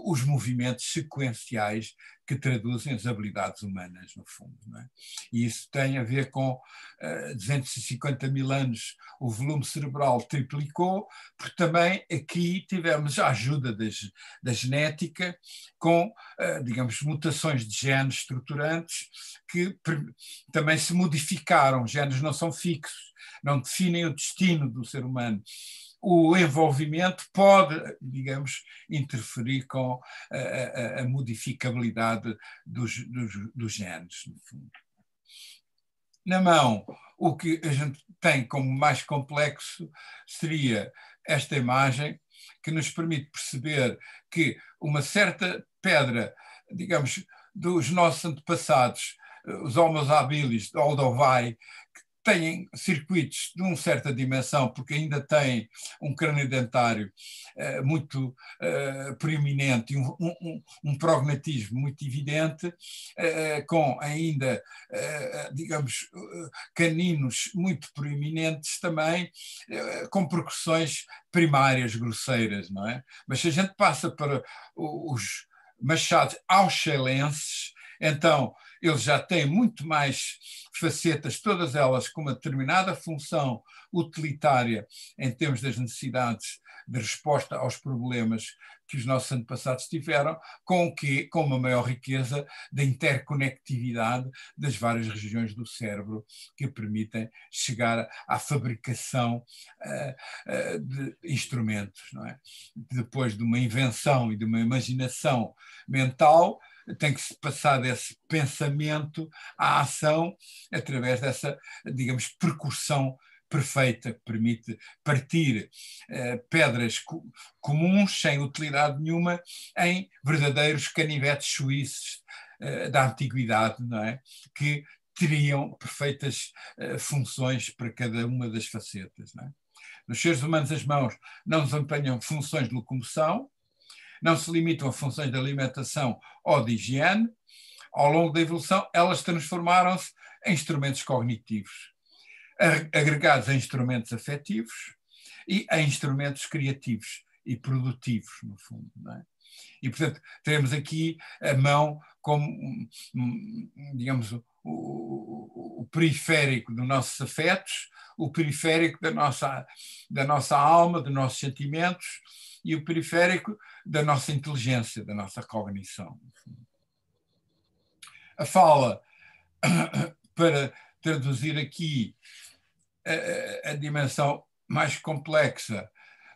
os movimentos sequenciais que traduzem as habilidades humanas, no fundo. É? E isso tem a ver com uh, eh, 250 mil anos, o volume cerebral triplicou, porque também aqui tivemos a ajuda das, da genética, com, uh, digamos, mutações de genes estruturantes que também se modificaram. Genes não são fixos, não definem o destino do ser humano o envolvimento pode, digamos, interferir com a, a, a modificabilidade dos, dos, dos genes, no fundo. Na mão, o que a gente tem como mais complexo seria esta imagem, que nos permite perceber que uma certa pedra, digamos, dos nossos antepassados, eh, os Homo habilis, Oldovai, têm circuitos de uma certa dimensão, porque ainda têm um crânio dentário eh, muito eh, preeminente e um, um, um, prognatismo muito evidente, eh, com ainda, eh, digamos, eh, caninos muito preeminentes também, eh, com percussões primárias, grosseiras, não é? Mas se a gente passa para os machados auxelenses, então ele já tem muito mais facetas, todas elas com uma determinada função utilitária em termos das necessidades de resposta aos problemas que os nossos antepassados tiveram, com que com uma maior riqueza da interconectividade das várias regiões do cérebro que permitem chegar à fabricação uh, uh, de instrumentos, não é? Depois de uma invenção e de uma imaginação mental, tem que se passar desse pensamento à ação através dessa, digamos, percussão perfeita que permite partir eh, pedras co comuns sem utilidade nenhuma em verdadeiros canivetes suíços eh, da antiguidade, não é? Que teriam perfeitas eh, funções para cada uma das facetas, não é? Nos seres humanos as mãos não desempenham funções de locomoção, não se limitam a funções de alimentação ou de higiene, ao longo da evolução, elas transformaram-se em instrumentos cognitivos, agregados a instrumentos afetivos e a instrumentos criativos e produtivos, no fundo. É? E, portanto, temos aqui a mão como, hum, hum, digamos, o, o, periférico dos nossos afetos, o periférico da nossa, da nossa alma, dos nossos sentimentos, e o periférico da nossa inteligência, da nossa cognição. A fala, (coughs) para traduzir aqui a, a dimensão mais complexa,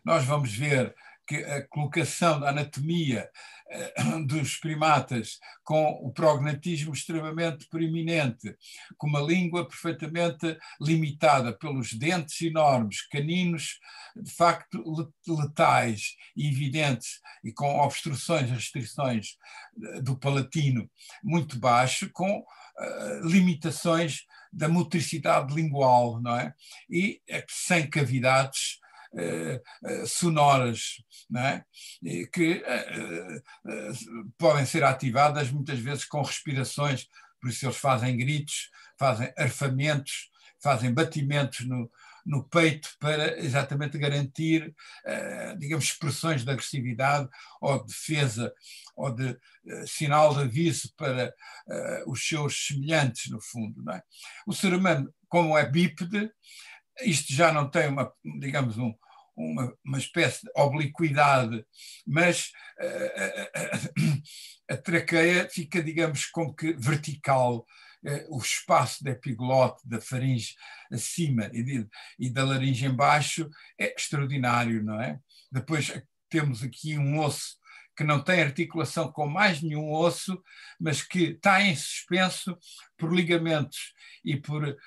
nós vamos ver que a colocação da anatomia eh, (clears throat) dos primatas com o prognatismo extremamente preeminente, com uma língua perfeitamente limitada pelos dentes enormes, caninos de facto letais e evidentes e com obstruções, restrições eh, do palatino muito baixo, com uh, limitações da motricidade lingual, não é? E sem cavidades eh, eh, sonoras é? que eh, podem ser ativadas muitas vezes com respirações, por isso eles fazem gritos, fazem arfamentos, fazem batimentos no, no peito para exatamente garantir, digamos, expressões de agressividade ou de defesa ou de sinal de aviso para os seus semelhantes, no fundo. É? O ser humano, como é bípede, isto já não tem, uma, digamos, um, uma, uma espécie de obliquidade, mas a, eh, eh, eh, (coughs) a traqueia fica, digamos, como que vertical, o espaço da epiglote, da faringe acima e, de, e, da laringe embaixo é extraordinário, não é? Depois temos aqui um osso que não tem articulação com mais nenhum osso, mas que está em suspenso por ligamentos e por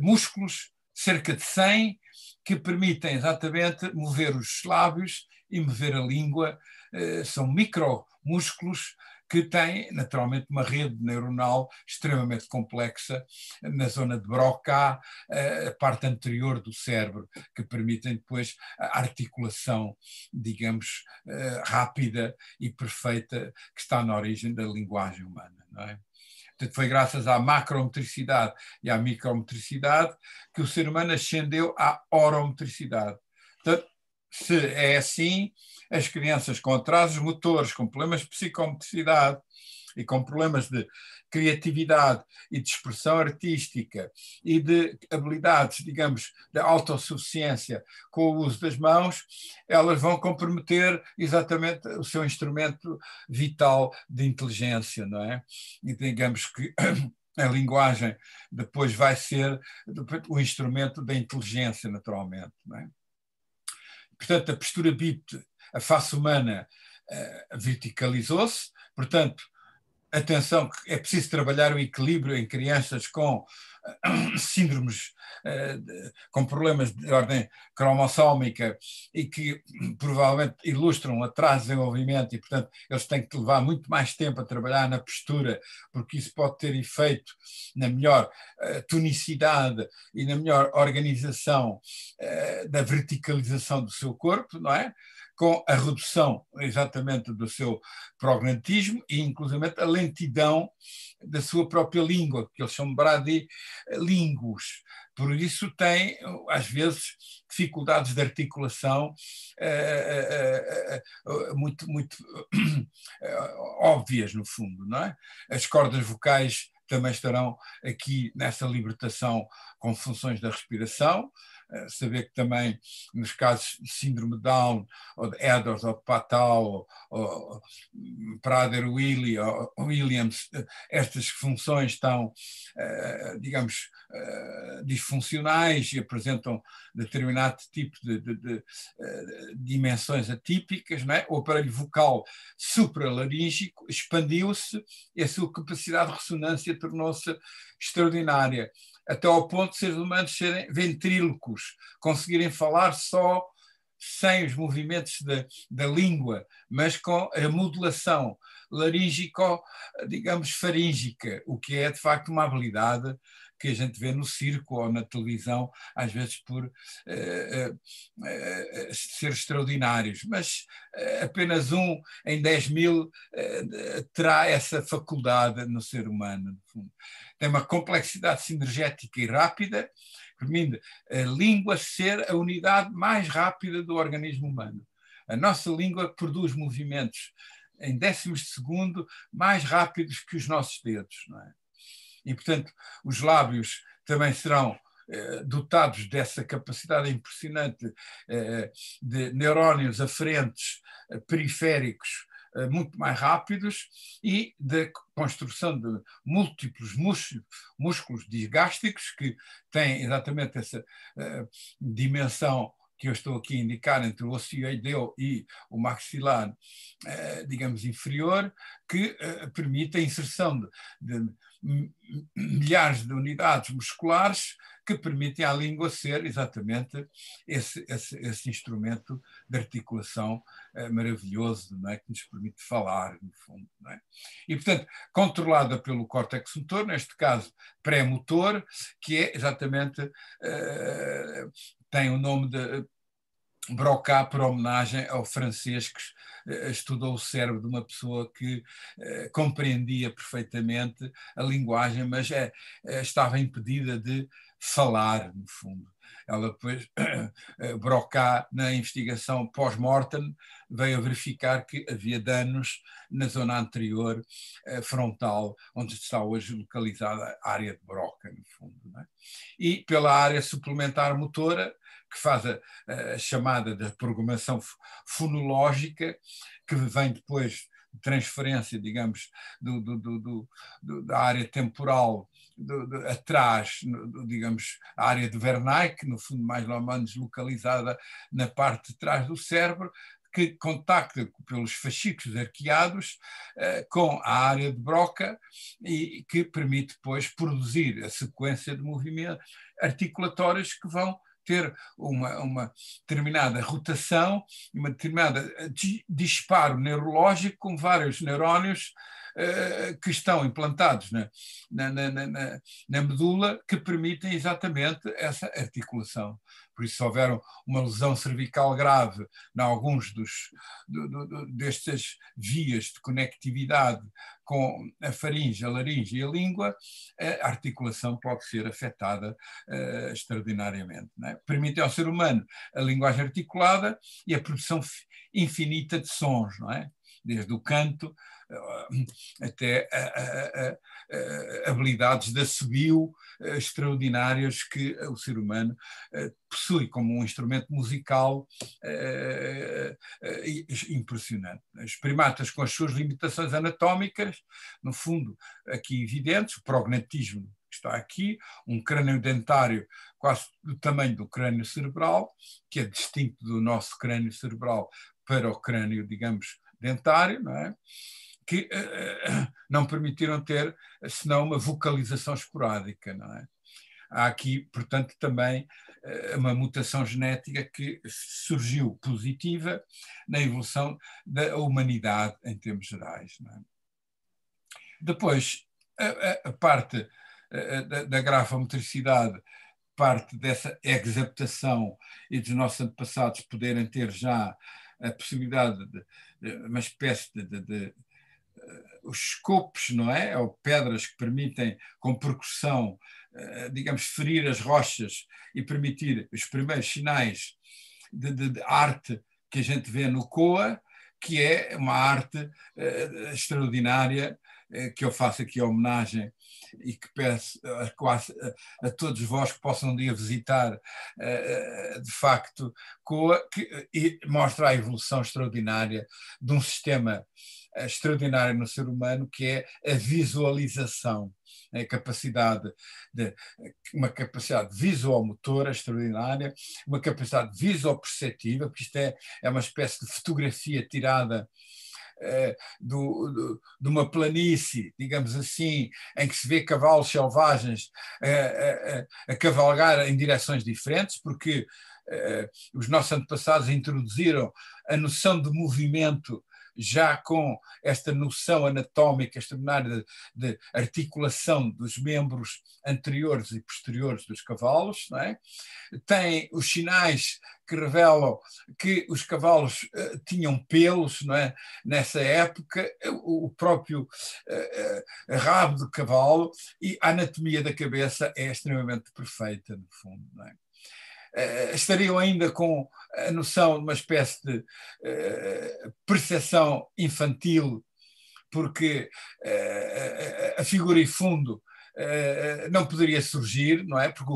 músculos, cerca de 100, que permitem exatamente mover os lábios e mover a língua. Eh, são micromúsculos que têm, naturalmente, uma rede neuronal extremamente complexa na zona de Broca, eh, a parte anterior do cérebro, que permitem depois a articulação, digamos, eh, rápida e perfeita que está na origem da linguagem humana. Não é? Portanto, foi graças à macrometricidade e à micrometricidade que o ser humano ascendeu à orometricidade. Portanto, se é assim, as crianças com atrasos motores, com problemas de psicometricidade e com problemas de criatividade e de expressão artística e de habilidades, digamos, de autossuficiência com o uso das mãos, elas vão comprometer exatamente o seu instrumento vital de inteligência, não é? E digamos que (clears throat) a linguagem depois vai ser o instrumento da inteligência, naturalmente. É? Portanto, a postura bipte, a face humana, eh, verticalizou-se, portanto, atenção, é preciso trabalhar o equilíbrio em crianças com eh, (coughs) síndromes, eh, com problemas de ordem cromossómica e que (coughs) provavelmente ilustram atraso de desenvolvimento e, portanto, eles têm que levar muito mais tempo a trabalhar na postura, porque isso pode ter efeito na melhor eh, tonicidade e na melhor organização da verticalização do seu corpo, não é? com a redução exatamente do seu prognatismo e, inclusivamente, a lentidão da sua própria língua, que eles chamam bradilingus. Eh, Por isso tem, às vezes, dificuldades de articulação eh, eh, muito, muito óbvias, no fundo. Não é? As cordas vocais também estarão aqui nessa libertação com funções da respiração. Eh, saber que também nos casos de síndrome de Down, ou de Edwards ou de Patal, ou, Prader-Willi, ou, Williams, eh, estas funções estão, eh, digamos, disfuncionais e apresentam determinado tipo de, de, de, de dimensões atípicas, não é? o aparelho vocal supralaríngico expandiu-se e a sua capacidade de ressonância tornou-se extraordinária até ao ponto de seres humanos serem ventrílocos, conseguirem falar só sem os movimentos da, da língua, mas com a modulação laríngico, digamos, faríngica, o que é de facto uma habilidade que a gente vê no circo ou na televisão, às vezes por eh, eh, eh, ser extraordinários. Mas apenas um em 10 mil terá essa faculdade no ser humano, no fundo. Tem uma complexidade sinergética e rápida, permitindo a língua ser a unidade mais rápida do organismo humano. A nossa língua produz movimentos em décimos de segundo mais rápidos que os nossos dedos. Não é? e, portanto, os lábios também serão eh, dotados dessa capacidade impressionante eh, de neurónios aferentes eh, periféricos eh, muito mais rápidos e da construção de múltiplos músculos digásticos que têm exatamente essa eh, dimensão que eu estou aqui a indicar entre o ocioideu e o maxilar, eh, digamos, inferior, que eh, permite a inserção de, de milhares de unidades musculares que permitem à língua ser exatamente esse, esse, esse instrumento de articulação eh, maravilhoso maravilhoso é? que nos permite falar, no fundo. É? E, portanto, controlada pelo córtex motor, neste caso pré-motor, que é exatamente tem o nome de Broca por homenagem ao Francisco, eh, estudou o cérebro de uma pessoa que eh, compreendia perfeitamente a linguagem, mas é, eh, estava impedida de falar, no fundo. Ela depois, (clears throat) eh, Brocá, na investigação pós-mortem, veio verificar que havia danos na zona anterior eh, frontal, onde está hoje localizada a área de Broca, no fundo. É? E pela área suplementar motora, que faz a, a chamada da programação fonológica, que vem depois transferência, digamos, do, do, do, da área temporal atrás, digamos, a área de Wernicke, no fundo mais ou menos localizada na parte de trás do cérebro, que contacta pelos fascículos arqueados eh, com a área de Broca e que permite depois produzir a sequência de movimentos articulatórios que vão ter uma, uma determinada rotação, uma determinada eh, disparo neurológico com vários neurónios eh, que estão implantados na, na, na, na, na medula que permitem exatamente essa articulação. Por isso, se houver uma lesão cervical grave em alguns dos, do, do, destas vias de conectividade com a faringe, a laringe e a língua, a articulação pode ser afetada uh, extraordinariamente. É? Permite ao ser humano a linguagem articulada e a produção infinita de sons, não é? desde o canto eh, até a, a, a, habilidades de assobio eh, extraordinárias que o ser humano eh, possui como um instrumento musical impressionante. Os primatas, com as suas limitações anatómicas, no fundo, aqui evidentes, o prognatismo está aqui, um crânio dentário quase do tamanho do crânio cerebral, que é distinto do nosso crânio cerebral para o crânio, digamos, dentário, não é? que eh, eh, (coughs) não permitiram ter senão uma vocalização esporádica, não é? Há aqui, portanto, também eh, uma mutação genética que surgiu positiva na evolução da humanidade em termos gerais. É? Depois, a, a parte da, da grafomotricidade parte dessa exaptação e dos nossos antepassados poderem ter já a possibilidade de, de uma espécie de, de, de uh, os escopos, não é? Ou pedras que permitem, com percussão, uh, digamos, ferir as rochas e permitir os primeiros sinais de, arte que a gente vê no Coa, que é uma arte uh, extraordinária eh, que eu faço aqui a homenagem e que peço a, quase, a, todos vós que possam um dia visitar, eh, eh, de facto, Coa que e mostra a evolução extraordinária de um sistema extraordinário no ser humano, que é a visualização, a capacidade de, uma capacidade visuomotora extraordinária, uma capacidade visoperceptiva, porque isto é, é uma espécie de fotografia tirada eh, do, de uma planície, digamos assim, em que se vê cavalos selvagens a, eh, a, eh, a cavalgar em direções diferentes, porque os nossos antepassados introduziram a noção de movimento já com esta noção anatómica extraordinária de, de articulação dos membros anteriores e posteriores dos cavalos, é? tem os sinais que revelam que os cavalos uh, tinham pelos é? nessa época, eh, o, o próprio uh, uh, rabo do cavalo e a anatomia da cabeça é extremamente perfeita, no fundo. Não é? Eh, estariam ainda com a noção de uma espécie de eh, percepção infantil, porque eh, a figura e fundo não poderia surgir, não é? Porque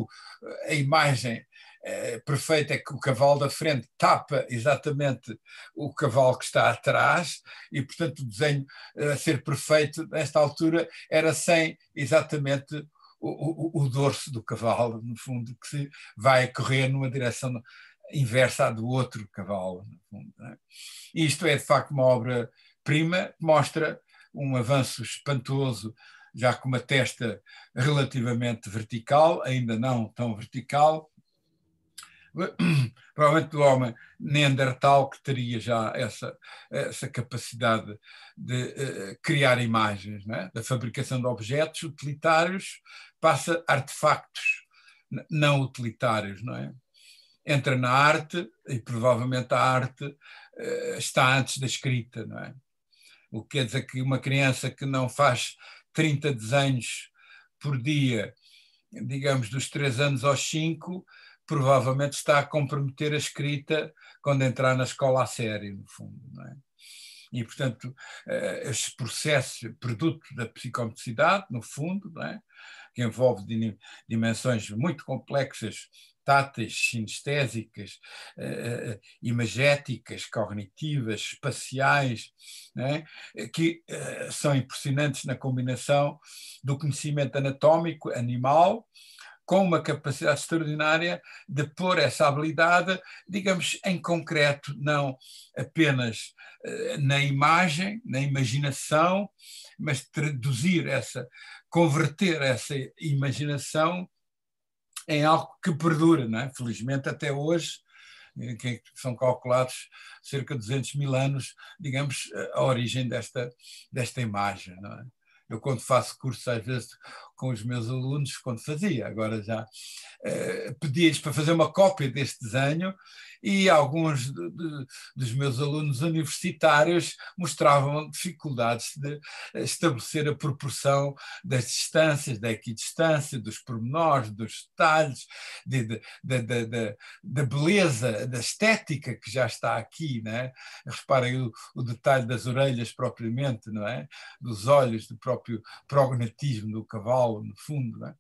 a imagem perfeita é que o cavalo da frente tapa exatamente o cavalo que está atrás e, portanto, o desenho a ser perfeito nesta altura era sem exatamente o, o, o dorso do cavalo, no fundo, que se vai correr numa direção inversa à do outro cavalo. No fundo, é? Isto é, de facto, uma obra-prima que mostra um avanço espantoso, já com uma testa relativamente vertical, ainda não tão vertical, (coughs) provavelmente do homem neandertal que teria já essa, essa capacidade de uh, criar imagens, é? da fabricação de objetos utilitários passa artefactos não utilitários, não é? Entra na arte e provavelmente a arte uh, está antes da escrita, não é? O que quer dizer que uma criança que não faz 30 desenhos por dia, digamos dos 3 anos aos 5, provavelmente está a comprometer a escrita quando entrar na escola a sério, no fundo, não é? E, portanto, uh, eh, este processo, produto da psicomotricidade, no fundo, não é? que envolve dimensões muito complexas, táteis, sinestésicas, eh, eh, eh, imagéticas, cognitivas, espaciais, né? que são impressionantes na combinação do conhecimento anatómico animal com uma capacidade extraordinária de pôr essa habilidade, digamos, em concreto, não apenas na imagem, na imaginação, mas traduzir essa converter essa imaginação em algo que perdura, não é? Felizmente até hoje, eh, é que são calculados cerca de 200 mil anos, digamos, eh, a origem desta, desta imagem, não é? Eu quando faço cursos às vezes com os meus alunos, quando fazia, agora já, eh, pedia-lhes para fazer uma cópia deste desenho e alguns de, de, dos meus alunos universitários mostravam dificuldades de eh, estabelecer a proporção das distâncias, da equidistância, dos pormenores, dos detalhes, de, da beleza, da estética que já está aqui, não é? Reparem o, o detalhe das orelhas propriamente, não é? Dos olhos, do próprio prognatismo do cavalo, no fundo, não é?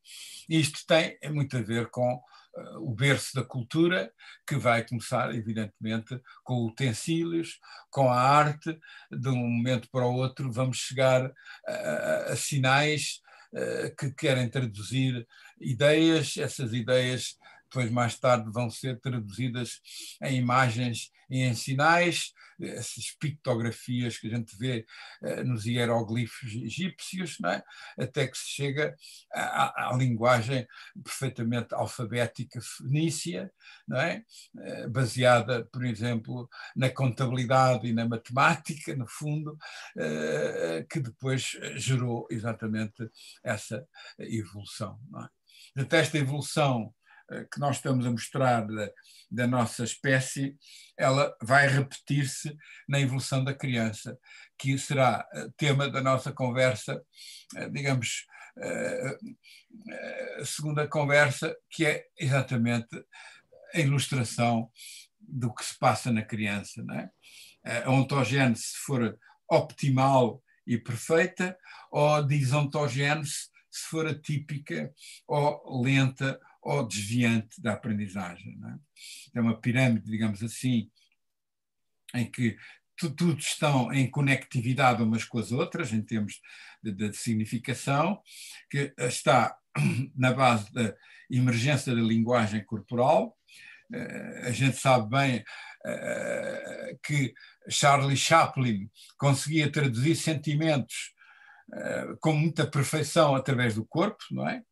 isto tem muito a ver com eh, o berço da cultura, que vai começar, evidentemente, com utensílios, com a arte. De um momento para o outro, vamos chegar a, a sinais eh, que querem traduzir ideias, essas ideias depois mais tarde vão ser traduzidas em imagens e em sinais, essas pictografias que a gente vê eh, nos hieróglifos egípcios, é? até que se chega à, à linguagem perfeitamente alfabética fenícia, é? Eh, baseada, por exemplo, na contabilidade e na matemática, no fundo, eh, que depois gerou exatamente essa evolução. Não é? esta evolução eh, que nós estamos a mostrar da, da nossa espécie, ela vai repetir-se na evolução da criança, que será eh, tema da nossa conversa, eh, digamos, segunda conversa, que é exatamente a ilustração do que se passa na criança. Não é? A ontogênese, se for optimal e perfeita, ou a disontogênese, se for atípica ou lenta ou desviante da aprendizagem. É? é? uma pirâmide, digamos assim, em que tudo estão em conectividade umas com as outras, em termos de, de significação, que está (clears throat) na base da emergência da linguagem corporal. Eh, a gente sabe bem eh, que Charlie Chaplin conseguia traduzir sentimentos eh, com muita perfeição através do corpo, não é?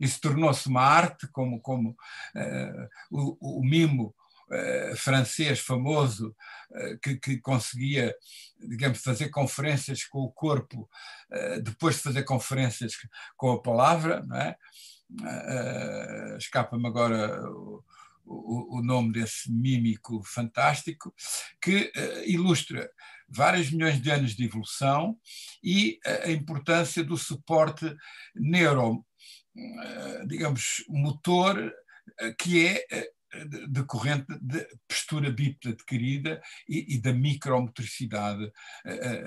Isso tornou-se uma arte, como, como uh, o, o, mimo uh, francês famoso uh, que, que, conseguia, digamos, fazer conferências com o corpo, depois de fazer conferências com a palavra, não é? Escapa-me agora o, o, o, nome desse mímico fantástico, que ilustra vários milhões de anos de evolução e a importância do suporte neuro eh, digamos, motor eh, que é eh, decorrente da postura bípeda adquirida e, e da micromotricidade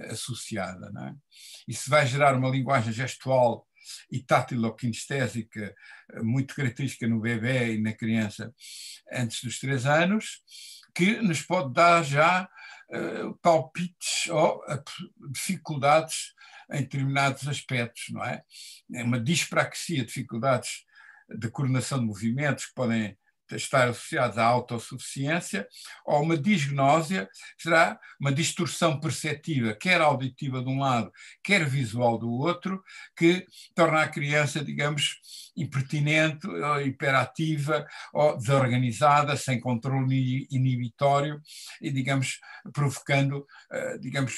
associada. Não é? Isso vai gerar uma linguagem gestual e tátil kinestésica muito característica no bebê e na criança antes dos três anos, que nos pode dar já uh, palpites ou uh, dificuldades em determinados aspectos, não é? É uma dispraxia, dificuldades de coordenação de movimentos que podem estar associados à autossuficiência ou uma disgnósia, será uma distorção perceptiva, quer auditiva de um lado, quer visual do outro, que torna a criança, digamos, impertinente, ou hiperativa, ou desorganizada, sem controle inibitório, e, digamos, provocando, eh, digamos,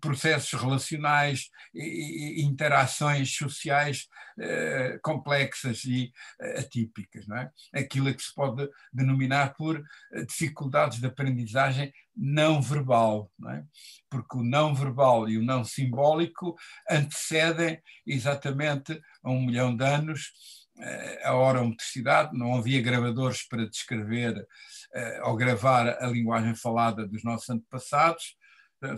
processos relacionais e interações sociais eh, complexas e eh, atípicas, não é? Aquilo a é que se se pode denominar por eh, dificuldades de aprendizagem não verbal, não é? porque o não verbal e o não simbólico antecedem exatamente a um milhão de anos eh, a hora não havia gravadores para descrever eh, ou gravar a linguagem falada dos nossos antepassados,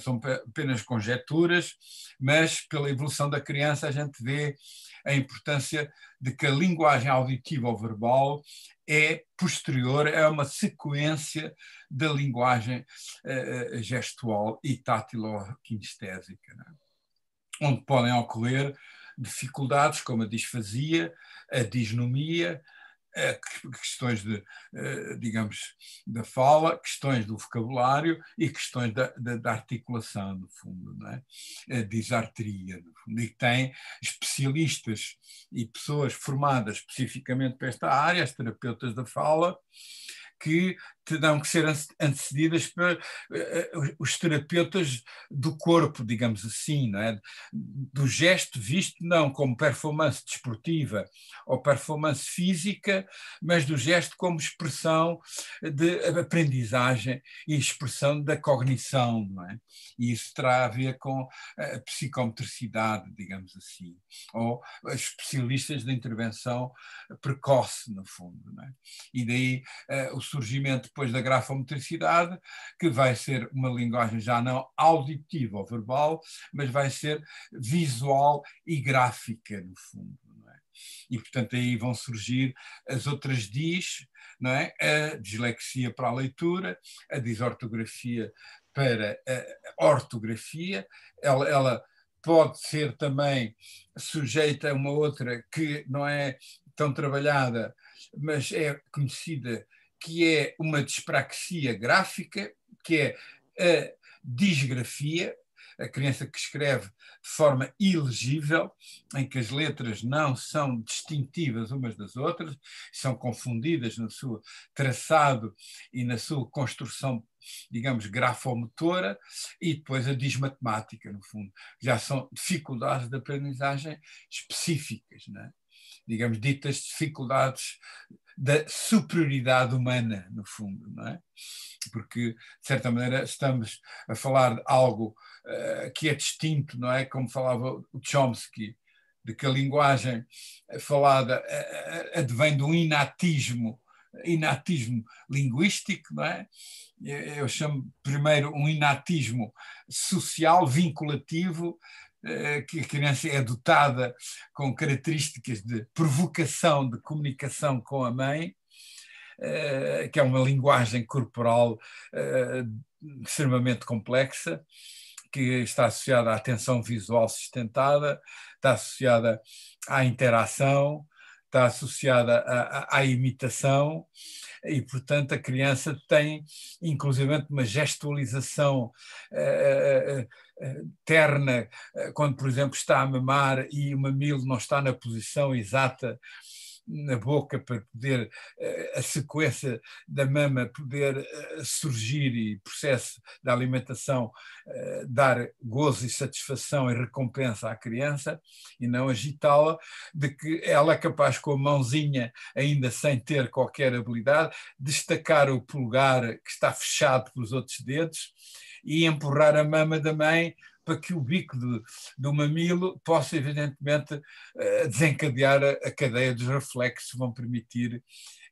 são apenas conjecturas, mas pela evolução da criança a gente vê a importância de que a linguagem auditiva ou verbal é posterior, é uma sequência da linguagem eh, eh, gestual e tátil-kinestésica, é? onde podem ocorrer dificuldades como a disfasia, a disnomia, é, questões de, eh, digamos, da fala, questões do vocabulário e questões da, da, da articulação, no fundo, não é? Eh, Disartria, no fundo. E tem especialistas e pessoas formadas especificamente para esta área, as terapeutas da fala, que terão que ser antecedidas pelos eh, eh, os terapeutas do corpo, digamos assim, não é? do gesto visto não como performance desportiva ou performance física, mas do gesto como expressão de aprendizagem e expressão da cognição. Não é? E isso terá a ver com a psicomotricidade, digamos assim, ou especialistas da intervenção precoce, no fundo. Não é? E daí eh, o surgimento depois da grafometricidade, que vai ser uma linguagem já não auditiva ou verbal, mas vai ser visual e gráfica, no fundo. É? E, portanto, aí vão surgir as outras DIS, não é? a dislexia para a leitura, a disortografia para a ortografia, ela, ela pode ser também sujeita a uma outra que não é tão trabalhada, mas é conhecida que é uma dispraxia gráfica, que é a disgrafia, a criança que escreve de forma ilegível, em que as letras não são distintivas umas das outras, são confundidas no seu traçado e na sua construção, digamos, grafomotora, e depois a dismatemática, no fundo. Já são dificuldades de aprendizagem específicas. Não é? digamos, ditas dificuldades da superioridade humana, no fundo, não é? Porque, de certa maneira, estamos a falar de algo uh, que é distinto, não é? Como falava o Chomsky, de que a linguagem eh, falada uh, advém de um inatismo, inatismo linguístico, não é? Eu chamo primeiro um inatismo social, vinculativo, eh, que a criança é dotada com características de provocação de comunicação com a mãe, eh, que é uma linguagem corporal eh, extremamente complexa, que está associada à atenção visual sustentada, está associada à interação, está associada à, à, à imitação e, portanto, a criança tem, inclusivamente, uma gestualização eh, eh, eh, terna, quando, por exemplo, está a mamar e o mamilo não está na posição exata na boca para poder eh, a sequência da mama poder eh, surgir e processo da alimentação eh, dar gozo e satisfação e recompensa à criança e não agitá-la, de que ela é capaz com a mãozinha, ainda sem ter qualquer habilidade, destacar o polegar que está fechado pelos outros dedos e empurrar a mama da mãe para que o bico do, do mamilo possa, evidentemente, eh, desencadear a, cadeia dos reflexos que vão permitir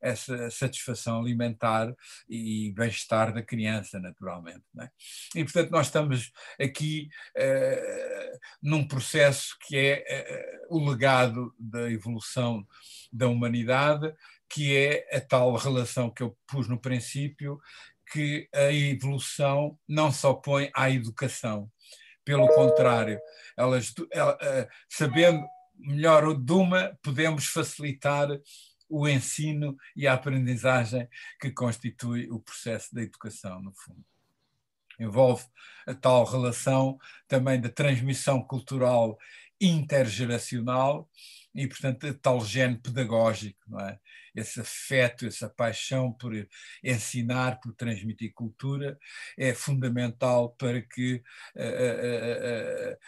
essa satisfação alimentar e bem-estar da criança, naturalmente. É? E, portanto, nós estamos aqui eh, num processo que é eh, o legado da evolução da humanidade, que é a tal relação que eu pus no princípio, que a evolução não se opõe à educação, pelo contrário, elas, ela, eh, eh, sabendo melhor de uma, podemos facilitar o ensino e a aprendizagem que constitui o processo da educação, no fundo. Envolve a tal relação também da transmissão cultural intergeracional e, portanto, a tal gene pedagógico, não é? esse afeto, essa paixão por ensinar, por transmitir cultura, é fundamental para que eh, eh,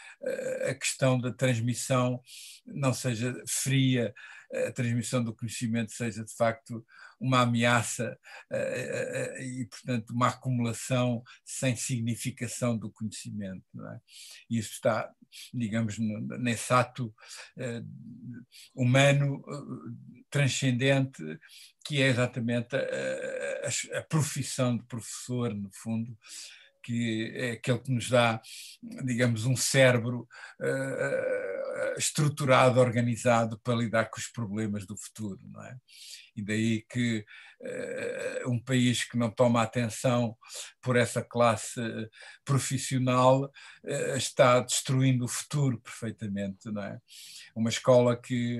eh, a, questão da transmissão não seja fria, a transmissão do conhecimento seja de facto uma ameaça e, portanto, uma acumulação sem significação do conhecimento. É? Isso está, digamos, nesse ato humano transcendente que é exatamente a, a, a profissão de professor no fundo que é aquele que nos dá, digamos, um cérebro uh, estruturado, organizado para lidar com os problemas do futuro, não é? E daí que eh, um país que não toma atenção por essa classe profissional eh, está destruindo o futuro perfeitamente, não é? Uma escola que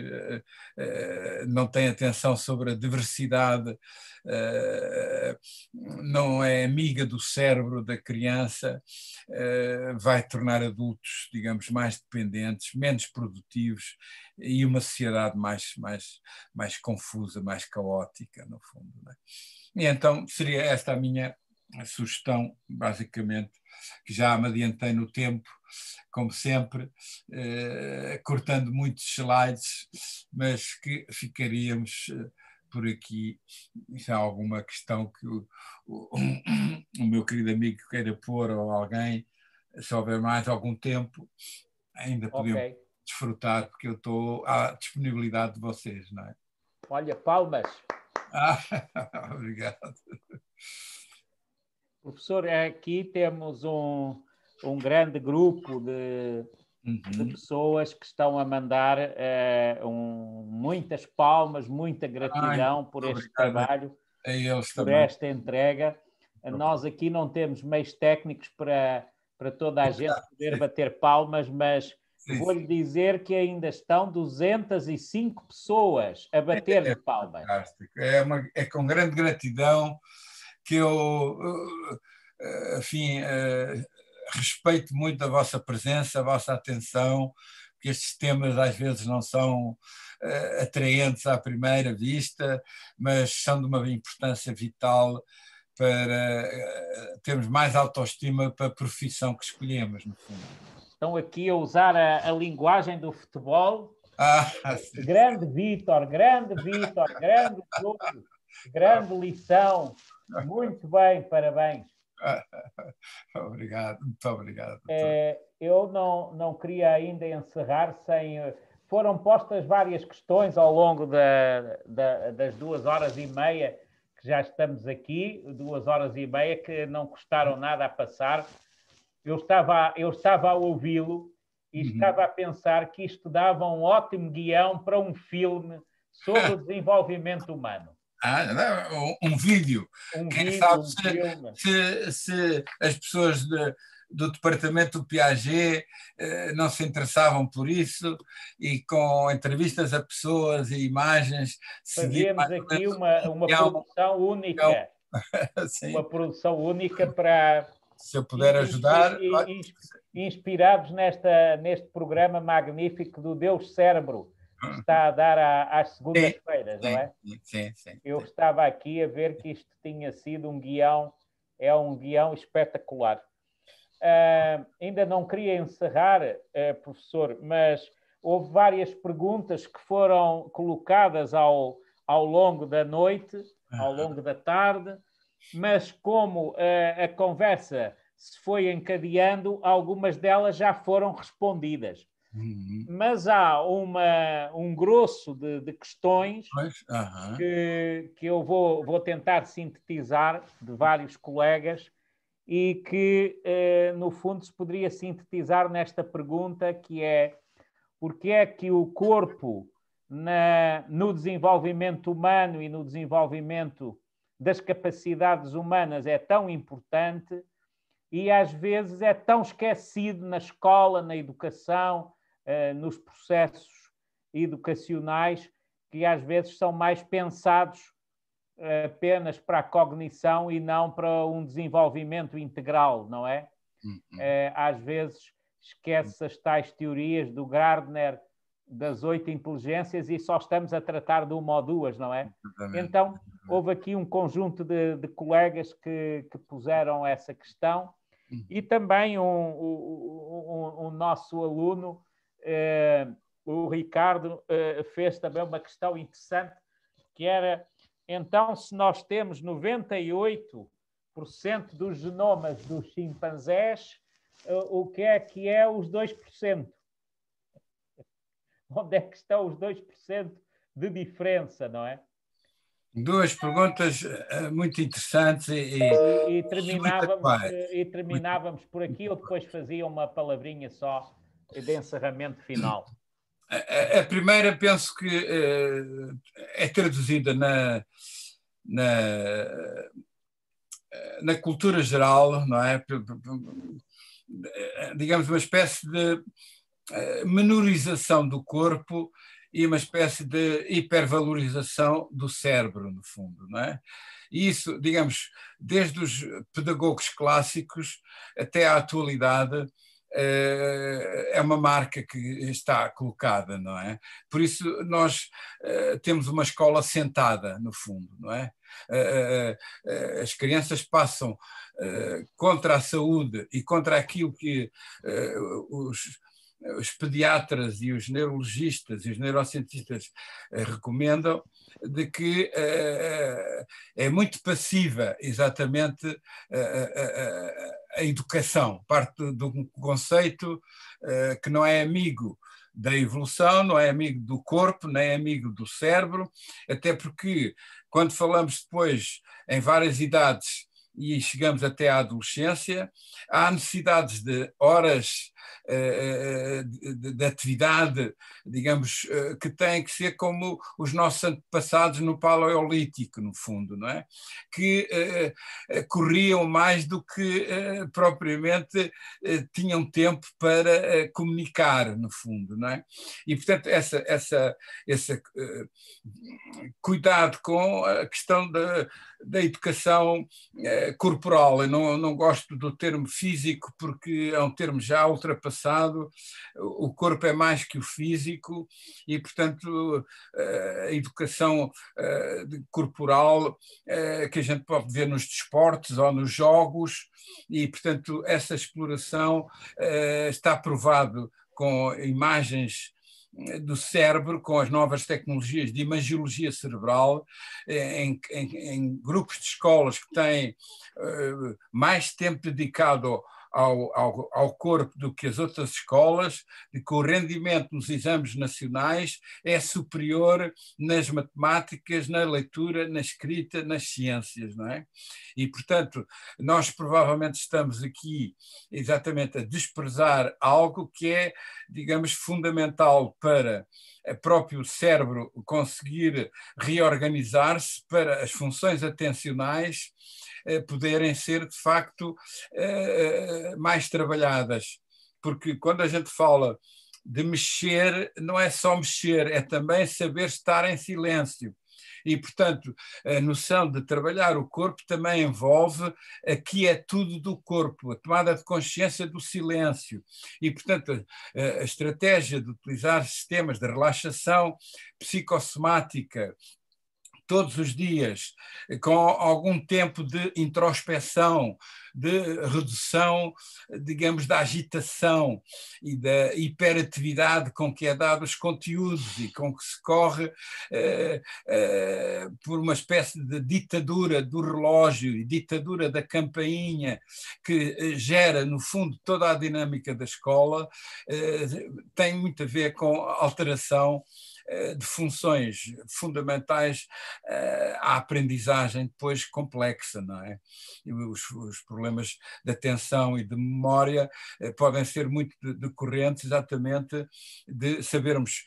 eh, não tem atenção sobre a diversidade, não é amiga do cérebro da criança, vai tornar adultos, digamos, mais dependentes, menos produtivos e uma sociedade mais, mais, mais confusa, mais caótica, no fundo. Né? E então seria esta a minha sugestão, basicamente, que já me adiantei no tempo, como sempre, eh, cortando muitos slides, mas que ficaríamos eh, por aqui. Se há alguma questão que o, o, o, meu querido amigo queira pôr ou alguém, se houver mais algum tempo, ainda podemos. Okay desfrutar, porque eu estou à disponibilidade de vocês, não é? Olha, palmas. Ah, (laughs) obrigado. Professor, aqui temos um, um grande grupo de, uhum. de pessoas que estão a mandar uh, um, muitas palmas, muita gratidão Ai, por este obrigado. trabalho, por também. esta entrega. Nós aqui não temos meios técnicos para, para toda a gente poder bater palmas, mas Vou lhe dizer que ainda estão 205 pessoas a bater é, de é palmas. É, uma, é com grande gratidão que eu, eh, enfim, eh, respeito muito a vossa presença, a vossa atenção, que estes temas às vezes não são eh, atraentes à primeira vista, mas são de uma importância vital para termos mais autoestima para a profissão que escolhemos, no fundo. Estão aqui a usar a, a linguagem do futebol. Ah, grande Vitor, grande Vitor, grande jogo, grande lição. Muito bem, parabéns. (laughs) Obrigado, muito obrigado. É, eu não, não queria ainda encerrar sem. Foram postas várias questões ao longo da, da, das duas horas e meia que já estamos aqui, duas horas e meia que não custaram nada a passar eu estava, eu estava a ouvi-lo e uhum. estava a pensar que isto dava um ótimo guião para um filme sobre o (laughs) desenvolvimento humano. Ah, um vídeo. Um Quem vídeo, sabe um se, se, se, as pessoas de, do departamento do Piaget eh, não se interessavam por isso e com entrevistas a pessoas e imagens. Fazíamos aqui uma, uma é produção única. É (laughs) uma produção única para, se eu puder ajudar. Inspirados nesta, neste programa magnífico do Deus Cérebro, que uhum. está a dar às segundas-feiras, não é? Sim, sim. Eu sim. estava aqui a ver que isto tinha sido um guião, é um guião espetacular. Uh, ainda não queria encerrar, uh, professor, mas houve várias perguntas que foram colocadas ao, ao longo da noite, ao longo da tarde mas como a, eh, a conversa se foi encadeando, algumas delas já foram respondidas. Uhum. Mas há uma, um grosso de, de questões uhum. que, que eu vou, vou tentar sintetizar de vários colegas e que, eh, no fundo, se poderia sintetizar nesta pergunta que é porque é que o corpo na, no desenvolvimento humano e no desenvolvimento das capacidades humanas é tão importante e às vezes é tão esquecido na escola, na educação, eh, nos processos educacionais, que às vezes são mais pensados apenas para a cognição e não para um desenvolvimento integral, não é? Uhum. Eh, às vezes esquece as tais teorias do Gardner das oito inteligências e só estamos a tratar de uma ou duas, não é? Exatamente. Então, Uhum. houve aqui um conjunto de, de colegas que, que, puseram essa questão uhum. e também um, um, um nosso aluno, eh, o Ricardo, eh, fez também uma questão interessante, que era, então, se nós temos 98% dos genomas dos chimpanzés, eh, o que é que é os 2%? (laughs) Onde é que estão os 2% de diferença, não é? Duas perguntas eh, muito interessantes e, e, e terminávamos, eh, e terminávamos por aqui ou depois fazia uma palavrinha só de encerramento final? A, a primeira penso que é, é traduzida na, na, na, cultura geral, não é? Digamos uma espécie de menorização do corpo e uma espécie de hipervalorização do cérebro, no fundo, não é? E isso, digamos, desde os pedagogos clássicos até à atualidade, eh, é uma marca que está colocada, não é? Por isso nós eh, temos uma escola sentada, no fundo, não é? Eh, as crianças passam contra a saúde e contra aquilo que os os pediatras e os neurologistas e os neurocientistas eh, recomendam, de que eh, eh, é muito passiva exatamente a educação, parte de um conceito que não é amigo da evolução, não é amigo do corpo, nem é amigo do cérebro, até porque quando falamos depois em várias idades e chegamos até à adolescência, há necessidades de horas eh, eh, eh, de atividade, digamos, que tem que ser como os nossos antepassados no Paleolítico, no fundo, não é? Que corriam mais do que propriamente tinham tempo para comunicar, no fundo, não é? E, portanto, essa, essa, esse cuidado com a questão da, da educação corporal, eu não, não gosto do termo físico porque é um termo já ultrapassado ultrapassado, o corpo é mais que o físico e, portanto, eh, a educação eh, corporal eh, que a gente pode ver nos desportos ou nos jogos e, portanto, essa exploração está provado com imagens do cérebro com as novas tecnologias de imagiologia cerebral, em, em, em grupos de escolas que têm uh, mais tempo dedicado ao, ao, ao corpo do que as outras escolas, de que o rendimento nos exames nacionais é superior nas matemáticas, na leitura, na escrita, nas ciências, não é? E, portanto, nós provavelmente estamos aqui exatamente a desprezar algo que é, digamos, fundamental para o próprio cérebro conseguir reorganizar-se para as funções atencionais eh, poderem ser, de facto, eh, eh, mais trabalhadas. Porque quando a gente fala de mexer, não é só mexer, é também saber estar em silêncio. E, portanto, a noção de trabalhar o corpo também envolve a quietude é do corpo, a tomada de consciência do silêncio. E, portanto, a, a estratégia de utilizar sistemas de relaxação psicossomática, todos os dias, com algum tempo de introspecção, de redução, digamos, da agitação e da hiperatividade com que é dado os conteúdos e com que se corre eh, eh, por uma espécie de ditadura do relógio e ditadura da campainha que eh, gera, no fundo, toda a dinâmica da escola, tem muito a ver com alteração eh, de funções fundamentais à eh, aprendizagem depois complexa, não é? Os, os problemas de atenção e de memória eh, podem ser muito decorrentes exatamente de sabermos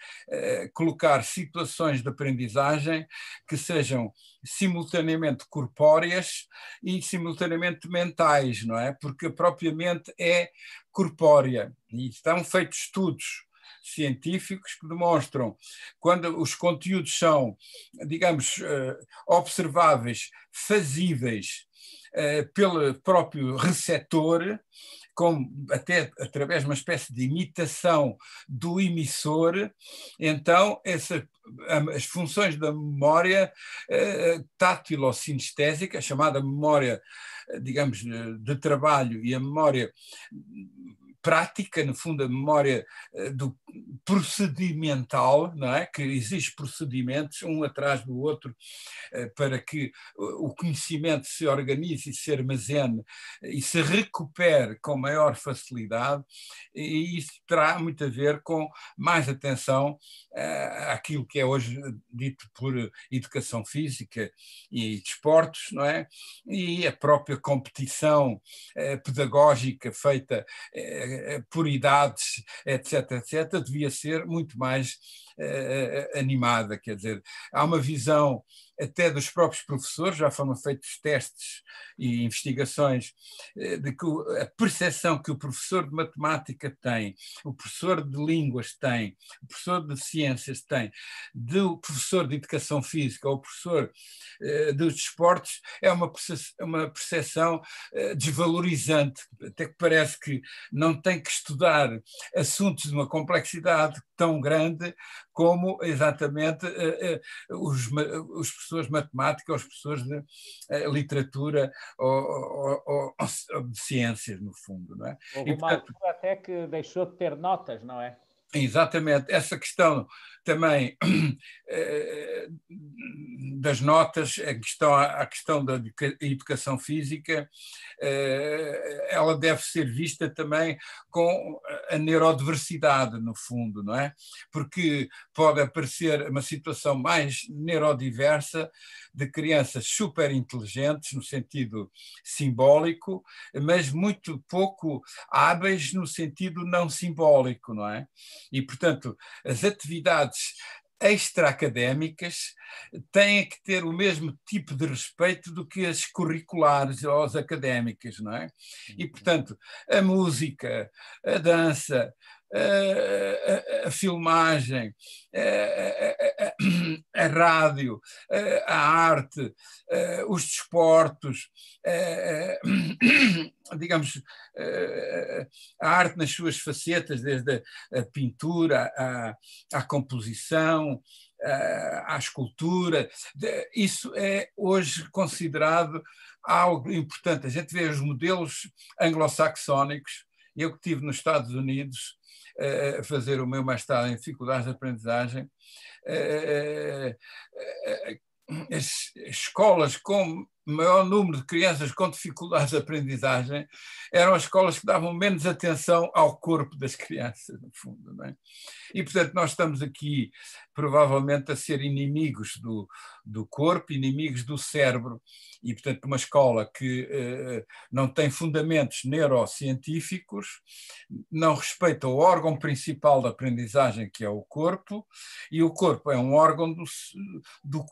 colocar situações de aprendizagem que sejam simultaneamente corpóreas e simultaneamente mentais, não é? Porque propriamente é corpórea e estão feitos estudos científicos que demonstram quando os conteúdos são, digamos, eh, observáveis, fazíveis eh, pelo próprio receptor, como até através de uma espécie de imitação do emissor, então essa, as funções da memória eh, tátil ou sinestésica chamada memória, digamos, de trabalho e a memória prática, no fundo, a memória eh, do procedimental, não é? que exige procedimentos, um atrás do outro, eh, para que eh, o conhecimento se organize e se armazene e se recupere com maior facilidade, e isso terá muito a ver com mais atenção àquilo que é hoje dito por educação física e desportos, não é? E a própria competição pedagógica feita eh, por idades, etc., etc., devia ser muito mais uh, animada, quer dizer, há uma visão até dos próprios professores, já foram feitos testes e investigações, de que a percepção que o professor de matemática tem, o professor de línguas tem, o professor de ciências tem, do professor de educação física ou professor dos desportos, é uma percepção, desvalorizante, até que parece que não tem que estudar assuntos de uma complexidade tão grande como exatamente eh, eh, os, os professores de matemática, os professores de eh, literatura ou, ou, ou, de ciências, no fundo. Não é? Houve e, portanto, altura até que deixou de ter notas, não é? Exatamente. Essa questão também (clears throat) eh, das notas, a questão, a questão da educação física, eh, ela deve ser vista também com a neurodiversidade, no fundo, não é? Porque pode aparecer uma situação mais neurodiversa de crianças super inteligentes, no sentido simbólico, mas muito pouco hábeis no sentido não simbólico, não é? E, portanto, as atividades extra-académicas têm que ter o mesmo tipo de respeito do que as curriculares ou as académicas, não é? E, uhum. portanto, a música, a dança, a, filmagem, a, rádio, a arte, é, os desportos, é, é, (clears throat) digamos, a arte nas suas facetas, desde a pintura à, à composição, à escultura. Isso é hoje considerado algo importante. A gente vê os modelos anglo-saxónicos. Eu que estive nos Estados Unidos fazer o meu mestrado em dificuldades de aprendizagem, as escolas com maior número de crianças com dificuldades de aprendizagem eram as escolas que davam menos atenção ao corpo das crianças, no fundo. É? E, portanto, nós estamos aqui, provavelmente, a ser inimigos do, do corpo, inimigos do cérebro. E, portanto, uma escola que eh, não tem fundamentos neurocientíficos, não respeita o órgão principal da aprendizagem, que é o corpo, e o corpo é um órgão do. do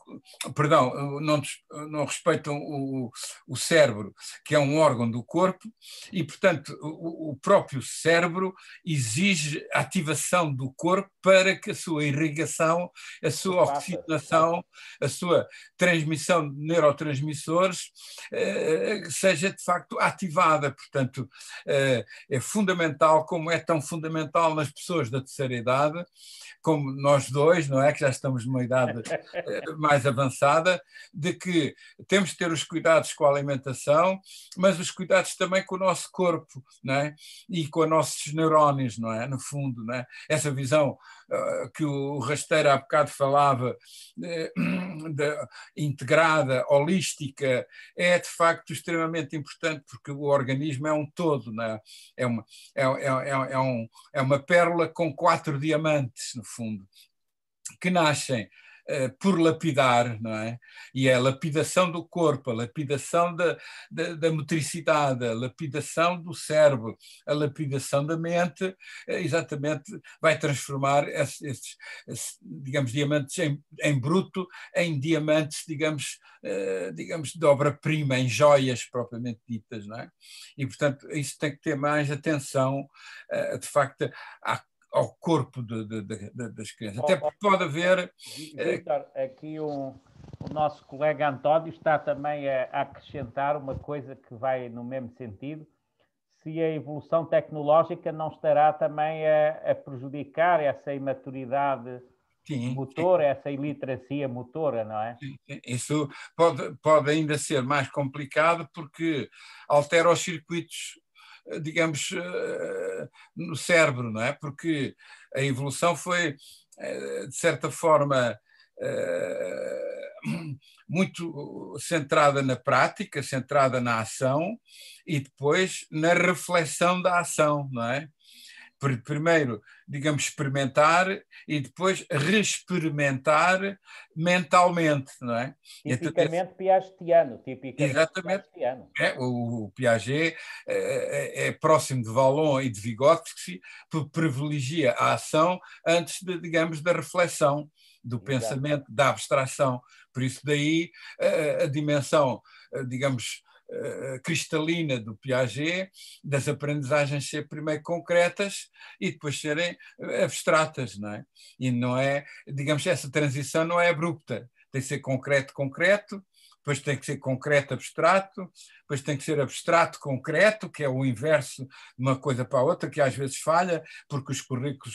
perdão, não, não respeita o, o cérebro, que é um órgão do corpo, e, portanto, o, o próprio cérebro exige ativação do corpo para que a sua irrigação, a sua oxigenação, a sua transmissão de neurotransmissores eh, eh, seja de facto ativada. Portanto, eh, é fundamental, como é tão fundamental nas pessoas da terceira idade, como nós dois, não é? Que já estamos numa idade eh, mais avançada, de que temos de ter os cuidados com a alimentação, mas os cuidados também com o nosso corpo, não é? E com os nossos neurónios, não é? No fundo, não é? Essa visão ah, que o Rasteiro há bocado falava, eh, (clears throat) de, integrada, holística, é de facto extremamente importante, porque o organismo é um todo, é? É uma, é, é, é, é, um, é uma pérola com quatro diamantes, no fundo, que nascem eh, por lapidar, não é? E é a lapidação do corpo, a lapidação da, da, da motricidade, a lapidação do cérebro, a lapidação da mente, eh, exatamente vai transformar esses, esses, digamos, diamantes em, em, bruto em diamantes, digamos, eh, digamos de obra-prima, em joias propriamente ditas, não é? E, portanto, isso tem que ter mais atenção, de facto, à ao corpo de, de, de, das crianças. Até porque pode haver. Eh, Victor, aqui um, o nosso colega António está também a, acrescentar uma coisa que vai no mesmo sentido. Se a evolução tecnológica não estará também a, a prejudicar essa imaturidade sim, sim. essa iliteracia motora, não é? Sim, isso pode, pode ainda ser mais complicado porque altera os circuitos eh, digamos, eh, no cérebro, não é? Porque a evolução foi, eh, de certa forma, (clears throat) muito centrada na prática, centrada na ação e depois na reflexão da ação, não é? Primeiro, digamos, experimentar e depois reexperimentar mentalmente, não é? Tipicamente piagetiano, tipicamente Exatamente. Piagetiano. É, o, o Piaget é, é, próximo de Valon e de Vygotsky, privilegia a ação antes, de, digamos, da reflexão do pensamento, da abstração. Por isso daí a, eh, a dimensão, digamos, eh, eh, cristalina do Piaget, das aprendizagens ser primeiro concretas e depois serem eh, abstratas, não é? E não é, digamos, essa transição não é abrupta, tem que ser concreto, concreto, depois tem que ser concreto abstrato, depois tem que ser abstrato concreto, que é o inverso de uma coisa para a outra, que às vezes falha, porque os currículos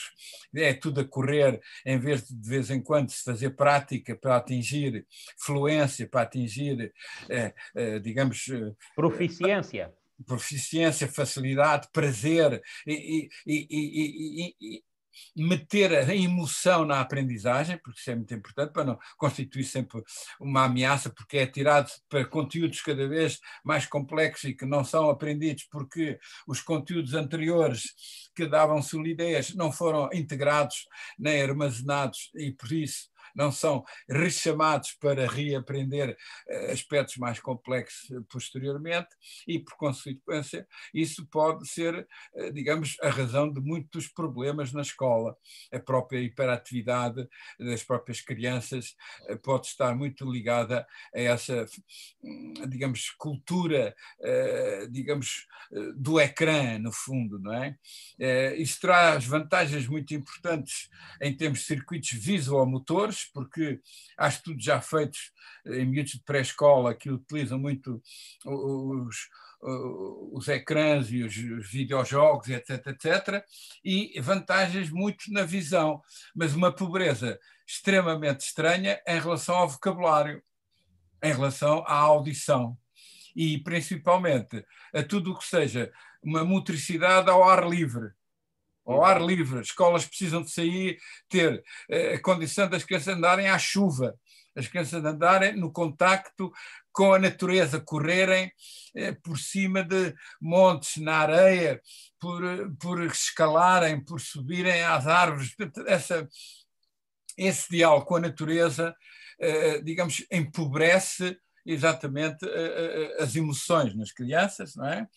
é tudo a correr, em vez de de vez em quando se fazer prática para atingir fluência, para atingir, é, é, digamos. Eh, proficiência. Proficiência, facilidade, prazer, e, e, e, meter a emoção na aprendizagem, porque isso é muito importante para não constituir sempre uma ameaça, porque é tirado para conteúdos cada vez mais complexos e que não são aprendidos porque os conteúdos anteriores que davam solidez não foram integrados nem armazenados e por isso não são rechamados para reaprender eh, aspectos mais complexos posteriormente, e por consequência, isso pode ser, eh, digamos, a razão de muitos problemas na escola. A própria hiperatividade das próprias crianças eh, pode estar muito ligada a essa, hum, digamos, cultura, digamos, do ecrã, no fundo, não é? Isso traz vantagens muito importantes em termos de circuitos visuomotores, porque há estudos já feitos eh, em miúdos de pré-escola que utilizam muito os, os ecrãs e os, os videojogos, etc, etc, e vantagens muito na visão, mas uma pobreza extremamente estranha em relação ao vocabulário, em relação à audição e principalmente a tudo o que seja uma motricidade ao ar livre ao ar livre. As escolas precisam de sair, ter a eh, condição das crianças andarem à chuva, as crianças andarem no contacto com a natureza, correrem eh, por cima de montes, na areia, por, por escalarem, por subirem às árvores. Essa, esse diálogo com a natureza, eh, digamos, empobrece exatamente eh, eh, eh, as emoções nas crianças, não é?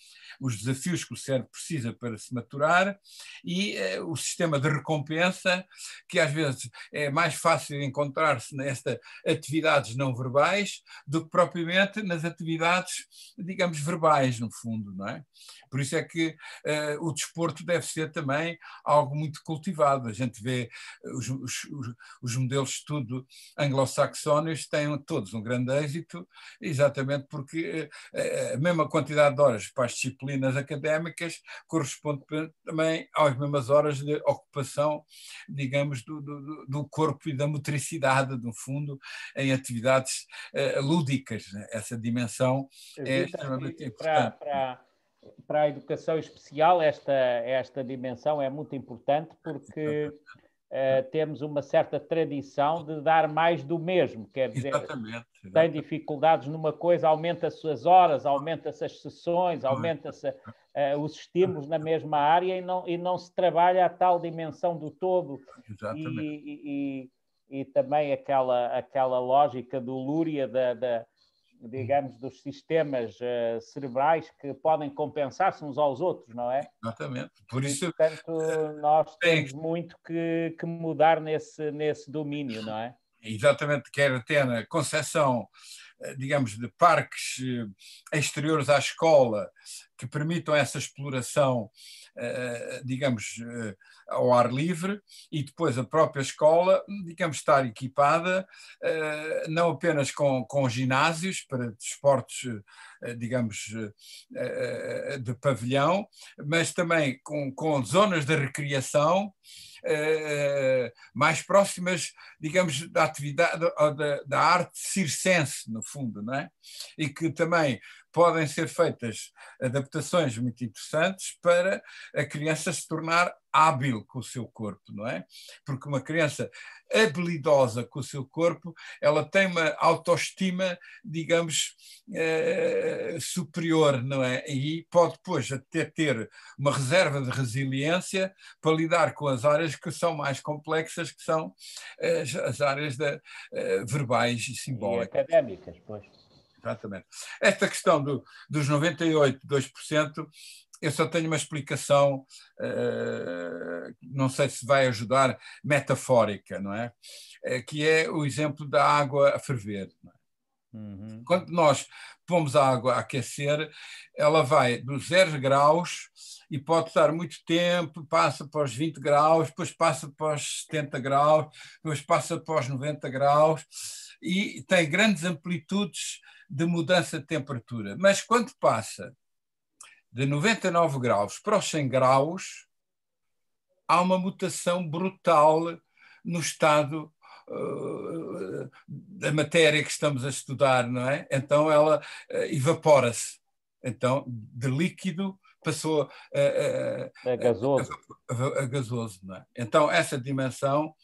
os desafios que o cérebro precisa para se maturar e o sistema de recompensa, que às vezes é mais fácil encontrar-se nestas atividades não verbais do que propriamente nas atividades, digamos, verbais, no fundo. Não é? Por isso é que o desporto deve ser também algo muito cultivado. A gente vê os, os, os modelos de estudo anglo-saxónios têm todos um grande êxito exatamente porque eh, a mesma quantidade de horas para as disciplinas académicas corresponde também às mesmas horas de ocupação, digamos, do, do, do corpo e da motricidade, no fundo, em atividades eh, lúdicas. Né? Essa dimensão é extremamente importante. Para, para para a educação especial esta, esta dimensão é muito importante porque Uh, temos uma certa tradição de dar mais do mesmo, quer dizer, exatamente, exatamente. tem dificuldades numa coisa, aumenta-se as horas, aumenta-se as sessões, aumenta-se uh, os estímulos na mesma área e não, e não se trabalha a tal dimensão do todo. Exatamente. E, e, e, e também aquela, aquela lógica do Lúria da, da digamos, dos sistemas uh, cerebrais que podem compensar-se uns aos outros, não é? Exatamente. Por isso. E, portanto, eh, nós temos muito que, que mudar nesse, nesse domínio, não é? exatamente, quer até na concessão, eh, digamos, de parques exteriores à escola que permitam essa exploração eh, eh, digamos, eh, ao ar livre e depois a própria escola, digamos, estar equipada não apenas com, com ginásios para desportos, digamos, de pavilhão, mas também com, com zonas de recreação. mais próximas, digamos, da atividade da, da, arte circense, no fundo, não é? E que também podem ser feitas adaptações muito interessantes para a criança se tornar hábil com o seu corpo, não é? Porque uma criança habilidosa com o seu corpo, ela tem uma autoestima, digamos, eh, superior, não é? E pode depois até ter uma reserva de resiliência para lidar com as áreas que são mais complexas, que são eh, as, as áreas da, eh, verbais e simbólicas. E académicas, pois. Exatamente. Esta questão do, dos 98, 2%, eu só tenho uma explicação, uh, não sei se vai ajudar, metafórica, não é? Uh, que é o exemplo da água a ferver. É? Uhum. Quando nós pomos a água a aquecer, ela vai dos 0 graus e pode estar muito tempo, passa para os 20 graus, depois passa para os 70 graus, depois passa para os 90 graus e tem grandes amplitudes de mudança de temperatura. Mas quando passa de 99 graus para os 100 graus, há uma mutação brutal no estado eh, da matéria que estamos a estudar, não é? Então ela eh, evapora-se. Então, de líquido passou a, a, gasoso. a, gasoso. não é? Então, essa dimensão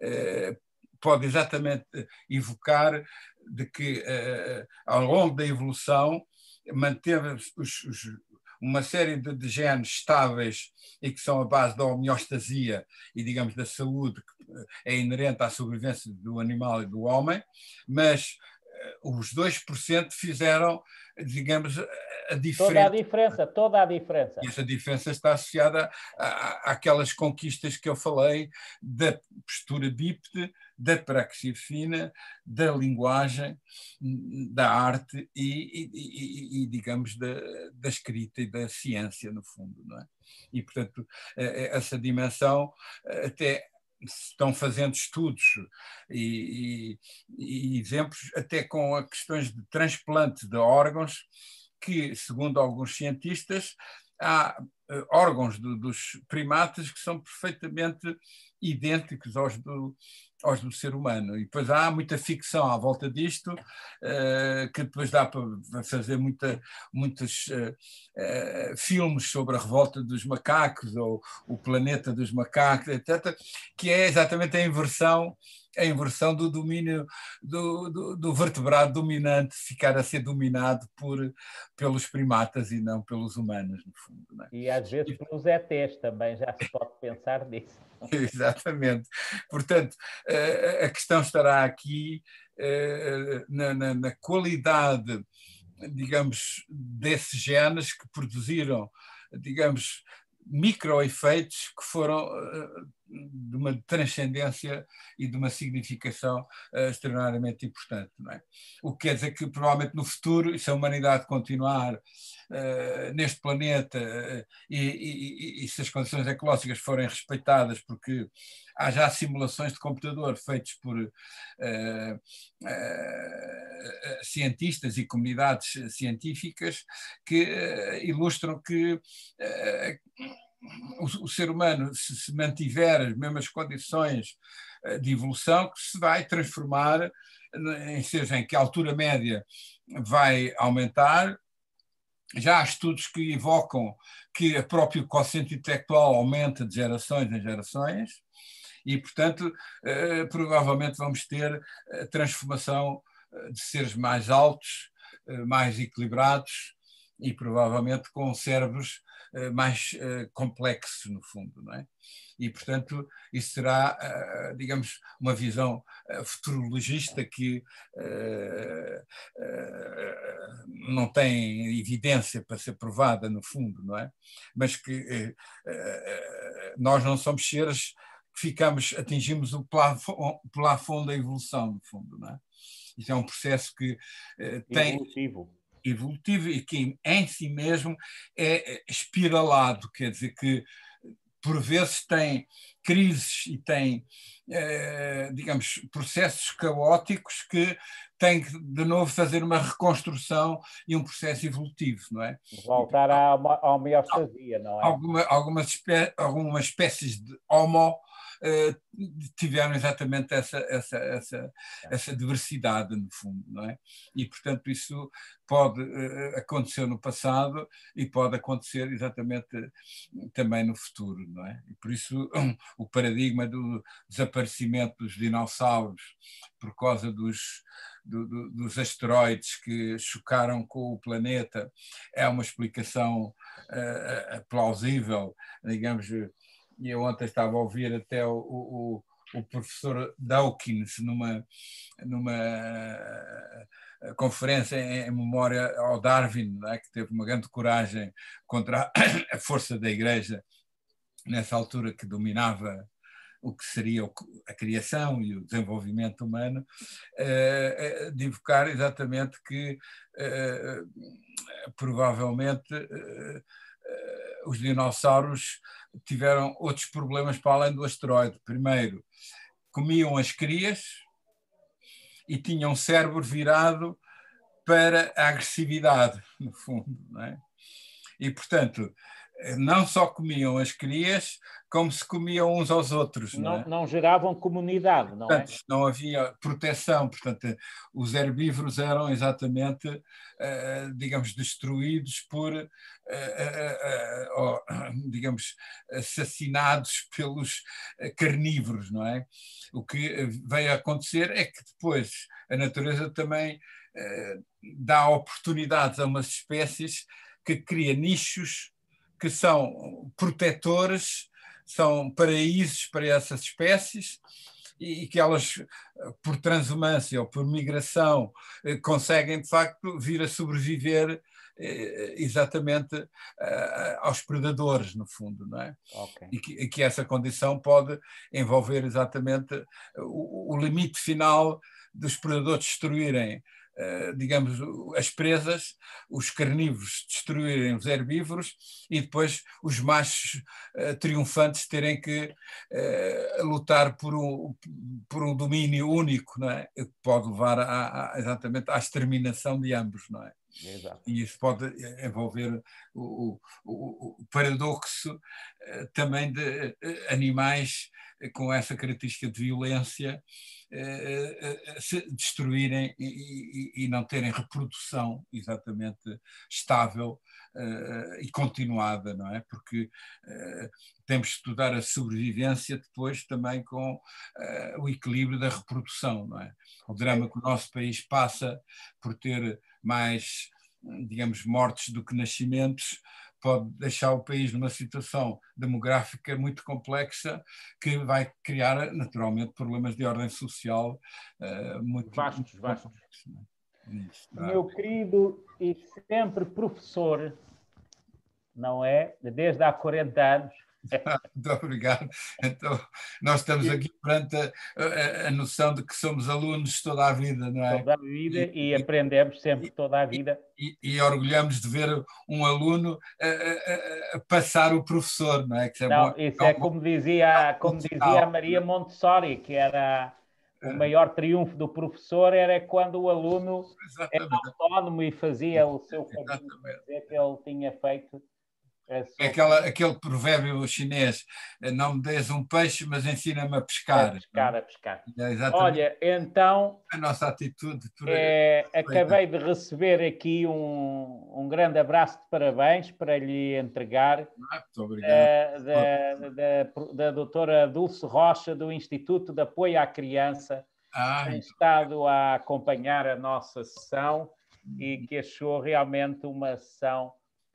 eh, pode exatamente evocar de que, eh, eh, ao longo da evolução, manteve os, os, uma série de, de, genes estáveis e que são a base da homeostasia e, digamos, da saúde, que eh, é inerente à sobrevivência do animal e do homem, mas os 2% fizeram digamos, a diferença. Toda a diferença, toda a diferença. E essa diferença está associada à, àquelas conquistas que eu falei da postura bípede, da praxia fina, da linguagem, da arte e, e, e digamos, da, da, escrita e da ciência, no fundo, não é? E, portanto, eh, eh, essa dimensão eh, até estão fazendo estudos e, e, e exemplos até com questões de transplante de órgãos, que, segundo alguns cientistas, há eh, órgãos do, dos primatas que são perfeitamente idênticos aos do, aos do ser humano. E depois há muita ficção à volta disto, uh, que depois dá para fazer muita, muitos uh, uh, filmes sobre a revolta dos macacos ou o planeta dos macacos, etc., que é exatamente a inversão a inversão do domínio do, do, do, vertebrado dominante ficar a ser dominado por, pelos primatas e não pelos humanos, no fundo. É? E às vezes pelos ETs também, já se pode pensar (laughs) nisso. (laughs) Exatamente. Portanto, eh, a questão estará aqui eh, na, na, na qualidade, digamos, desses genes que produziram, digamos, microefeitos que foram eh, de uma transcendência e de uma significação uh, extraordinariamente importante. É? O que quer dizer que, provavelmente, no futuro, se a humanidade continuar uh, neste planeta uh, e, e, e, se as condições ecológicas forem respeitadas, porque há já simulações de computador feitas por uh, uh, cientistas e comunidades científicas que uh, ilustram que o, o, ser humano, se, se mantiver as mesmas condições eh, de evolução, que se vai transformar, em, seja em que a altura média vai aumentar, já há estudos que evocam que o próprio quociente intelectual aumenta de gerações em gerações e, portanto, eh, provavelmente vamos ter a eh, transformação eh, de seres mais altos, eh, mais equilibrados e provavelmente com cérebros eh, mais eh, complexo no fundo, não é? E, portanto, isso será, eh, digamos, uma visão futurologista que não tem evidência para ser provada, no fundo, não é? Mas que nós não somos seres que ficamos, atingimos o plafond, da evolução, no fundo, não é? Isso é um processo que é tem... Evolutivo evolutivo e que em si mesmo é espiralado, quer dizer que por vezes tem crises e tem, eh, digamos, processos caóticos que tem que, de novo, fazer uma reconstrução e um processo evolutivo, não é? Voltar à homeostasia, não é? Alguma, algumas, espé algumas espécies de homo eh, tiveram exatamente essa, essa, essa, é. essa diversidade, no fundo, não é? E, portanto, isso pode eh, acontecer no passado e pode acontecer exatamente eh, também no futuro, não é? E por isso, (clears throat) o paradigma do desaparecimento dos dinossauros por causa dos, do, do, dos asteroides que chocaram com o planeta é uma explicação uh, plausível, digamos, e eu ontem estava a ouvir até o, o, o professor Dawkins numa, numa eh, conferência em, em memória ao Darwin, é? que teve uma grande coragem contra (coughs) a, força da Igreja nessa altura que dominava o que seria a criação e o desenvolvimento humano, eh, eh, de invocar exatamente que provavelmente os dinossauros tiveram outros problemas para além do asteroide. Primeiro, comiam as crias e tinham o cérebro virado para a agressividade, no fundo. É? E, portanto, não só comiam as crias, como se comiam uns aos outros. Não, não, é? não geravam comunidade, não é? portanto, é? Não havia proteção, portanto, os herbívoros eram exatamente, eh, digamos, destruídos por, eh, eh, ou, (coughs) digamos, assassinados pelos carnívoros, não é? O que veio a acontecer é que depois a natureza também dá oportunidades a umas espécies que cria nichos que são protetores, são paraísos para essas espécies e, que elas, eh, por transumância ou por migração, eh, conseguem de facto vir a sobreviver eh, exatamente aos predadores, no fundo, não é? Okay. E, que, e, que, essa condição pode envolver exatamente o, o limite final dos predadores destruírem eh, digamos, as presas, os carnívoros destruírem os herbívoros e depois os machos eh, triunfantes terem que eh, lutar por um, por um domínio único, não é? Que pode levar a, a, exatamente à exterminação de ambos, não é? Exato. E isso pode envolver o, o, o paradoxo também de animais com essa característica de violência eh, eh, eh, se destruírem e, não terem reprodução exatamente estável e continuada, não é? Porque temos de estudar a sobrevivência depois também com o equilíbrio da reprodução, não é? O drama que o nosso país passa por ter mais digamos, mortes do que nascimentos, pode deixar o país numa situação demográfica muito complexa que vai criar, naturalmente, problemas de ordem social uh, muito vastos. vastos. Né? Tá. Meu querido e sempre professor, não é? Desde há 40 anos, (laughs) Muito obrigado. Então, nós estamos aqui perante a, a, a, noção de que somos alunos toda a vida, não é? Toda a vida e, e aprendemos sempre e, toda a vida. E, e, orgulhamos de ver um aluno a, passar o professor, não é? Que é não, bom, isso é, é como dizia, como dizia a Maria é? Montessori, que era o é. maior triunfo do professor era quando o aluno Exatamente. era autónomo e fazia o seu caminho, é que ele tinha feito é, é aquela, aquele provérbio chinês: eh, não me des um peixe, mas ensina-me a pescar. A pescar, a pescar. É Olha, então. A nossa atitude. É, acabei de receber aqui um, um grande abraço de parabéns para lhe entregar. Ah, muito obrigado. Da, eh, da, da, da doutora Dulce Rocha, do Instituto de Apoio à Criança, ah, tem estado a acompanhar a nossa sessão e que achou realmente uma sessão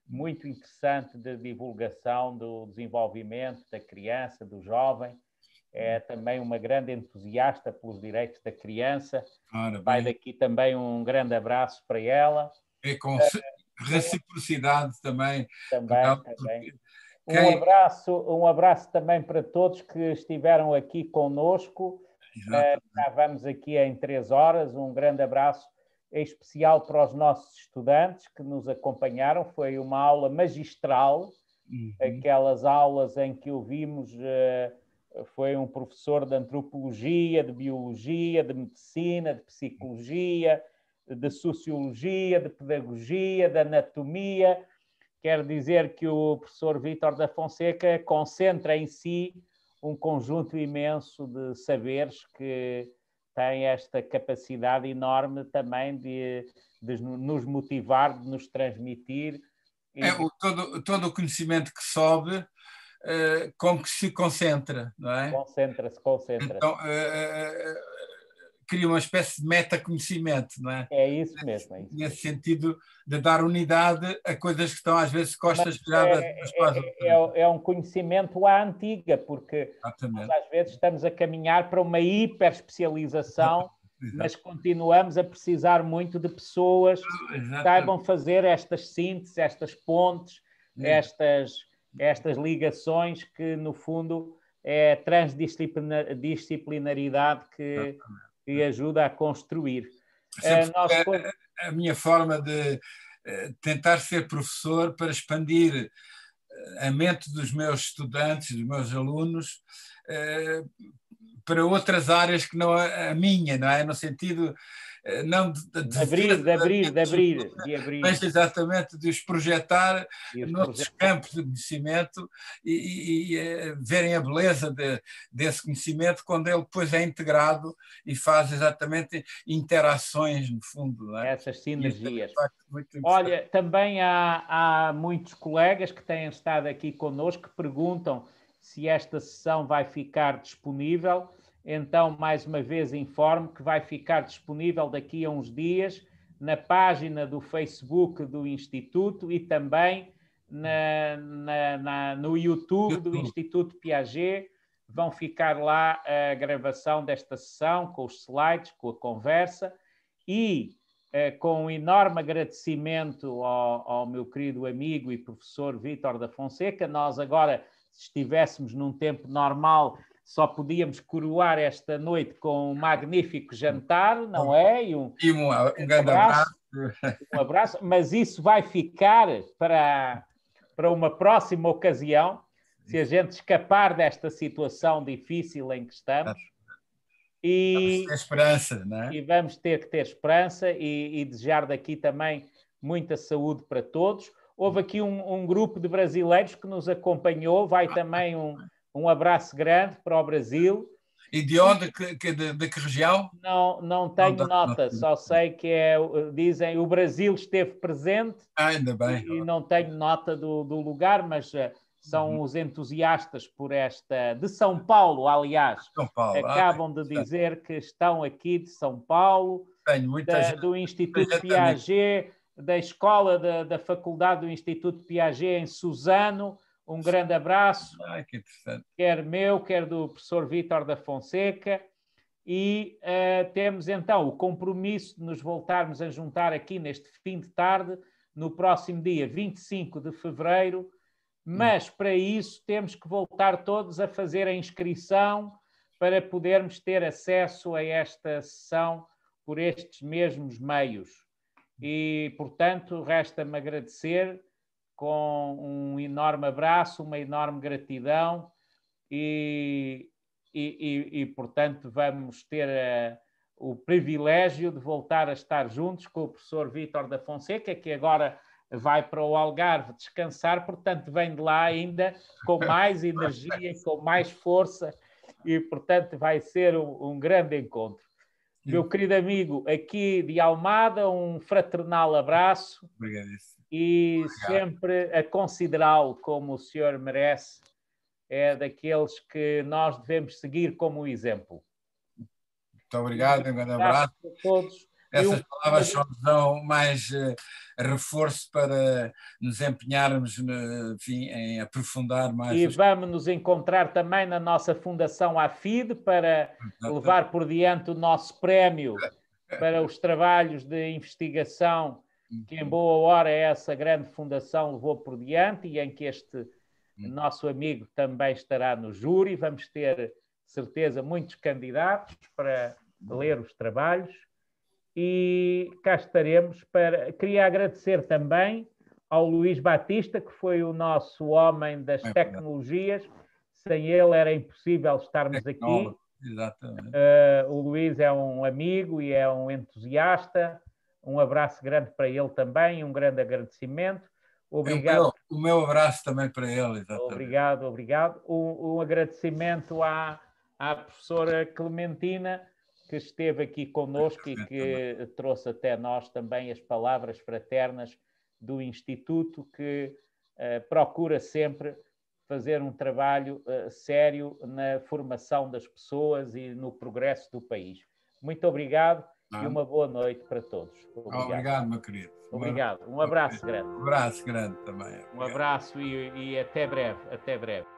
muito interessante de divulgação do desenvolvimento da criança, do jovem. É hum. também uma grande entusiasta pelos direitos da criança. Vai daqui também um grande abraço para ela. E é com eh, reciprocidade também. Também, também. Um, abraço, um abraço também para todos que estiveram aqui conosco. Exatamente. Eh, já vamos aqui em três horas. Um grande abraço em especial para os nossos estudantes que nos acompanharam. Foi uma aula magistral, uhum. aquelas aulas em que ouvimos. Eh, foi um professor de antropologia, de biologia, de medicina, de psicologia, de sociologia, de pedagogia, de anatomia. Quer dizer que o professor Vítor da Fonseca concentra em si um conjunto imenso de saberes que tem esta capacidade enorme também de, de nos motivar, de nos transmitir. É, o, todo, todo o conhecimento que sobe uh, com que se concentra, não é? Concentra-se, concentra-se. Então, uh, uh, cria uma espécie de meta conhecimento, não é? É isso mesmo. É isso Nesse sentido de dar unidade a coisas que estão às vezes costas viradas é, é, é, é, é? é, um conhecimento à antiga, porque nós, às vezes estamos a caminhar para uma hiper especialização mas continuamos a precisar muito de pessoas ah, Exatamente. que saibam fazer estas sínteses, estas pontes, estas, estas ligações que, no fundo, é a transdisciplinaridade que, e ajuda a construir. Eh, é a, a, a, minha forma de eh, tentar ser professor para expandir eh, a mente dos meus estudantes, dos meus alunos, para outras áreas que não a minha, não é? No sentido eh, não de, de abrir, de abrir, de abrir, de abrir. Mas exatamente de os projetar nos campos de conhecimento e, e, e eh, verem a beleza de, desse conhecimento quando ele depois é integrado e faz exatamente interações, no fundo. É? Essas sinergias. É Olha, também há, há muitos colegas que têm estado aqui connosco que perguntam se esta sessão vai ficar disponível então mais uma vez informo que vai ficar disponível daqui a uns dias na página do Facebook do Instituto e também na, na, na, no YouTube do Instituto Piaget. Vão ficar lá a gravação desta sessão, com os slides, com a conversa. E eh, com um enorme agradecimento ao, ao meu querido amigo e professor Vítor da Fonseca, nós agora, se estivéssemos num tempo normal, só podíamos coroar esta noite com um magnífico jantar, não é? E um, e um, um grande abraço. abraço. Um abraço, mas isso vai ficar para, para uma próxima ocasião, se a gente escapar desta situação difícil em que estamos. E, vamos ter esperança, não é? E vamos ter que ter esperança e, e desejar daqui também muita saúde para todos. Houve aqui um, um grupo de brasileiros que nos acompanhou, vai ah, também um, ah, um abraço grande para o Brasil. E de onde? Que, que, de, de, que região? Não, não tenho não, nota, só sei que é, dizem o Brasil esteve presente. Ah, ainda bem. E não tenho nota do, do lugar, mas eh, são uhum. os entusiastas por esta. de São Paulo, aliás. São Paulo. Acabam ah, de dizer que estão aqui de São Paulo. Tenho muita da, gente, Do Instituto muita Piaget, da escola da, da faculdade do Instituto Piaget em Suzano um grande abraço, Ai, que quer meu, quer do professor Vítor da Fonseca. E uh, temos então o compromisso de nos voltarmos a juntar aqui neste fim de tarde, no próximo dia 25 de fevereiro. Mas para isso temos que voltar todos a fazer a inscrição para podermos ter acesso a esta sessão por estes mesmos meios. E, portanto, resta-me agradecer com um enorme abraço, uma enorme gratidão e, e, e, e portanto, vamos ter a, eh, o privilégio de voltar a estar juntos com o professor Vítor da Fonseca, que agora vai para o Algarve descansar, portanto, vem de lá ainda com mais energia, com mais força e, portanto, vai ser um, um grande encontro. Meu querido amigo, aqui de Almada, um fraternal abraço. Obrigado e Obrigado. sempre a considerá-lo como o senhor merece, é daqueles que nós devemos seguir como exemplo. Muito obrigado, um grande abraço. A todos. Essas palavras só nos dão mais eh, reforço para nos empenharmos enfim, em aprofundar mais. E as... vamos nos encontrar também na nossa Fundação AFID para levar por diante o nosso prémio é, é. para os trabalhos de investigação Uhum. que em boa hora é essa grande fundação levou por diante e em que este uhum. nosso amigo também estará no júri. Vamos ter, certeza, muitos candidatos para uhum. ler os trabalhos e cá estaremos para. Queria agradecer também ao Luís Batista, que foi o nosso homem das tecnologias. Sem ele era impossível estarmos aqui. Exatamente. Uh, o Luís é um amigo e é um entusiasta um abraço grande para ele também, um grande agradecimento. Obrigado. É o meu abraço também para ele. Exatamente. Obrigado, obrigado. Um, um agradecimento à, à professora Clementina, que esteve aqui conosco e que também. trouxe até nós também as palavras fraternas do Instituto, que uh, procura sempre fazer um trabalho uh, sério na formação das pessoas e no progresso do país. Muito obrigado. Tá? e uma boa noite para todos. Obrigado, obrigado meu querido. Obrigado. Um abraço grande. Um abraço grande também. Obrigado. Um abraço e, e até breve. Até breve.